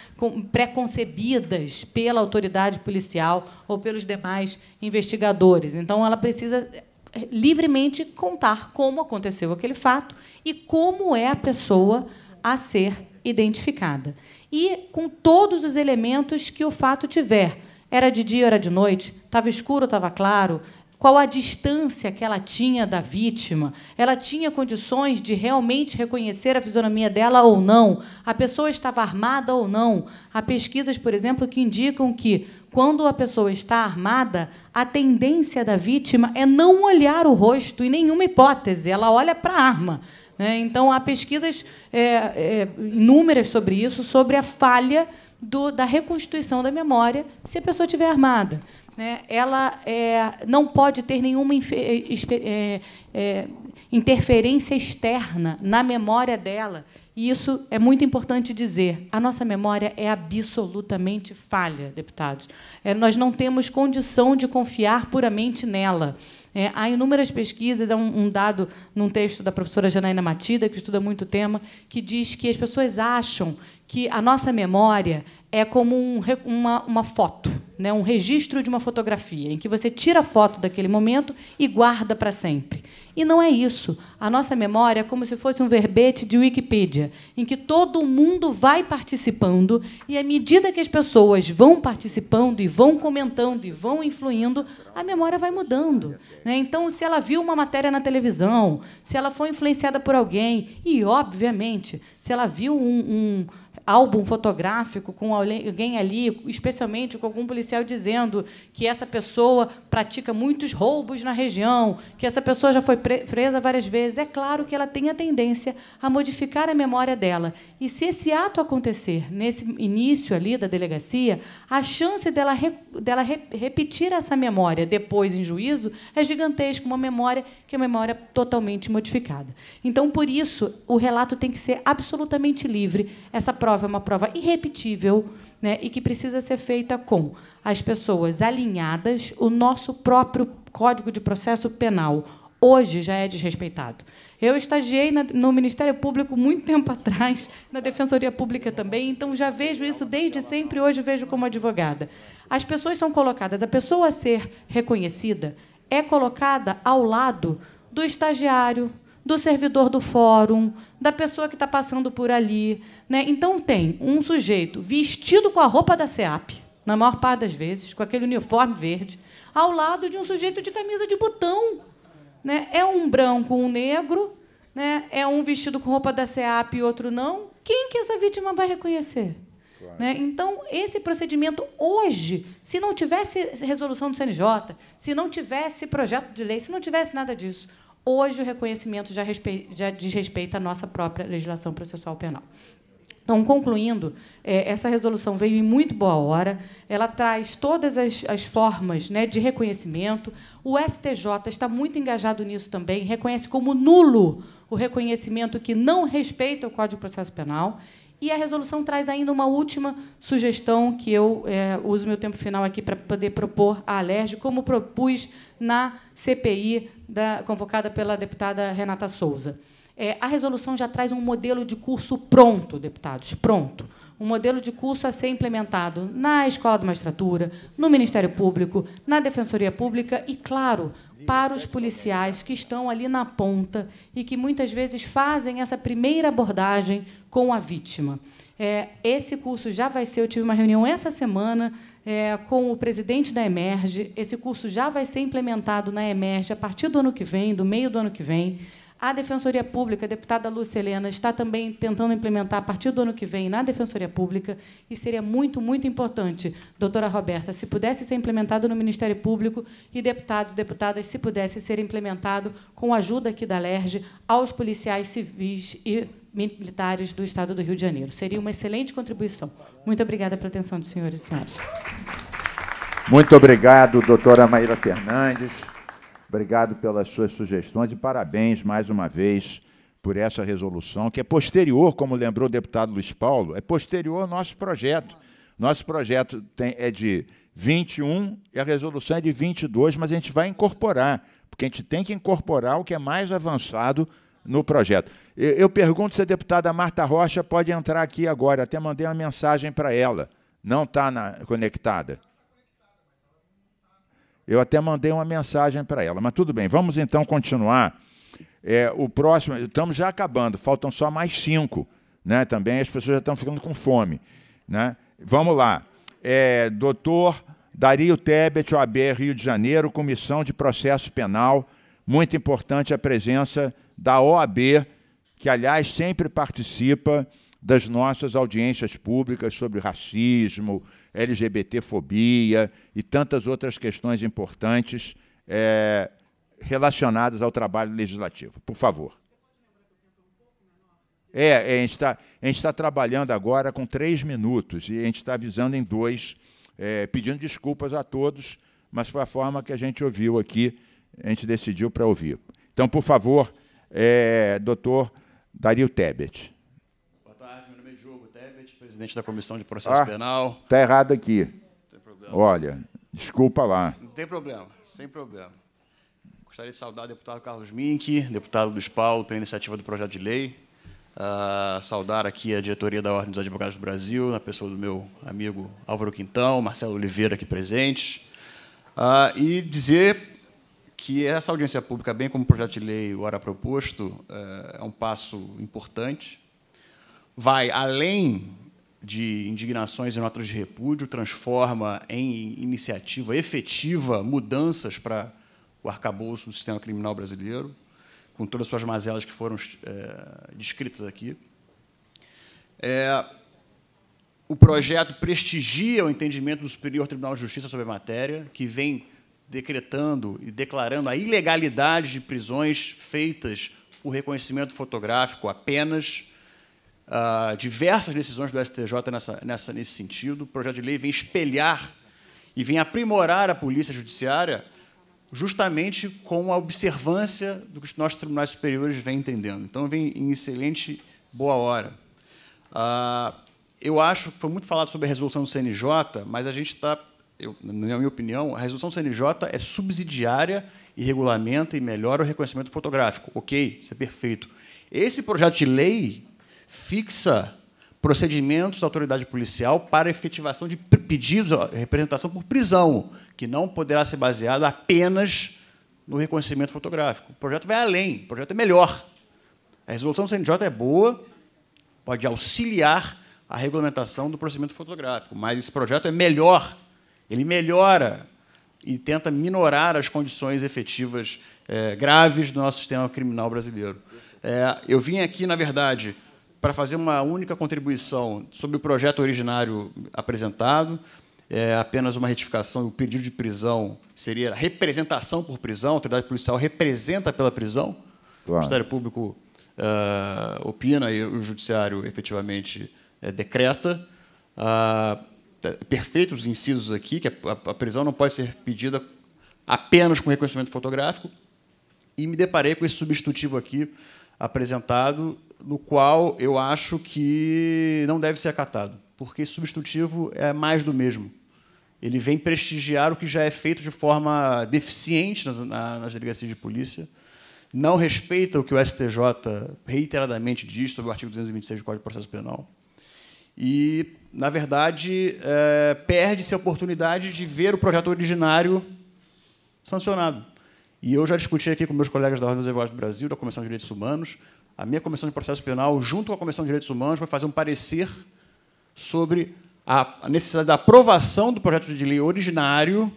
[SPEAKER 19] preconcebidas pela autoridade policial ou pelos demais investigadores. Então, ela precisa eh, livremente contar como aconteceu aquele fato e como é a pessoa a ser identificada. E com todos os elementos que o fato tiver. Era de dia, era de noite, estava escuro, estava claro, qual a distância que ela tinha da vítima, ela tinha condições de realmente reconhecer a fisionomia dela ou não, a pessoa estava armada ou não. Há pesquisas, por exemplo, que indicam que, quando a pessoa está armada, a tendência da vítima é não olhar o rosto em nenhuma hipótese, ela olha para a arma. Né? Então, há pesquisas é, é, inúmeras sobre isso, sobre a falha do, da reconstituição da memória se a pessoa estiver armada. Né? Ela é, não pode ter nenhuma é, é, é, interferência externa na memória dela. E isso é muito importante dizer. A nossa memória é absolutamente falha, deputados. É, nós não temos condição de confiar puramente nela. É, há inúmeras pesquisas, é um, um, dado num texto da professora Janaína Matida, que estuda muito o tema, que diz que as pessoas acham que a nossa memória é como um, uma, uma foto, né, um registro de uma fotografia, em que você tira a foto daquele momento e guarda para sempre. E não é isso. A nossa memória é como se fosse um verbete de Wikipedia, em que todo mundo vai participando, e à medida que as pessoas vão participando e vão comentando e vão influindo, a memória vai mudando. Né? Então, se ela viu uma matéria na televisão, se ela foi influenciada por alguém, e, obviamente, se ela viu um, um álbum fotográfico com alguém ali, especialmente com algum policial dizendo que essa pessoa pratica muitos roubos na região, que essa pessoa já foi presa várias vezes, é claro que ela tem a tendência a modificar a memória dela. E se esse ato acontecer nesse início ali da delegacia, a chance dela, re dela re repetir essa memória depois em juízo é gigantesca, uma memória que é uma memória totalmente modificada. Então, por isso, o relato tem que ser absolutamente livre. Essa prova prova é uma prova irrepetível né, e que precisa ser feita com as pessoas alinhadas, o nosso próprio Código de Processo Penal. Hoje já é desrespeitado. Eu estagiei no Ministério Público muito tempo atrás, na Defensoria Pública também, então já vejo isso desde sempre, hoje vejo como advogada. As pessoas são colocadas, a pessoa a ser reconhecida é colocada ao lado do estagiário, do servidor do fórum, da pessoa que está passando por ali. Né? Então, tem um sujeito vestido com a roupa da SEAP, na maior parte das vezes, com aquele uniforme verde, ao lado de um sujeito de camisa de botão. Né? É um branco, um negro, né? é um vestido com roupa da SEAP e outro não. Quem que essa vítima vai reconhecer? Claro. Né? Então, esse procedimento hoje, se não tivesse resolução do CNJ, se não tivesse projeto de lei, se não tivesse nada disso, Hoje, o reconhecimento já, respeita, já diz respeito à nossa própria legislação processual penal. Então, concluindo, é, essa resolução veio em muito boa hora, ela traz todas as, formas né, de reconhecimento. O STJ está muito engajado nisso também, reconhece como nulo o reconhecimento que não respeita o Código de Processo Penal e a resolução traz ainda uma última sugestão que eu é, uso meu tempo final aqui para poder propor à Alerj, como propus na CPI da, convocada pela deputada Renata Souza. É, a resolução já traz um modelo de curso pronto, deputados, pronto um modelo de curso a ser implementado na Escola de Magistratura, no Ministério Público, na Defensoria Pública e, claro, para os policiais que estão ali na ponta e que muitas vezes fazem essa primeira abordagem com a vítima. É, esse curso já vai ser, eu tive uma reunião essa semana é, com o presidente da Emerge. Esse curso já vai ser implementado na Emerge a partir do ano que vem, do meio do ano que vem. A Defensoria Pública, a deputada Lúcia Helena, está também tentando implementar a partir do ano que vem na Defensoria Pública, e seria muito, muito importante, doutora Roberta, se pudesse ser implementado no Ministério Público e deputados, deputadas, se pudesse ser implementado com a ajuda aqui da LERJ aos policiais civis e militares do Estado do Rio de Janeiro. Seria uma excelente contribuição. Muito obrigada pela atenção dos senhores e senhoras.
[SPEAKER 1] Muito obrigado, doutora Maíra Fernandes. Obrigado pelas suas sugestões e parabéns mais uma vez por essa resolução, que é posterior, como lembrou o deputado Luiz Paulo, é posterior ao nosso projeto. Nosso projeto tem, é de 21 e a resolução é de 22, mas a gente vai incorporar, porque a gente tem que incorporar o que é mais avançado no projeto. Eu, eu pergunto se a deputada Marta Rocha pode entrar aqui agora, até mandei uma mensagem para ela. Não está conectada. Eu até mandei uma mensagem para ela. Mas tudo bem, vamos então continuar. É, o próximo, estamos já acabando, faltam só mais cinco. Né? Também as pessoas já estão ficando com fome. Né? Vamos lá. É, doutor Dario Tebet, OAB Rio de Janeiro, Comissão de Processo Penal. Muito importante a presença da OAB, que, aliás, sempre participa das nossas audiências públicas sobre racismo, LGBTfobia e tantas outras questões importantes é, relacionadas ao trabalho legislativo. Por favor. É, é a gente está tá trabalhando agora com três minutos e a gente está avisando em dois, é, pedindo desculpas a todos, mas foi a forma que a gente ouviu aqui, a gente decidiu para ouvir. Então, por favor, é, doutor Dario Tebet
[SPEAKER 4] presidente da Comissão de Processo ah, Penal.
[SPEAKER 1] Está errado aqui. Não tem problema. Olha,
[SPEAKER 4] desculpa lá. Não tem problema, sem problema. Gostaria de saudar o deputado Carlos Mink, deputado do Paulos pela iniciativa do projeto de lei. Uh, saudar aqui a diretoria da Ordem dos Advogados do Brasil, na pessoa do meu amigo Álvaro Quintão, Marcelo Oliveira aqui presente. Uh, ah, e dizer que essa audiência pública, bem como o projeto de lei ora proposto, eh, é um passo importante. Vai além de indignações e notas de repúdio, transforma em iniciativa efetiva mudanças para o arcabouço do sistema criminal brasileiro, com todas as suas mazelas que foram é, descritas aqui. É, o projeto prestigia o entendimento do Superior Tribunal de Justiça sobre a matéria, que vem decretando e declarando a ilegalidade de prisões feitas por reconhecimento fotográfico apenas, uh, diversas decisões do STJ nessa, nessa, nesse sentido. O projeto de lei vem espelhar e vem aprimorar a polícia judiciária justamente com a observância do que os nossos tribunais superiores vêm entendendo. Então, vem em excelente boa hora. Uh, eu acho que foi muito falado sobre a resolução do CNJ, mas a gente está, na minha opinião, a resolução do CNJ é subsidiária e regulamenta e melhora o reconhecimento fotográfico. Ok, isso é perfeito. Esse projeto de lei fixa procedimentos da autoridade policial para efetivação de pedidos, representação por prisão, que não poderá ser baseada apenas no reconhecimento fotográfico. O projeto vai além, o projeto é melhor. A resolução do CNJ é boa, pode auxiliar a regulamentação do procedimento fotográfico, mas esse projeto é melhor, ele melhora e tenta minorar as condições efetivas é, graves do nosso sistema criminal brasileiro. É, eu vim aqui, na verdade, para fazer uma única contribuição sobre o projeto originário apresentado, é apenas uma retificação, o pedido de prisão seria representação por prisão, a autoridade policial representa pela prisão, claro. o Ministério Público uh, opina e o Judiciário efetivamente é, decreta. Uh, perfeitos os incisos aqui, que a, a, prisão não pode ser pedida apenas com reconhecimento fotográfico, e me deparei com esse substitutivo aqui, apresentado, no qual eu acho que não deve ser acatado, porque substitutivo é mais do mesmo. Ele vem prestigiar o que já é feito de forma deficiente nas, nas delegacias de polícia, não respeita o que o STJ reiteradamente diz sobre o artigo 226 do Código de Processo Penal. E, na verdade, é, perde-se a oportunidade de ver o projeto originário sancionado. E eu já discuti aqui com meus colegas da Ordem dos Advogados do Brasil, da Comissão de Direitos Humanos, a minha Comissão de Processo Penal, junto com a Comissão de Direitos Humanos, vai fazer um parecer sobre a necessidade da aprovação do projeto de lei originário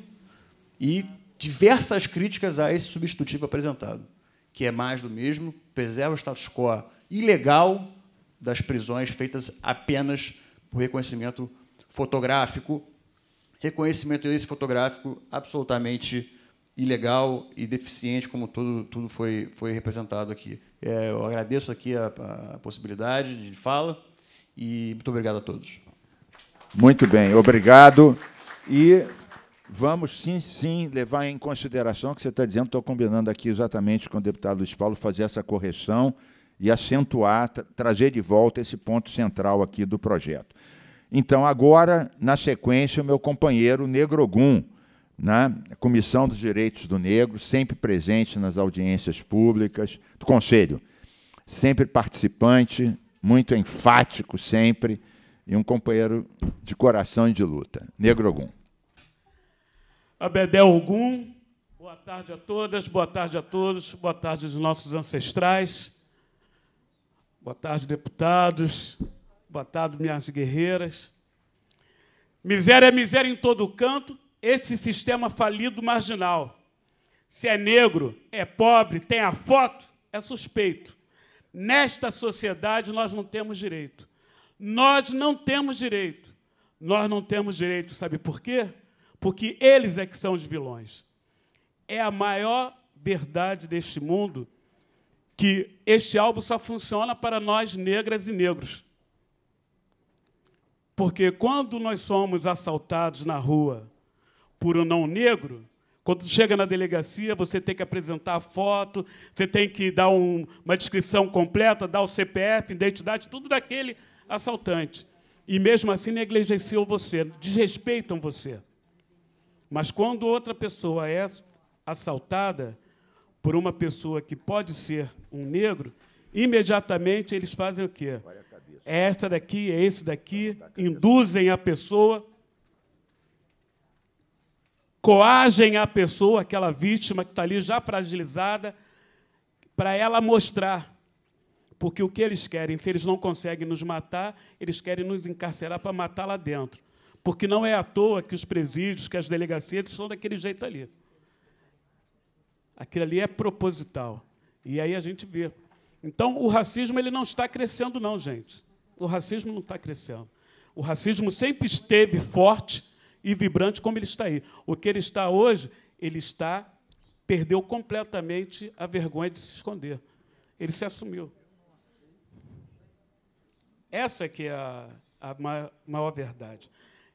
[SPEAKER 4] e diversas críticas a esse substitutivo apresentado, que é mais do mesmo, preserva o status quo ilegal das prisões feitas apenas por reconhecimento fotográfico, reconhecimento esse fotográfico absolutamente ilegal e deficiente, como tudo, tudo foi, foi representado aqui. É, eu agradeço aqui a, a possibilidade de fala e muito obrigado a todos.
[SPEAKER 1] Muito bem, obrigado. E vamos, sim, sim, levar em consideração o que você está dizendo, estou combinando aqui exatamente com o deputado Luiz Paulo fazer essa correção e acentuar, trazer de volta esse ponto central aqui do projeto. Então, agora, na sequência, o meu companheiro Negro Gum na né, Comissão dos Direitos do Negro, sempre presente nas audiências públicas do Conselho, sempre participante, muito enfático sempre, e um companheiro de coração e de luta. Negro Ogum. Abedel Ogum,
[SPEAKER 20] boa tarde a todas, boa tarde a todos, boa tarde aos nossos ancestrais, boa tarde, deputados, boa tarde, minhas guerreiras. Miséria é miséria em todo canto, este sistema falido marginal. Se é negro, é pobre, tem a foto, é suspeito. Nesta sociedade nós não temos direito. Nós não temos direito. Nós não temos direito, sabe por quê? Porque eles é que são os vilões. É a maior verdade deste mundo que este álbum só funciona para nós negras e negros. Porque quando nós somos assaltados na rua, por um não negro, quando chega na delegacia, você tem que apresentar a foto, você tem que dar um, uma descrição completa, dar o CPF, identidade, tudo daquele assaltante. E mesmo assim negligenciam você, desrespeitam você. Mas quando outra pessoa é assaltada por uma pessoa que pode ser um negro, imediatamente eles fazem o quê? É esta daqui, é esse daqui, induzem a pessoa coagem a pessoa, aquela vítima que está ali já fragilizada, para ela mostrar. Porque o que eles querem, se eles não conseguem nos matar, eles querem nos encarcerar para matar lá dentro. Porque não é à toa que os presídios, que as delegacias são daquele jeito ali. Aquilo ali é proposital. E aí a gente vê. Então, o racismo ele não está crescendo, não, gente. O racismo não está crescendo. O racismo sempre esteve forte, e vibrante como ele está aí. O que ele está hoje, ele está perdeu completamente a vergonha de se esconder. Ele se assumiu. Essa é que é a, a maior verdade.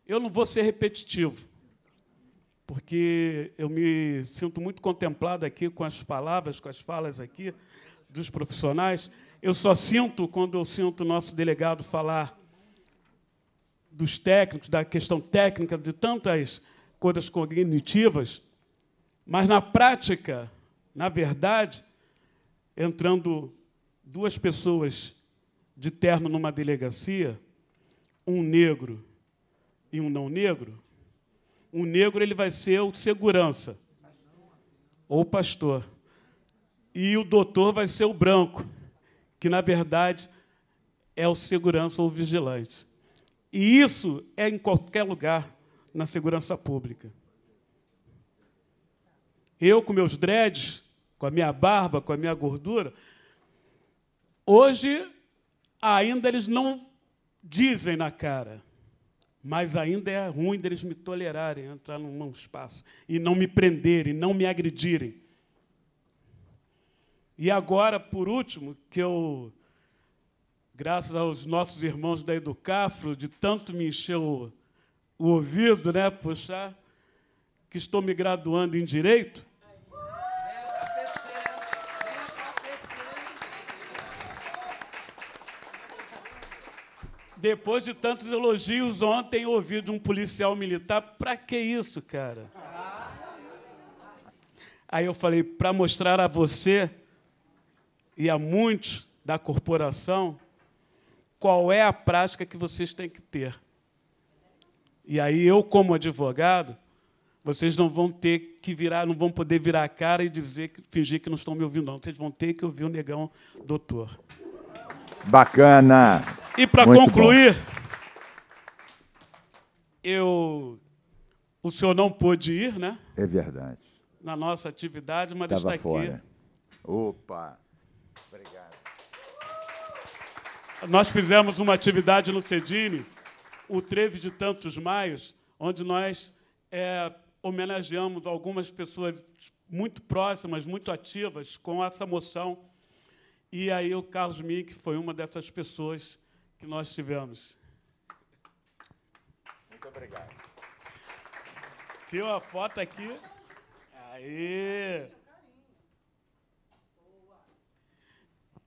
[SPEAKER 20] Eu não vou ser repetitivo, porque eu me sinto muito contemplado aqui com as palavras, com as falas aqui dos profissionais. Eu só sinto quando eu sinto o nosso delegado falar dos técnicos, da questão técnica, de tantas coisas cognitivas, mas na prática, na verdade, entrando duas pessoas de terno numa delegacia, um negro e um não negro, um negro ele vai ser o segurança ou pastor. E o doutor vai ser o branco, que na verdade é o segurança ou o vigilante. E isso é em qualquer lugar na segurança pública. Eu, com meus dreads, com a minha barba, com a minha gordura, hoje ainda eles não dizem na cara, mas ainda é ruim deles me tolerarem, entrar num espaço e não me prenderem, não me agredirem. E agora, por último, que eu graças aos nossos irmãos da Educafro, de tanto me encheu o ouvido, né, puxar, que estou me graduando em Direito. Depois de tantos elogios ontem, ouvi de um policial militar, para que isso, cara? Aí eu falei, para mostrar a você e a muitos da corporação qual é a prática que vocês têm que ter. E aí eu, como advogado, vocês não vão ter que virar, não vão poder virar a cara e dizer, fingir que não estão me ouvindo, não. Vocês vão ter que ouvir o negão doutor.
[SPEAKER 1] Bacana! E para concluir,
[SPEAKER 20] bom. eu. O senhor não pôde ir, né? É verdade. Na nossa atividade, mas Tava está aqui. Fora. Opa! Obrigado nós fizemos uma atividade no Cedine, o Treve de Tantos Maios, onde nós é, homenageamos algumas pessoas muito próximas, muito ativas com essa moção. E aí o Carlos Mink foi uma dessas pessoas que nós tivemos.
[SPEAKER 11] Muito obrigado.
[SPEAKER 20] Tem uma foto aqui. Aí.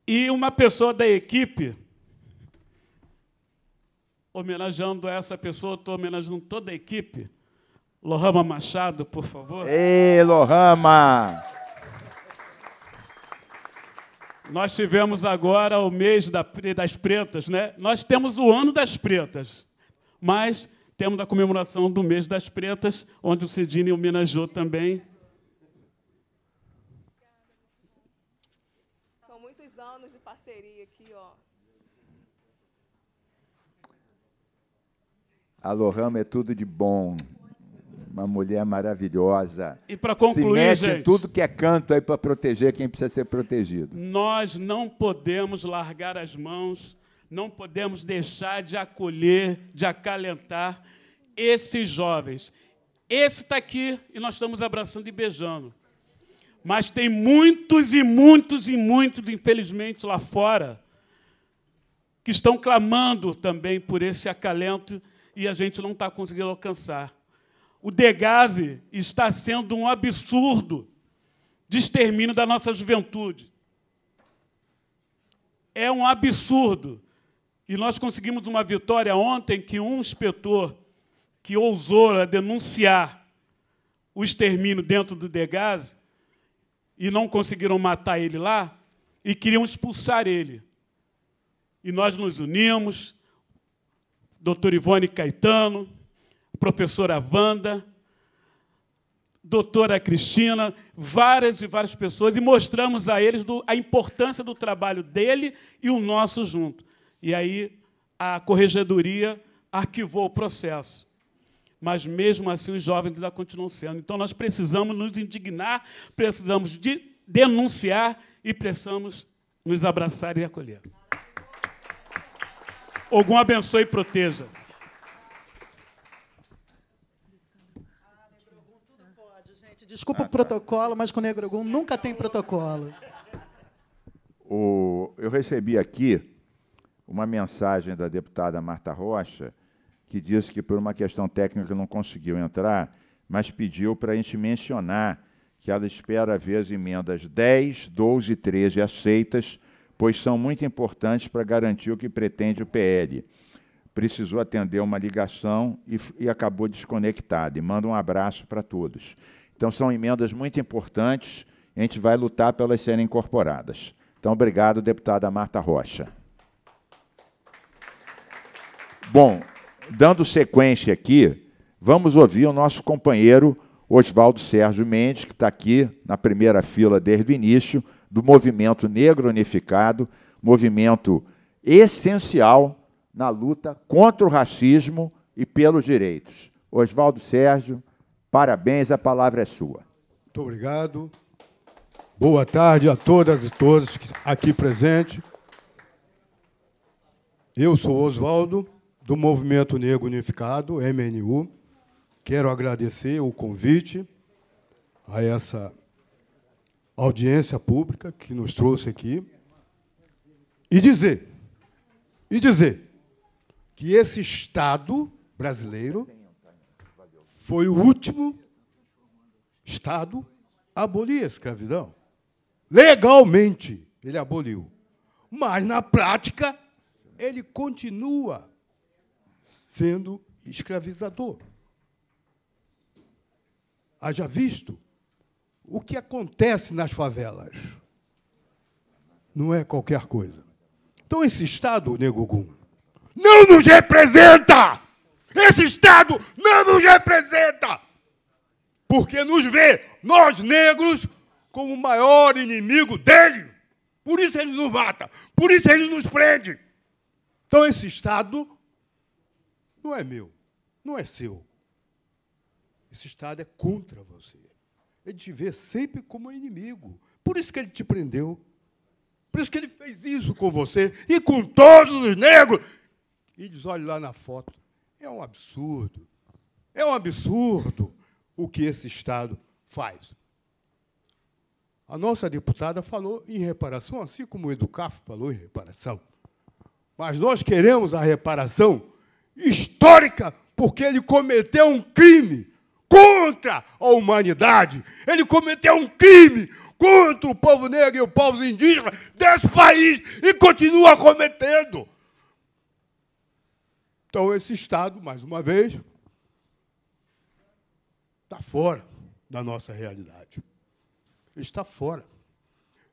[SPEAKER 20] E uma pessoa da equipe homenageando essa pessoa, estou homenageando toda a equipe. Lohama Machado, por favor.
[SPEAKER 1] Ei, Lohama!
[SPEAKER 20] Nós tivemos agora o mês das pretas, né? Nós temos o ano das pretas, mas temos a comemoração do mês das pretas, onde o Cidine homenageou também.
[SPEAKER 12] São muitos anos de parceria aqui, ó.
[SPEAKER 1] A Lohama é tudo de bom. Uma mulher maravilhosa. E para concluir, se mete gente, tudo que é canto aí para proteger quem precisa ser protegido.
[SPEAKER 20] Nós não podemos largar as mãos, não podemos deixar de acolher, de acalentar esses jovens. Esse está aqui e nós estamos abraçando e beijando. Mas tem muitos e muitos e muitos, infelizmente, lá fora, que estão clamando também por esse acalento e a gente não está conseguindo alcançar. O degase está sendo um absurdo de extermínio da nossa juventude. É um absurdo. E nós conseguimos uma vitória ontem que um inspetor que ousou denunciar o extermínio dentro do degase e não conseguiram matar ele lá e queriam expulsar ele. E nós nos unimos, Doutor Ivone Caetano, professora Wanda, doutora Cristina, várias e várias pessoas, e mostramos a eles do, a importância do trabalho dele e o nosso junto. E aí a corregedoria arquivou o processo. Mas mesmo assim os jovens ainda continuam sendo. Então nós precisamos nos indignar, precisamos de denunciar e precisamos nos abraçar e acolher. Ogum abençoe e proteja.
[SPEAKER 9] Desculpa ah, tá. o protocolo, mas com o Negro Ogum nunca tem protocolo.
[SPEAKER 1] O, eu recebi aqui uma mensagem da deputada Marta Rocha, que disse que por uma questão técnica não conseguiu entrar, mas pediu para a gente mencionar que ela espera ver as emendas 10, 12 e 13 aceitas pois são muito importantes para garantir o que pretende o PL. Precisou atender uma ligação e, e acabou desconectado. E manda um abraço para todos. Então, são emendas muito importantes. A gente vai lutar para elas serem incorporadas. Então, obrigado, deputada Marta Rocha. Bom, dando sequência aqui, vamos ouvir o nosso companheiro Oswaldo Sérgio Mendes, que está aqui na primeira fila desde o início, do movimento negro unificado, movimento essencial na luta contra o racismo e pelos direitos. Oswaldo Sérgio, parabéns, a palavra é sua.
[SPEAKER 5] Muito obrigado.
[SPEAKER 1] Boa tarde a todas e
[SPEAKER 5] todos aqui presentes. Eu sou Oswaldo, do Movimento Negro Unificado, MNU. Quero agradecer o convite a essa audiência pública que nos trouxe aqui e dizer e dizer que esse Estado brasileiro foi o último Estado a abolir a escravidão. Legalmente ele aboliu, mas na prática ele continua sendo escravizador. Haja visto o que acontece nas favelas não é qualquer coisa. Então, esse Estado, nego não nos representa! Esse Estado não nos representa! Porque nos vê, nós negros, como o maior inimigo dele. Por isso ele nos mata, por isso ele nos prende. Então, esse Estado não é meu, não é seu. Esse Estado é contra você. Ele te vê sempre como inimigo. Por isso que ele te prendeu. Por isso que ele fez isso com você e com todos os negros. E diz: olha lá na foto. É um absurdo. É um absurdo o que esse Estado faz. A nossa deputada falou em reparação, assim como o Educaf falou em reparação. Mas nós queremos a reparação histórica, porque ele cometeu um crime contra a humanidade. Ele cometeu um crime contra o povo negro e o povo indígena desse país e continua cometendo. Então, esse Estado, mais uma vez, está fora da nossa realidade. está fora.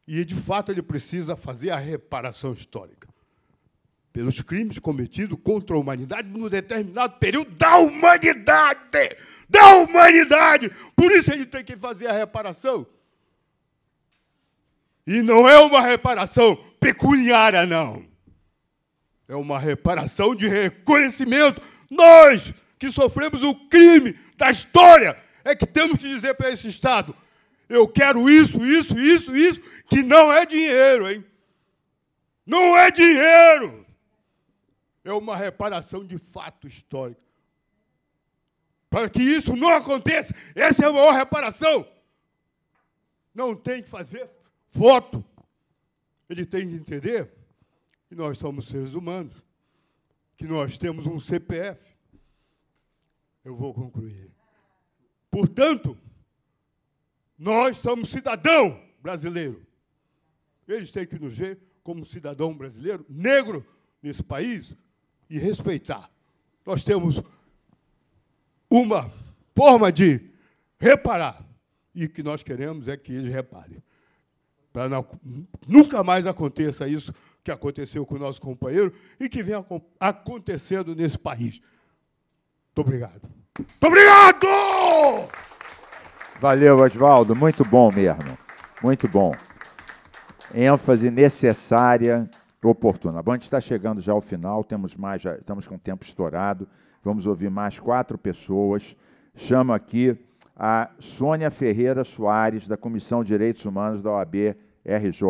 [SPEAKER 5] E, de fato, ele precisa fazer a reparação histórica pelos crimes cometidos contra a humanidade num determinado período da humanidade da humanidade. Por isso ele tem que fazer a reparação. E não é uma reparação pecuniária, não. É uma reparação de reconhecimento. Nós que sofremos o crime da história é que temos que dizer para esse Estado: eu quero isso, isso, isso, isso, que não é dinheiro, hein? Não é dinheiro! É uma reparação de fato histórico para que isso não aconteça. Essa é a maior reparação. Não tem que fazer foto. Ele tem que entender que nós somos seres humanos, que nós temos um CPF. Eu vou concluir. Portanto, nós somos cidadão brasileiro. Eles têm que nos ver como cidadão brasileiro, negro nesse país, e respeitar. Nós temos uma forma de reparar. E o que nós queremos é que eles reparem. Para nunca mais aconteça isso que aconteceu com o nosso companheiro e que vem acontecendo nesse país. Muito obrigado.
[SPEAKER 10] Muito obrigado!
[SPEAKER 1] Valeu, Oswaldo. Muito bom mesmo. Muito bom. ênfase necessária, oportuna. A gente está chegando já ao final, temos mais, já, estamos com o tempo estourado. Vamos ouvir mais quatro pessoas. Chamo aqui a Sônia Ferreira Soares, da Comissão de Direitos Humanos da OAB RJ,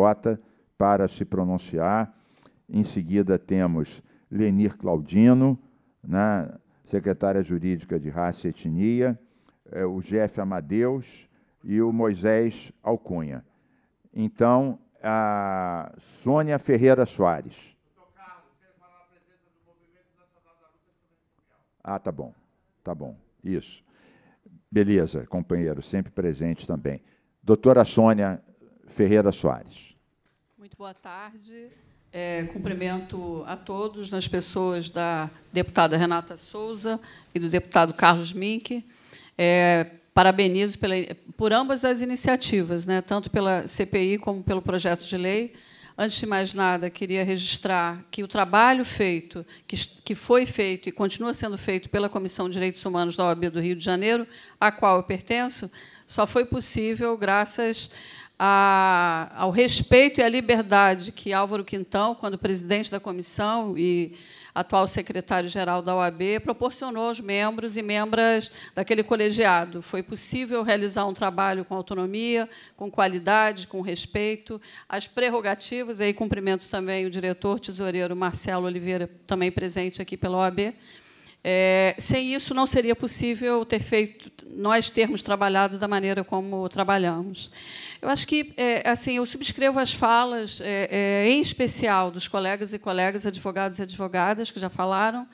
[SPEAKER 1] para se pronunciar. Em seguida, temos Lenir Claudino, né, secretária jurídica de Raça e Etnia, é, o Jeff Amadeus e o Moisés Alcunha. Então, a Sônia Ferreira Soares. Ah, tá bom, tá bom, isso. Beleza, companheiro, sempre presente também. Doutora Sônia Ferreira Soares.
[SPEAKER 21] Muito boa tarde. É, cumprimento a todos, nas pessoas da deputada Renata Souza e do deputado Carlos Mink. É, parabenizo pela, por ambas as iniciativas, né, tanto pela CPI como pelo projeto de lei. Antes de mais nada, queria registrar que o trabalho feito, que, que foi feito e continua sendo feito pela Comissão de Direitos Humanos da OAB do Rio de Janeiro, a qual eu pertenço, só foi possível graças a, ao respeito e à liberdade que Álvaro Quintão, quando presidente da comissão e atual secretário-geral da OAB, proporcionou aos membros e membras daquele colegiado. Foi possível realizar um trabalho com autonomia, com qualidade, com respeito, as prerrogativas, e aí cumprimento também o diretor tesoureiro Marcelo Oliveira, também presente aqui pela OAB, é, sem isso, não seria possível ter feito nós termos trabalhado da maneira como trabalhamos. Eu acho que, é, assim, eu subscrevo as falas, é, é em especial dos colegas e colegas, advogados e advogadas que já falaram,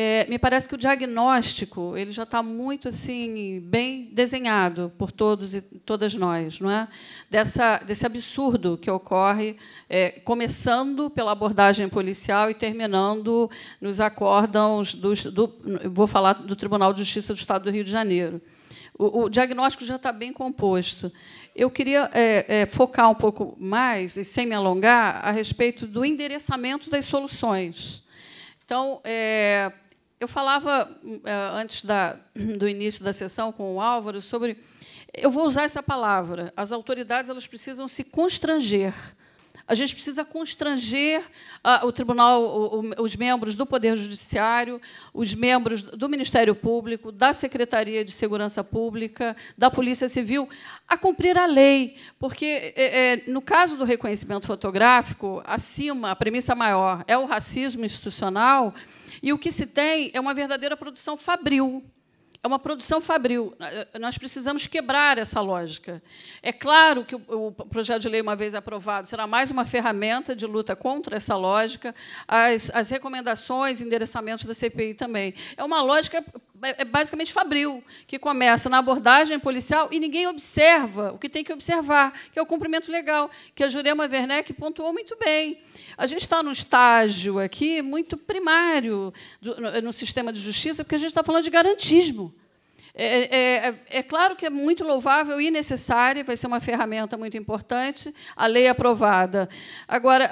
[SPEAKER 21] é, me parece que o diagnóstico ele já está muito assim bem desenhado por todos e todas nós, não é? Dessa, desse absurdo que ocorre, é, começando pela abordagem policial e terminando nos acórdãos do, vou falar do Tribunal de Justiça do Estado do Rio de Janeiro. O, o diagnóstico já está bem composto. Eu queria é, é, focar um pouco mais e sem me alongar a respeito do endereçamento das soluções. Então, é, eu falava eh, antes da, do início da sessão com o Álvaro sobre. Eu vou usar essa palavra. As autoridades elas precisam se constranger. A gente precisa constranger ah, o tribunal, os membros do Poder Judiciário, os membros do Ministério Público, da Secretaria de Segurança Pública, da Polícia Civil, a cumprir a lei. Porque, é, é, no caso do reconhecimento fotográfico, acima, a premissa maior é o racismo institucional. E o que se tem é uma verdadeira produção fabril. É uma produção fabril. Nós precisamos quebrar essa lógica. É claro que o projeto de lei, uma vez aprovado, será mais uma ferramenta de luta contra essa lógica. As, as recomendações, endereçamentos da CPI também. É uma lógica é, é basicamente Fabril, que começa na abordagem policial e ninguém observa o que tem que observar, que é o cumprimento legal, que a Jurema Werneck pontuou muito bem. A gente está num estágio aqui muito primário do, no, no sistema de justiça, porque a gente está falando de garantismo. É, é, é, é, claro que é muito louvável e necessária, vai ser uma ferramenta muito importante, a lei aprovada. Agora,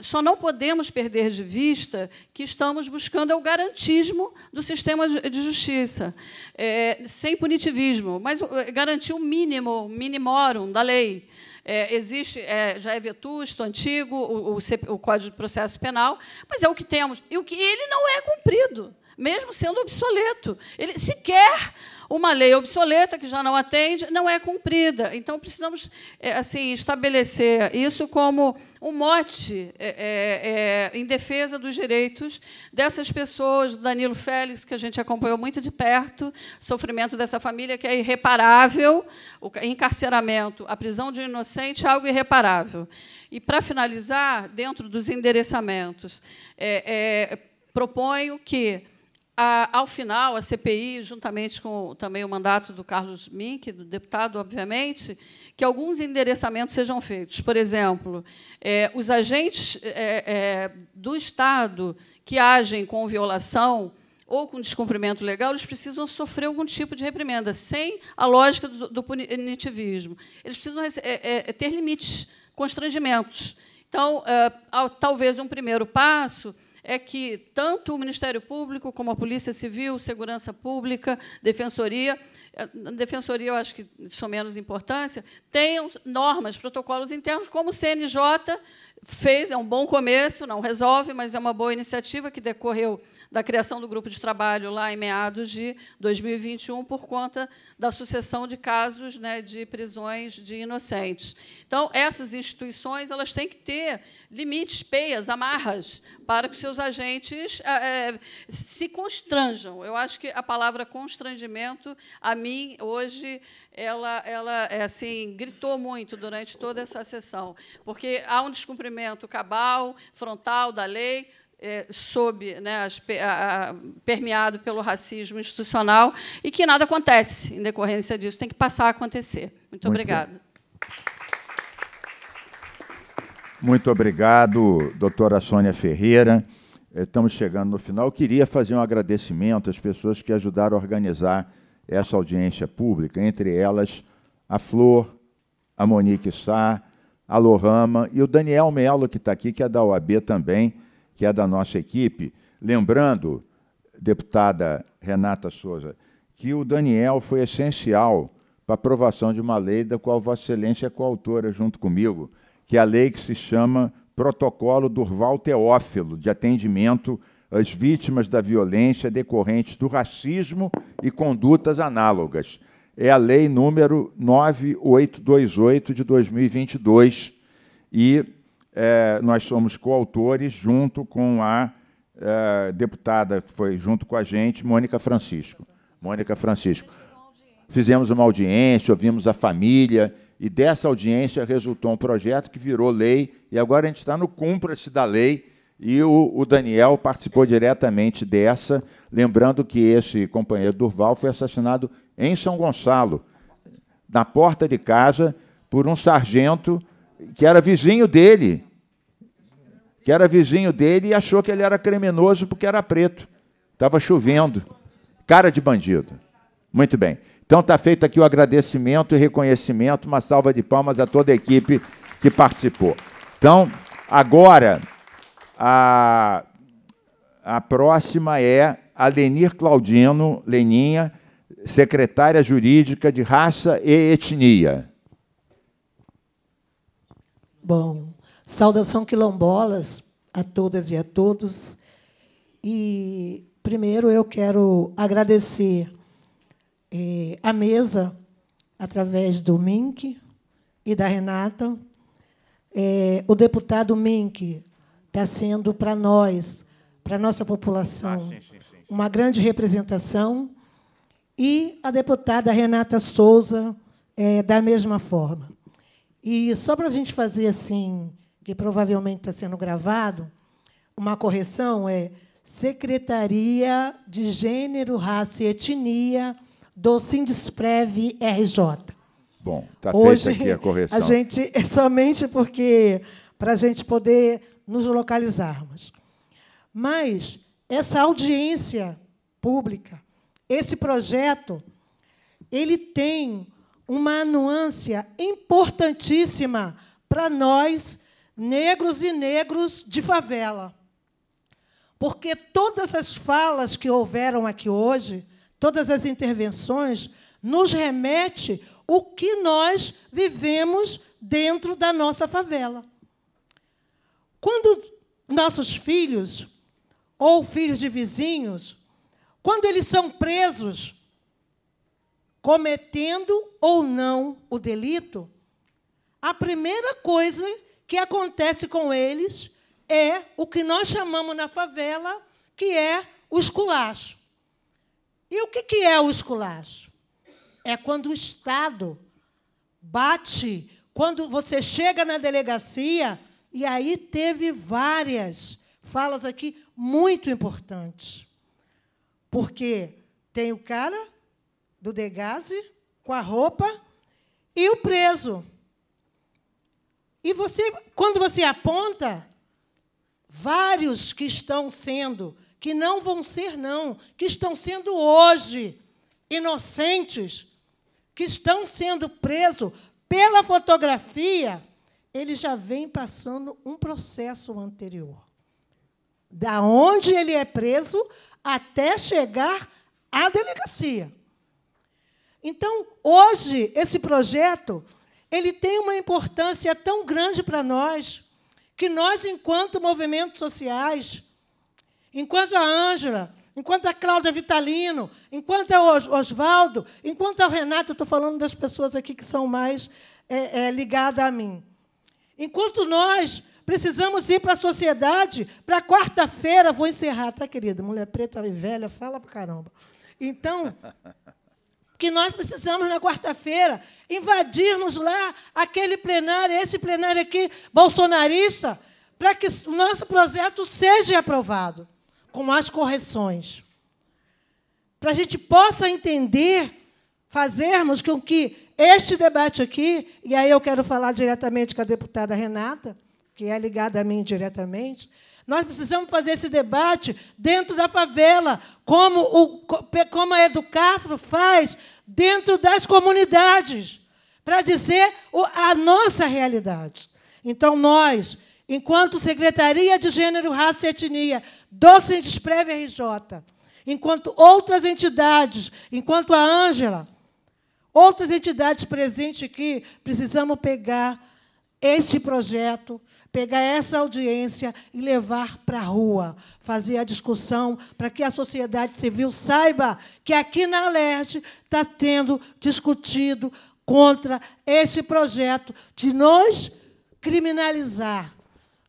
[SPEAKER 21] só não podemos perder de vista que estamos buscando é o garantismo do sistema de justiça, é, sem punitivismo, mas é, garantir o mínimo, o minimorum da lei. É, existe, é, já é vetusto, antigo, o, o, o, Código de Processo Penal, mas é o que temos. E o que ele não é cumprido, mesmo sendo obsoleto. Ele sequer uma lei obsoleta, que já não atende, não é cumprida. Então, precisamos eh, assim estabelecer isso como um mote é, é, em defesa dos direitos dessas pessoas, do Danilo Félix, que a gente acompanhou muito de perto, sofrimento dessa família que é irreparável, o encarceramento, a prisão de um inocente, é algo irreparável. E, para finalizar, dentro dos endereçamentos, é, proponho que ao final, a CPI, juntamente com também o mandato do Carlos Mink, do deputado, obviamente, que alguns endereçamentos sejam feitos. Por exemplo, é, os agentes é, é, do Estado que agem com violação ou com descumprimento legal, eles precisam sofrer algum tipo de reprimenda, sem a lógica do, do punitivismo. Eles precisam é, é, é, ter limites, constrangimentos. Então, talvez um primeiro passo é que tanto o Ministério Público como a Polícia Civil, Segurança Pública, Defensoria, eh, Defensoria eu acho que são menos importância, tenham normas, protocolos internos, como o CNJ fez, é um bom começo, não resolve, mas é uma boa iniciativa que decorreu da criação do grupo de trabalho lá em meados de 2021 por conta da sucessão de casos né, de prisões de inocentes. Então, essas instituições elas têm que ter limites, peias, amarras, para que os seus agentes é, se constranjam. Eu acho que a palavra constrangimento, a mim, hoje, ela, ela é, assim, gritou muito durante toda essa sessão, porque há um descumprimento descumprimento cabal, frontal da lei, é, sob, né, as, a, a, permeado pelo racismo institucional, e que nada acontece em decorrência disso, tem que passar a acontecer. Muito, Muito obrigada. Bem.
[SPEAKER 1] Muito obrigado, doutora Sônia Ferreira. Estamos chegando no final. Eu queria fazer um agradecimento às pessoas que ajudaram a organizar essa audiência pública, entre elas a Flor, a Monique Sá, a Lohama e o Daniel Melo, que está aqui, que é da OAB também, que é da nossa equipe. Lembrando, deputada Renata Souza, que o Daniel foi essencial para a aprovação de uma lei da qual Vossa Excelência é coautora junto comigo, que é a lei que se chama Protocolo Durval Teófilo de Atendimento às Vítimas da Violência decorrente do Racismo e Condutas Análogas é a lei número 9828 de 2022 e é, nós somos coautores junto com a é, deputada que foi junto com a gente, Mônica Francisco. Mônica Francisco. Fizemos uma audiência, ouvimos a família e dessa audiência resultou um projeto que virou lei e agora a gente está no cumprir-se da lei e o, o, Daniel participou diretamente dessa, lembrando que esse companheiro Durval foi assassinado em São Gonçalo, na porta de casa, por um sargento que era vizinho dele, que era vizinho dele e achou que ele era criminoso porque era preto. Estava chovendo. Cara de bandido. Muito bem. Então está feito aqui o agradecimento e reconhecimento, uma salva de palmas a toda a equipe que participou. Então, agora, a, a próxima é Lenir Claudino Leninha secretária jurídica de raça e etnia.
[SPEAKER 10] Bom, saudação quilombolas a todas e a todos. E primeiro eu quero agradecer eh, a mesa através do Mink e da Renata. Eh, o deputado Mink está sendo para nós, para nossa população, ah, sim, sim, sim. uma grande representação e a deputada Renata Souza, é, da mesma forma. E só para a gente fazer assim, que provavelmente está sendo gravado, uma correção é Secretaria de Gênero, Raça e Etnia do Sindesprev RJ. Bom, está feita aqui a correção. A gente é somente porque para a gente poder nos localizarmos. Mas essa audiência pública esse projeto ele tem uma nuance importantíssima para nós, negros e negros de favela. Porque todas as falas que houveram aqui hoje, todas as intervenções, nos remete o que nós vivemos dentro da nossa favela. Quando nossos filhos ou filhos de vizinhos quando eles são presos, cometendo ou não o delito, a primeira coisa que acontece com eles é o que nós chamamos na favela, que é o esculacho. E o que é o esculacho? É quando o Estado bate, quando você chega na delegacia, e aí teve várias falas aqui muito importantes. Porque tem o cara do degase com a roupa e o preso. E você, quando você aponta, vários que estão sendo, que não vão ser não, que estão sendo hoje inocentes, que estão sendo presos pela fotografia, ele já vem passando um processo anterior. Da onde ele é preso até chegar à delegacia. Então, hoje, esse projeto ele tem uma importância tão grande para nós que nós, enquanto movimentos sociais, enquanto a Ângela, enquanto a Cláudia Vitalino, enquanto o Oswaldo, enquanto o Renato, estou falando das pessoas aqui que são mais é, é, ligadas a mim. Enquanto nós Precisamos ir para a sociedade. Para quarta-feira, vou encerrar, tá, querida? Mulher preta e velha, fala para caramba. Então, que nós precisamos na quarta-feira invadirmos lá aquele plenário, esse plenário aqui bolsonarista, para que o nosso projeto seja aprovado com as correções. Para a gente possa entender, fazermos com que este debate aqui, e aí eu quero falar diretamente com a deputada Renata, que é ligada a mim diretamente, nós precisamos fazer esse debate dentro da favela, como, o, como a Educafro faz dentro das comunidades, para dizer a nossa realidade. Então, nós, enquanto Secretaria de Gênero, Raça e Etnia do Sindesprev RJ, enquanto outras entidades, enquanto a Ângela, outras entidades presentes aqui, precisamos pegar este projeto, pegar essa audiência e levar para a rua, fazer a discussão para que a sociedade civil saiba que aqui na Alerj está tá tendo discutido contra esse projeto de nos criminalizar,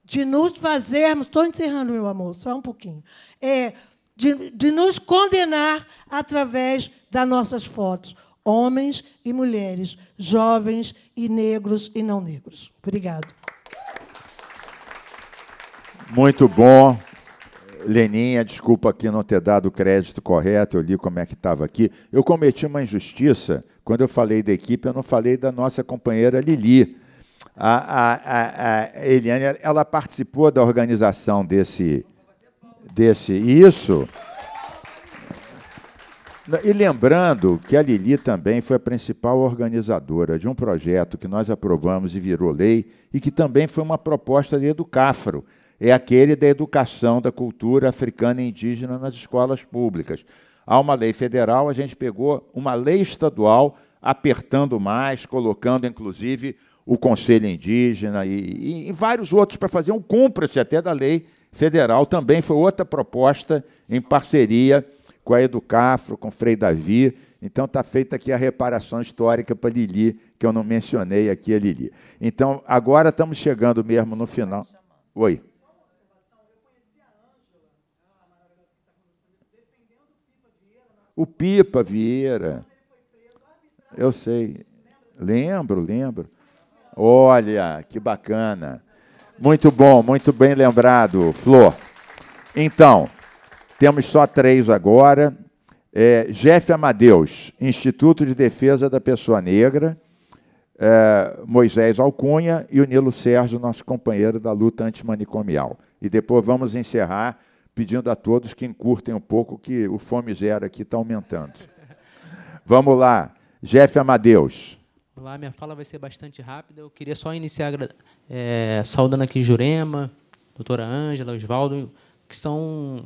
[SPEAKER 10] de nos fazermos. Estou encerrando, meu amor, só um pouquinho. É, de, de nos condenar através das nossas fotos homens e mulheres, jovens e negros e não negros. Obrigado.
[SPEAKER 1] Muito bom. Leninha, desculpa aqui não ter dado o crédito correto, eu li como é que estava aqui. Eu cometi uma injustiça. Quando eu falei da equipe, eu não falei da nossa companheira Lili. A, a, a, a Eliane, ela participou da organização desse. desse isso. E lembrando que a Lili também foi a principal organizadora de um projeto que nós aprovamos e virou lei, e que também foi uma proposta de Educafro, é aquele da educação da cultura africana e indígena nas escolas públicas. Há uma lei federal, a gente pegou uma lei estadual, apertando mais, colocando inclusive o Conselho Indígena e, e, e vários outros para fazer um cúmplice até da lei federal. Também foi outra proposta em parceria com a Educafro, com Frei Davi. Então está feita aqui a reparação histórica para Lili, que eu não mencionei aqui a Lili. Então agora estamos chegando mesmo no final. Oi. O Pipa Vieira. Eu sei. Lembro, lembro. Olha, que bacana. Muito bom, muito bem lembrado, Flor. Então, temos só três agora. É, Jeff Amadeus, Instituto de Defesa da Pessoa Negra, é, Moisés Alcunha e o Nilo Sérgio, nosso companheiro da luta antimanicomial. E depois vamos encerrar pedindo a todos que encurtem um pouco, que o fome zero aqui está aumentando. Vamos lá, Jeff Amadeus.
[SPEAKER 8] Olá, minha fala vai ser bastante rápida. Eu queria só iniciar é, saudando aqui Jurema, doutora Ângela, Osvaldo que são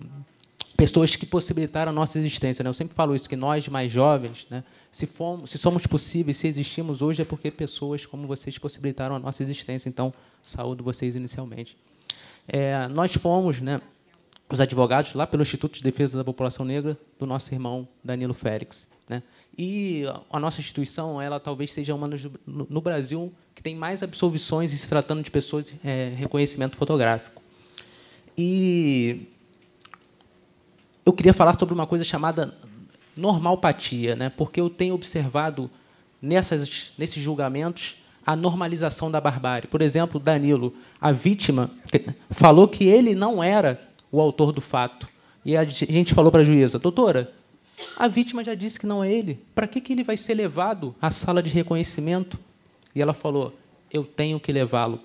[SPEAKER 8] pessoas que possibilitaram a nossa existência. Né? Eu sempre falo isso, que nós, mais jovens, né, se, fomos, se somos possíveis, se existimos hoje, é porque pessoas como vocês possibilitaram a nossa existência. Então, saúdo vocês inicialmente. É, nós fomos né, os advogados lá pelo Instituto de Defesa da População Negra do nosso irmão Danilo Félix. Né? E a nossa instituição, ela talvez seja uma no, no Brasil que tem mais absolvições se tratando de pessoas é, reconhecimento fotográfico. E eu queria falar sobre uma coisa chamada normalpatia, né? porque eu tenho observado nessas, nesses julgamentos a normalização da barbárie. Por exemplo, Danilo, a vítima, falou que ele não era o autor do fato. E a gente falou para a juíza, doutora, a vítima já disse que não é ele. Para que, que ele vai ser levado à sala de reconhecimento? E ela falou, eu tenho que levá-lo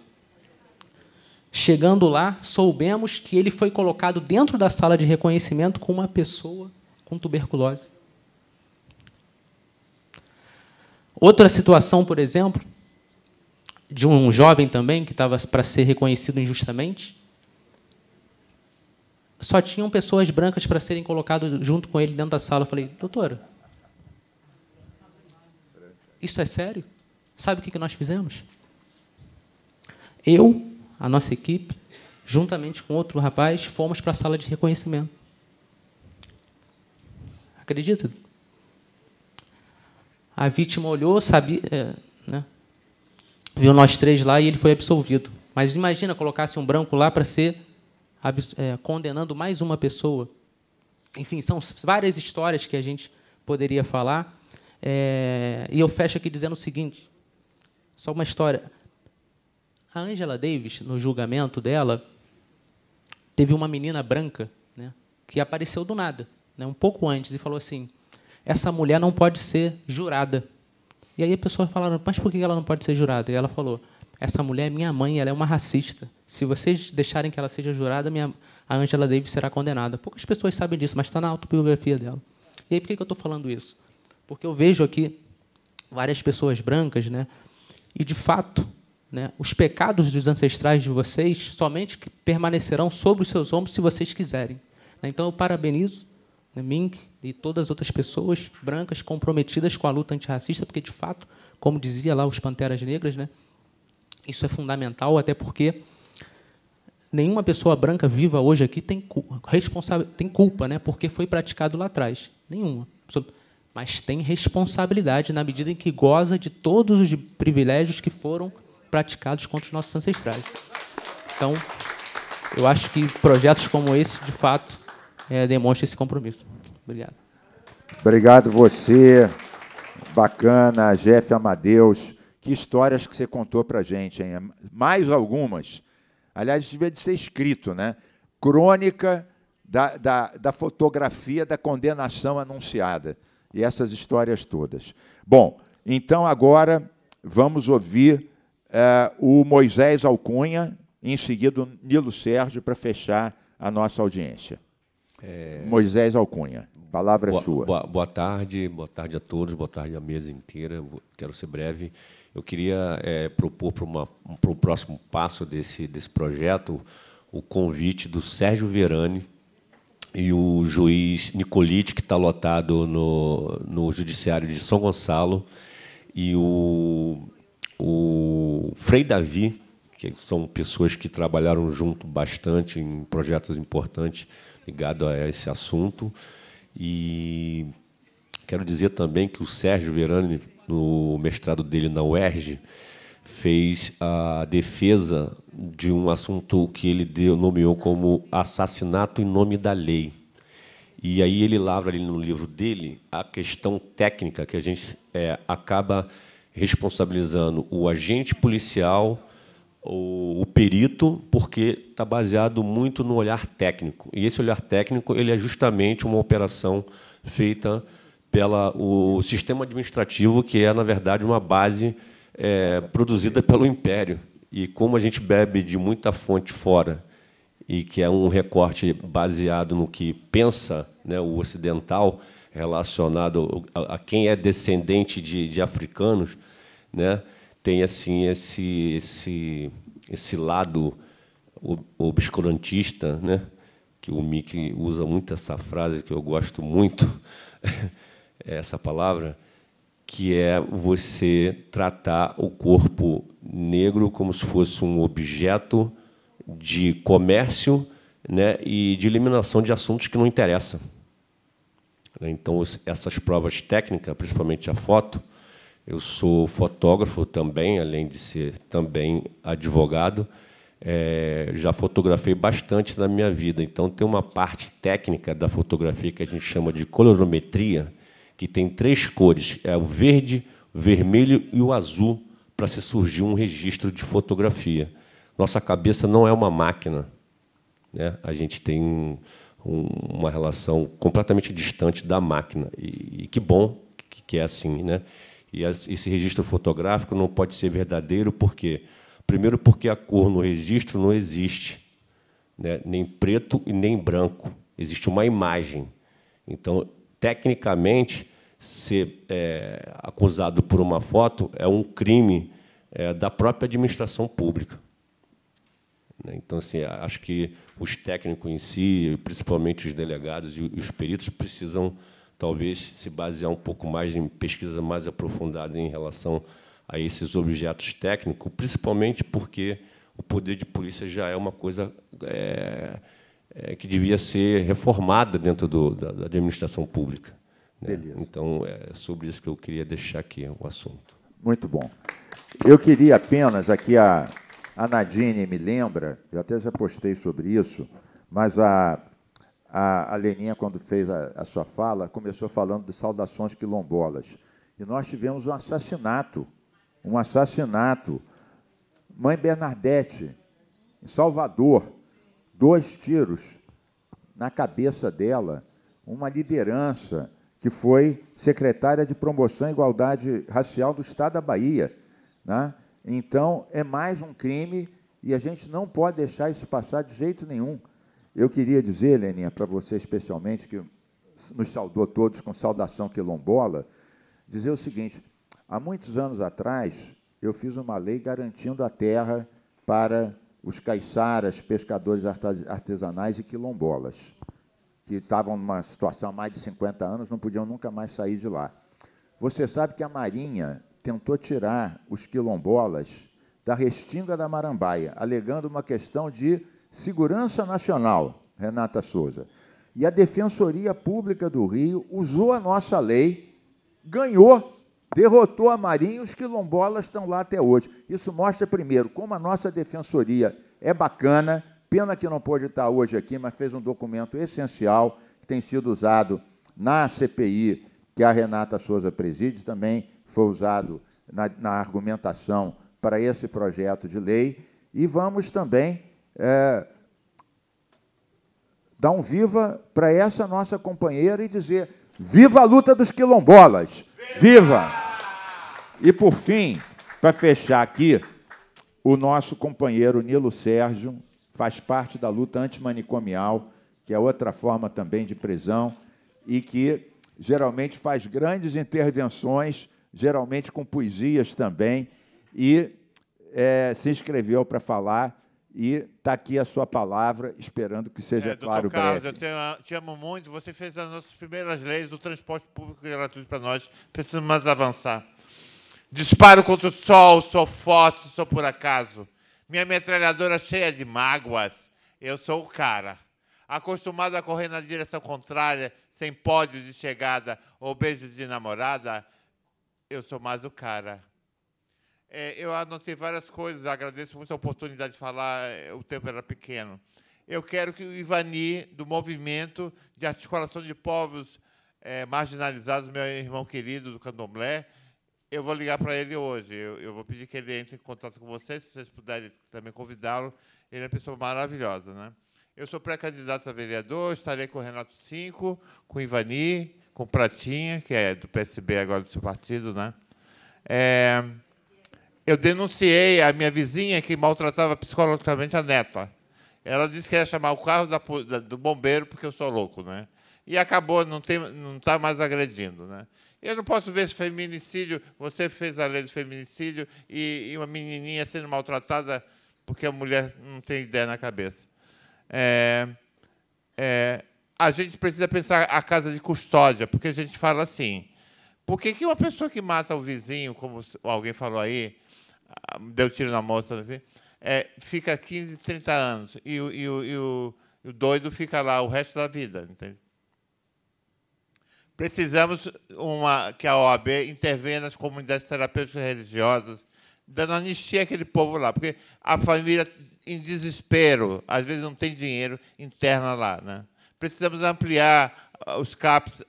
[SPEAKER 8] Chegando lá, soubemos que ele foi colocado dentro da sala de reconhecimento com uma pessoa com tuberculose. Outra situação, por exemplo, de um jovem também que estava para ser reconhecido injustamente, só tinham pessoas brancas para serem colocadas junto com ele dentro da sala. Eu falei, doutora, isso é sério? Sabe o que nós fizemos? Eu a nossa equipe, juntamente com outro rapaz, fomos para a sala de reconhecimento. Acredita? A vítima olhou, sabia, é, né? viu nós três lá e ele foi absolvido. Mas imagina colocasse um branco lá para ser é, condenando mais uma pessoa. Enfim, são várias histórias que a gente poderia falar. É, e eu fecho aqui dizendo o seguinte: só uma história. A Angela Davis, no julgamento dela, teve uma menina branca né, que apareceu do nada, né, um pouco antes, e falou assim: essa mulher não pode ser jurada. E aí a pessoa falaram: mas por que ela não pode ser jurada? E ela falou: essa mulher é minha mãe, ela é uma racista. Se vocês deixarem que ela seja jurada, minha, a Angela Davis será condenada. Poucas pessoas sabem disso, mas está na autobiografia dela. E aí por que, que eu estou falando isso? Porque eu vejo aqui várias pessoas brancas, né? E de fato né? Os pecados dos ancestrais de vocês somente permanecerão sobre os seus ombros se vocês quiserem. Né? Então eu parabenizo né, Mink e todas as outras pessoas brancas comprometidas com a luta antirracista, porque de fato, como dizia lá os Panteras Negras, né, isso é fundamental, até porque nenhuma pessoa branca viva hoje aqui tem, responsável tem culpa, né, porque foi praticado lá atrás. Nenhuma. Mas tem responsabilidade na medida em que goza de todos os privilégios que foram praticados contra os nossos ancestrais. Então, eu acho que projetos como esse, de fato, é, demonstram esse compromisso. Obrigado.
[SPEAKER 1] Obrigado você. Bacana, Jeff Amadeus. Que histórias que você contou para gente, hein? Mais algumas. Aliás, isso devia de ser escrito, né? Crônica da, da, da fotografia da condenação anunciada. E essas histórias todas. Bom, então agora vamos ouvir é, o Moisés Alcunha, em seguida o Nilo Sérgio, para fechar a nossa audiência. É... Moisés Alcunha, palavra é boa, sua. Boa,
[SPEAKER 22] boa, tarde, boa tarde a todos, boa tarde à mesa inteira. Quero ser breve. Eu queria é, propor para o próximo passo desse, desse projeto o convite do Sérgio Verani e o juiz Nicolite, que está lotado no, no Judiciário de São Gonçalo, e o o Frei Davi, que são pessoas que trabalharam junto bastante em projetos importantes ligados a esse assunto. E quero dizer também que o Sérgio Verani, no mestrado dele na UERJ, fez a defesa de um assunto que ele denominou como assassinato em nome da lei. E aí ele lavra ali no livro dele a questão técnica que a gente é, acaba responsabilizando o agente policial, o, o perito, porque está baseado muito no olhar técnico. E esse olhar técnico ele é justamente uma operação feita pela o sistema administrativo, que é, na verdade, uma base é, produzida pelo Império. E como a gente bebe de muita fonte fora, e que é um recorte baseado no que pensa né, o ocidental, relacionado a, a quem é descendente de, de africanos, né, tem assim esse esse esse lado obscurantista, né, que o Mick usa muito essa frase que eu gosto muito, essa palavra, que é você tratar o corpo negro como se fosse um objeto de comércio, né, e de eliminação de assuntos que não interessam. Né? Então, essas provas técnicas, principalmente a foto, eu sou fotógrafo também, além de ser também advogado. É, já fotografei bastante na minha vida, então tem uma parte técnica da fotografia que a gente chama de colorometria, que tem três cores: é o verde, o vermelho e o azul, para se surgir um registro de fotografia. Nossa cabeça não é uma máquina, né? a gente tem uma relação completamente distante da máquina. E, e que bom que, que, é assim. Né? E esse registro fotográfico não pode ser verdadeiro, por quê? Primeiro, porque a cor no registro não existe, né? nem preto e nem branco. Existe uma imagem. Então, tecnicamente, ser é, acusado por uma foto é um crime é, da própria administração pública. Né? Então, assim, acho que os técnicos em si, principalmente os delegados e os peritos, precisam talvez se basear um pouco mais em pesquisa mais aprofundada em relação a esses objetos técnicos, principalmente porque o poder de polícia já é uma coisa é, é, que devia ser reformada dentro do, da, da, administração pública. Né? Então, é sobre isso que eu queria deixar aqui o assunto.
[SPEAKER 1] Muito bom. Eu queria apenas aqui a a Nadine me lembra, eu até já postei sobre isso, mas a, a, a Leninha, quando fez a, a sua fala, começou falando de saudações quilombolas. E nós tivemos um assassinato, um assassinato. Mãe Bernadette, em Salvador, dois tiros na cabeça dela, uma liderança que foi secretária de Promoção e Igualdade Racial do Estado da Bahia, né? Então, é mais um crime e a gente não pode deixar isso passar de jeito nenhum. Eu queria dizer, Leninha, para você especialmente, que nos saudou todos com saudação quilombola, dizer o seguinte: há muitos anos atrás, eu fiz uma lei garantindo a terra para os caiçaras, pescadores artesanais e quilombolas, que estavam numa situação há mais de 50 anos, não podiam nunca mais sair de lá. Você sabe que a Marinha tentou tirar os quilombolas da restinga da Marambaia, alegando uma questão de segurança nacional, Renata Souza. E a Defensoria Pública do Rio usou a nossa lei, ganhou, derrotou a Marinha e os quilombolas estão lá até hoje. Isso mostra, primeiro, como a nossa Defensoria é bacana, pena que não pôde estar hoje aqui, mas fez um documento essencial que tem sido usado na CPI que a Renata Souza preside, também foi usado na, na argumentação para esse projeto de lei. E vamos também é, dar um viva para essa nossa companheira e dizer: viva a luta dos quilombolas! Viva! E por fim, para fechar aqui, o nosso companheiro Nilo Sérgio faz parte da luta antimanicomial, que é outra forma também de prisão, e que geralmente faz grandes intervenções, geralmente com poesias também, e é, se inscreveu para falar. E está aqui a sua palavra, esperando que seja é, claro Carlos, breve.
[SPEAKER 23] eu te, te, amo muito. Você fez as nossas primeiras leis do transporte público é gratuito para nós. Precisamos avançar. Disparo contra o sol, sou forte, sou por acaso. Minha metralhadora cheia de mágoas. Eu sou o cara. Acostumado a correr na direção contrária, sem pódio de chegada ou beijo de namorada, eu sou mais o cara. É, eu anotei várias coisas, agradeço muito a oportunidade de falar, é, o tempo era pequeno. Eu quero que o Ivani, do movimento de articulação de povos é, marginalizados, meu irmão querido do candomblé, eu vou ligar para ele hoje. Eu, eu, vou pedir que ele entre em contato com vocês, se vocês puderem também convidá-lo. Ele é uma pessoa maravilhosa, né? Eu sou pré-candidato a vereador, estarei com o Renato Cinco, com o Ivani, com o Pratinha, que é do PSB agora do seu partido, né? É, eu denunciei a minha vizinha que maltratava psicologicamente a neta. Ela disse que ia chamar o carro da, da, do bombeiro porque eu sou louco, né? E acabou, não tem, não está mais agredindo, né? Eu não posso ver esse feminicídio. Você fez a lei do feminicídio e, e uma menininha sendo maltratada porque a mulher não tem ideia na cabeça. É, é, a gente precisa pensar a casa de custódia, porque a gente fala assim: por que, uma pessoa que mata o vizinho, como alguém falou aí, ah, deu tiro na moça, assim, é, fica 15, 30 anos e, e, e, o, e o, doido fica lá o resto da vida? Entende? Precisamos uma, que a OAB intervenha nas comunidades terapêuticas religiosas, dando anistia àquele povo lá, porque a família em desespero, às vezes não tem dinheiro, interna lá. Né? Precisamos ampliar ah, os CAPs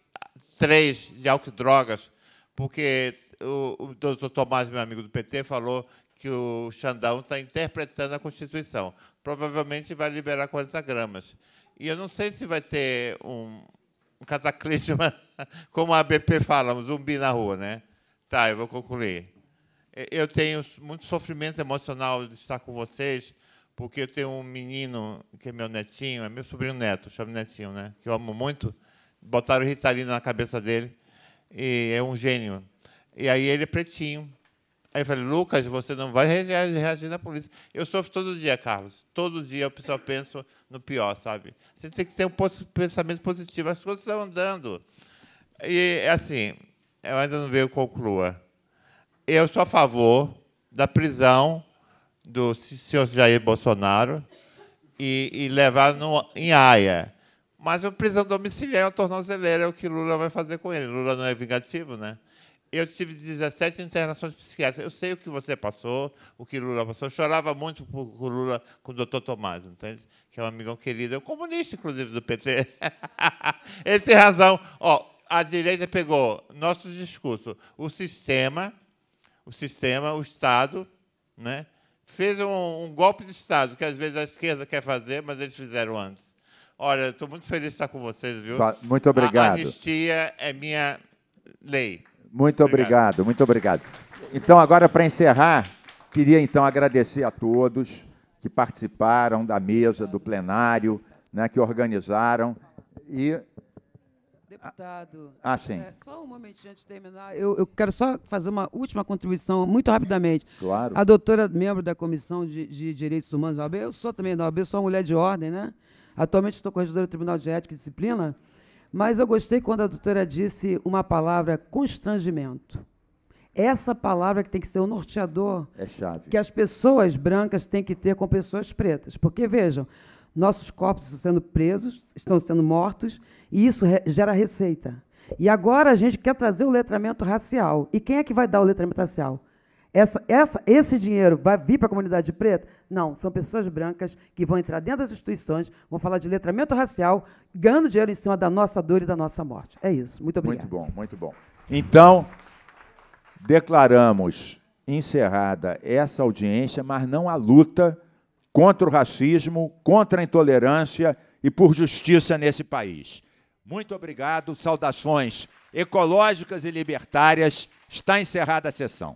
[SPEAKER 23] 3 de álcool e drogas, porque o, o doutor Tomás, meu amigo do PT, falou que o Xandão está interpretando a Constituição. Provavelmente vai liberar 40 gramas. E eu não sei se vai ter um, um cataclisma, como a ABP fala, um zumbi na rua, né? Tá, eu vou concluir. Eu tenho muito sofrimento emocional de estar com vocês porque eu tenho um menino que é meu netinho, é meu sobrinho neto, chama netinho, né? Que eu amo muito. Botaram Ritalina na cabeça dele e é um gênio. E aí ele é pretinho. Aí eu falei, Lucas, você não vai reagir na polícia. Eu sofro todo dia, Carlos. Todo dia eu só penso no pior, sabe? Você tem que ter um pensamento positivo. As coisas estão andando. E, assim, eu ainda não veio conclua. Eu sou a favor da prisão do senhor Jair Bolsonaro e, e levar no, em Haia. Mas uma prisão domiciliar é uma tornozeleira, é o que Lula vai fazer com ele. Lula não é vingativo, né? Eu tive 17 internações psiquiátricas. Eu sei o que você passou, o que Lula passou. Eu chorava muito por Lula com o doutor Tomás, entende? Que é um amigão querido. É um comunista, inclusive, do PT. ele tem razão. Ó, a direita pegou nossos discursos, o sistema, o sistema, o Estado, né? fez um, um, golpe de Estado, que às vezes a esquerda quer fazer, mas eles fizeram antes. Olha, estou muito feliz de estar com vocês, viu? Muito obrigado. A anistia é minha lei.
[SPEAKER 1] Muito obrigado, obrigado muito obrigado. Então, agora, para encerrar, queria então agradecer a todos que participaram da mesa, do plenário, né, que organizaram. E
[SPEAKER 13] deputado. Ah, sim. É, só um momento antes de terminar. Eu, eu, quero só fazer uma última contribuição, muito rapidamente. Claro. A doutora, membro da Comissão de, de Direitos Humanos da OAB, eu sou também da OAB, sou uma mulher de ordem, né? Atualmente estou corregedora do Tribunal de Ética e Disciplina, mas eu gostei quando a doutora disse uma palavra constrangimento. Essa palavra que tem que ser o um norteador
[SPEAKER 1] é chave. que
[SPEAKER 13] as pessoas brancas têm que ter com pessoas pretas. Porque, vejam, nossos corpos estão sendo presos, estão sendo mortos, e isso gera receita. E agora a gente quer trazer o letramento racial. E quem é que vai dar o letramento racial? Essa, essa, esse dinheiro vai vir para a comunidade preta? Não, são pessoas brancas que vão entrar dentro das instituições, vão falar de letramento racial, ganhando dinheiro em cima da nossa dor e da nossa morte. É isso. Muito obrigado.
[SPEAKER 1] Muito bom, muito bom. Então, declaramos encerrada essa audiência, mas não a luta contra o racismo, contra a intolerância e por justiça nesse país. Muito obrigado, saudações ecológicas e libertárias. Está encerrada a sessão.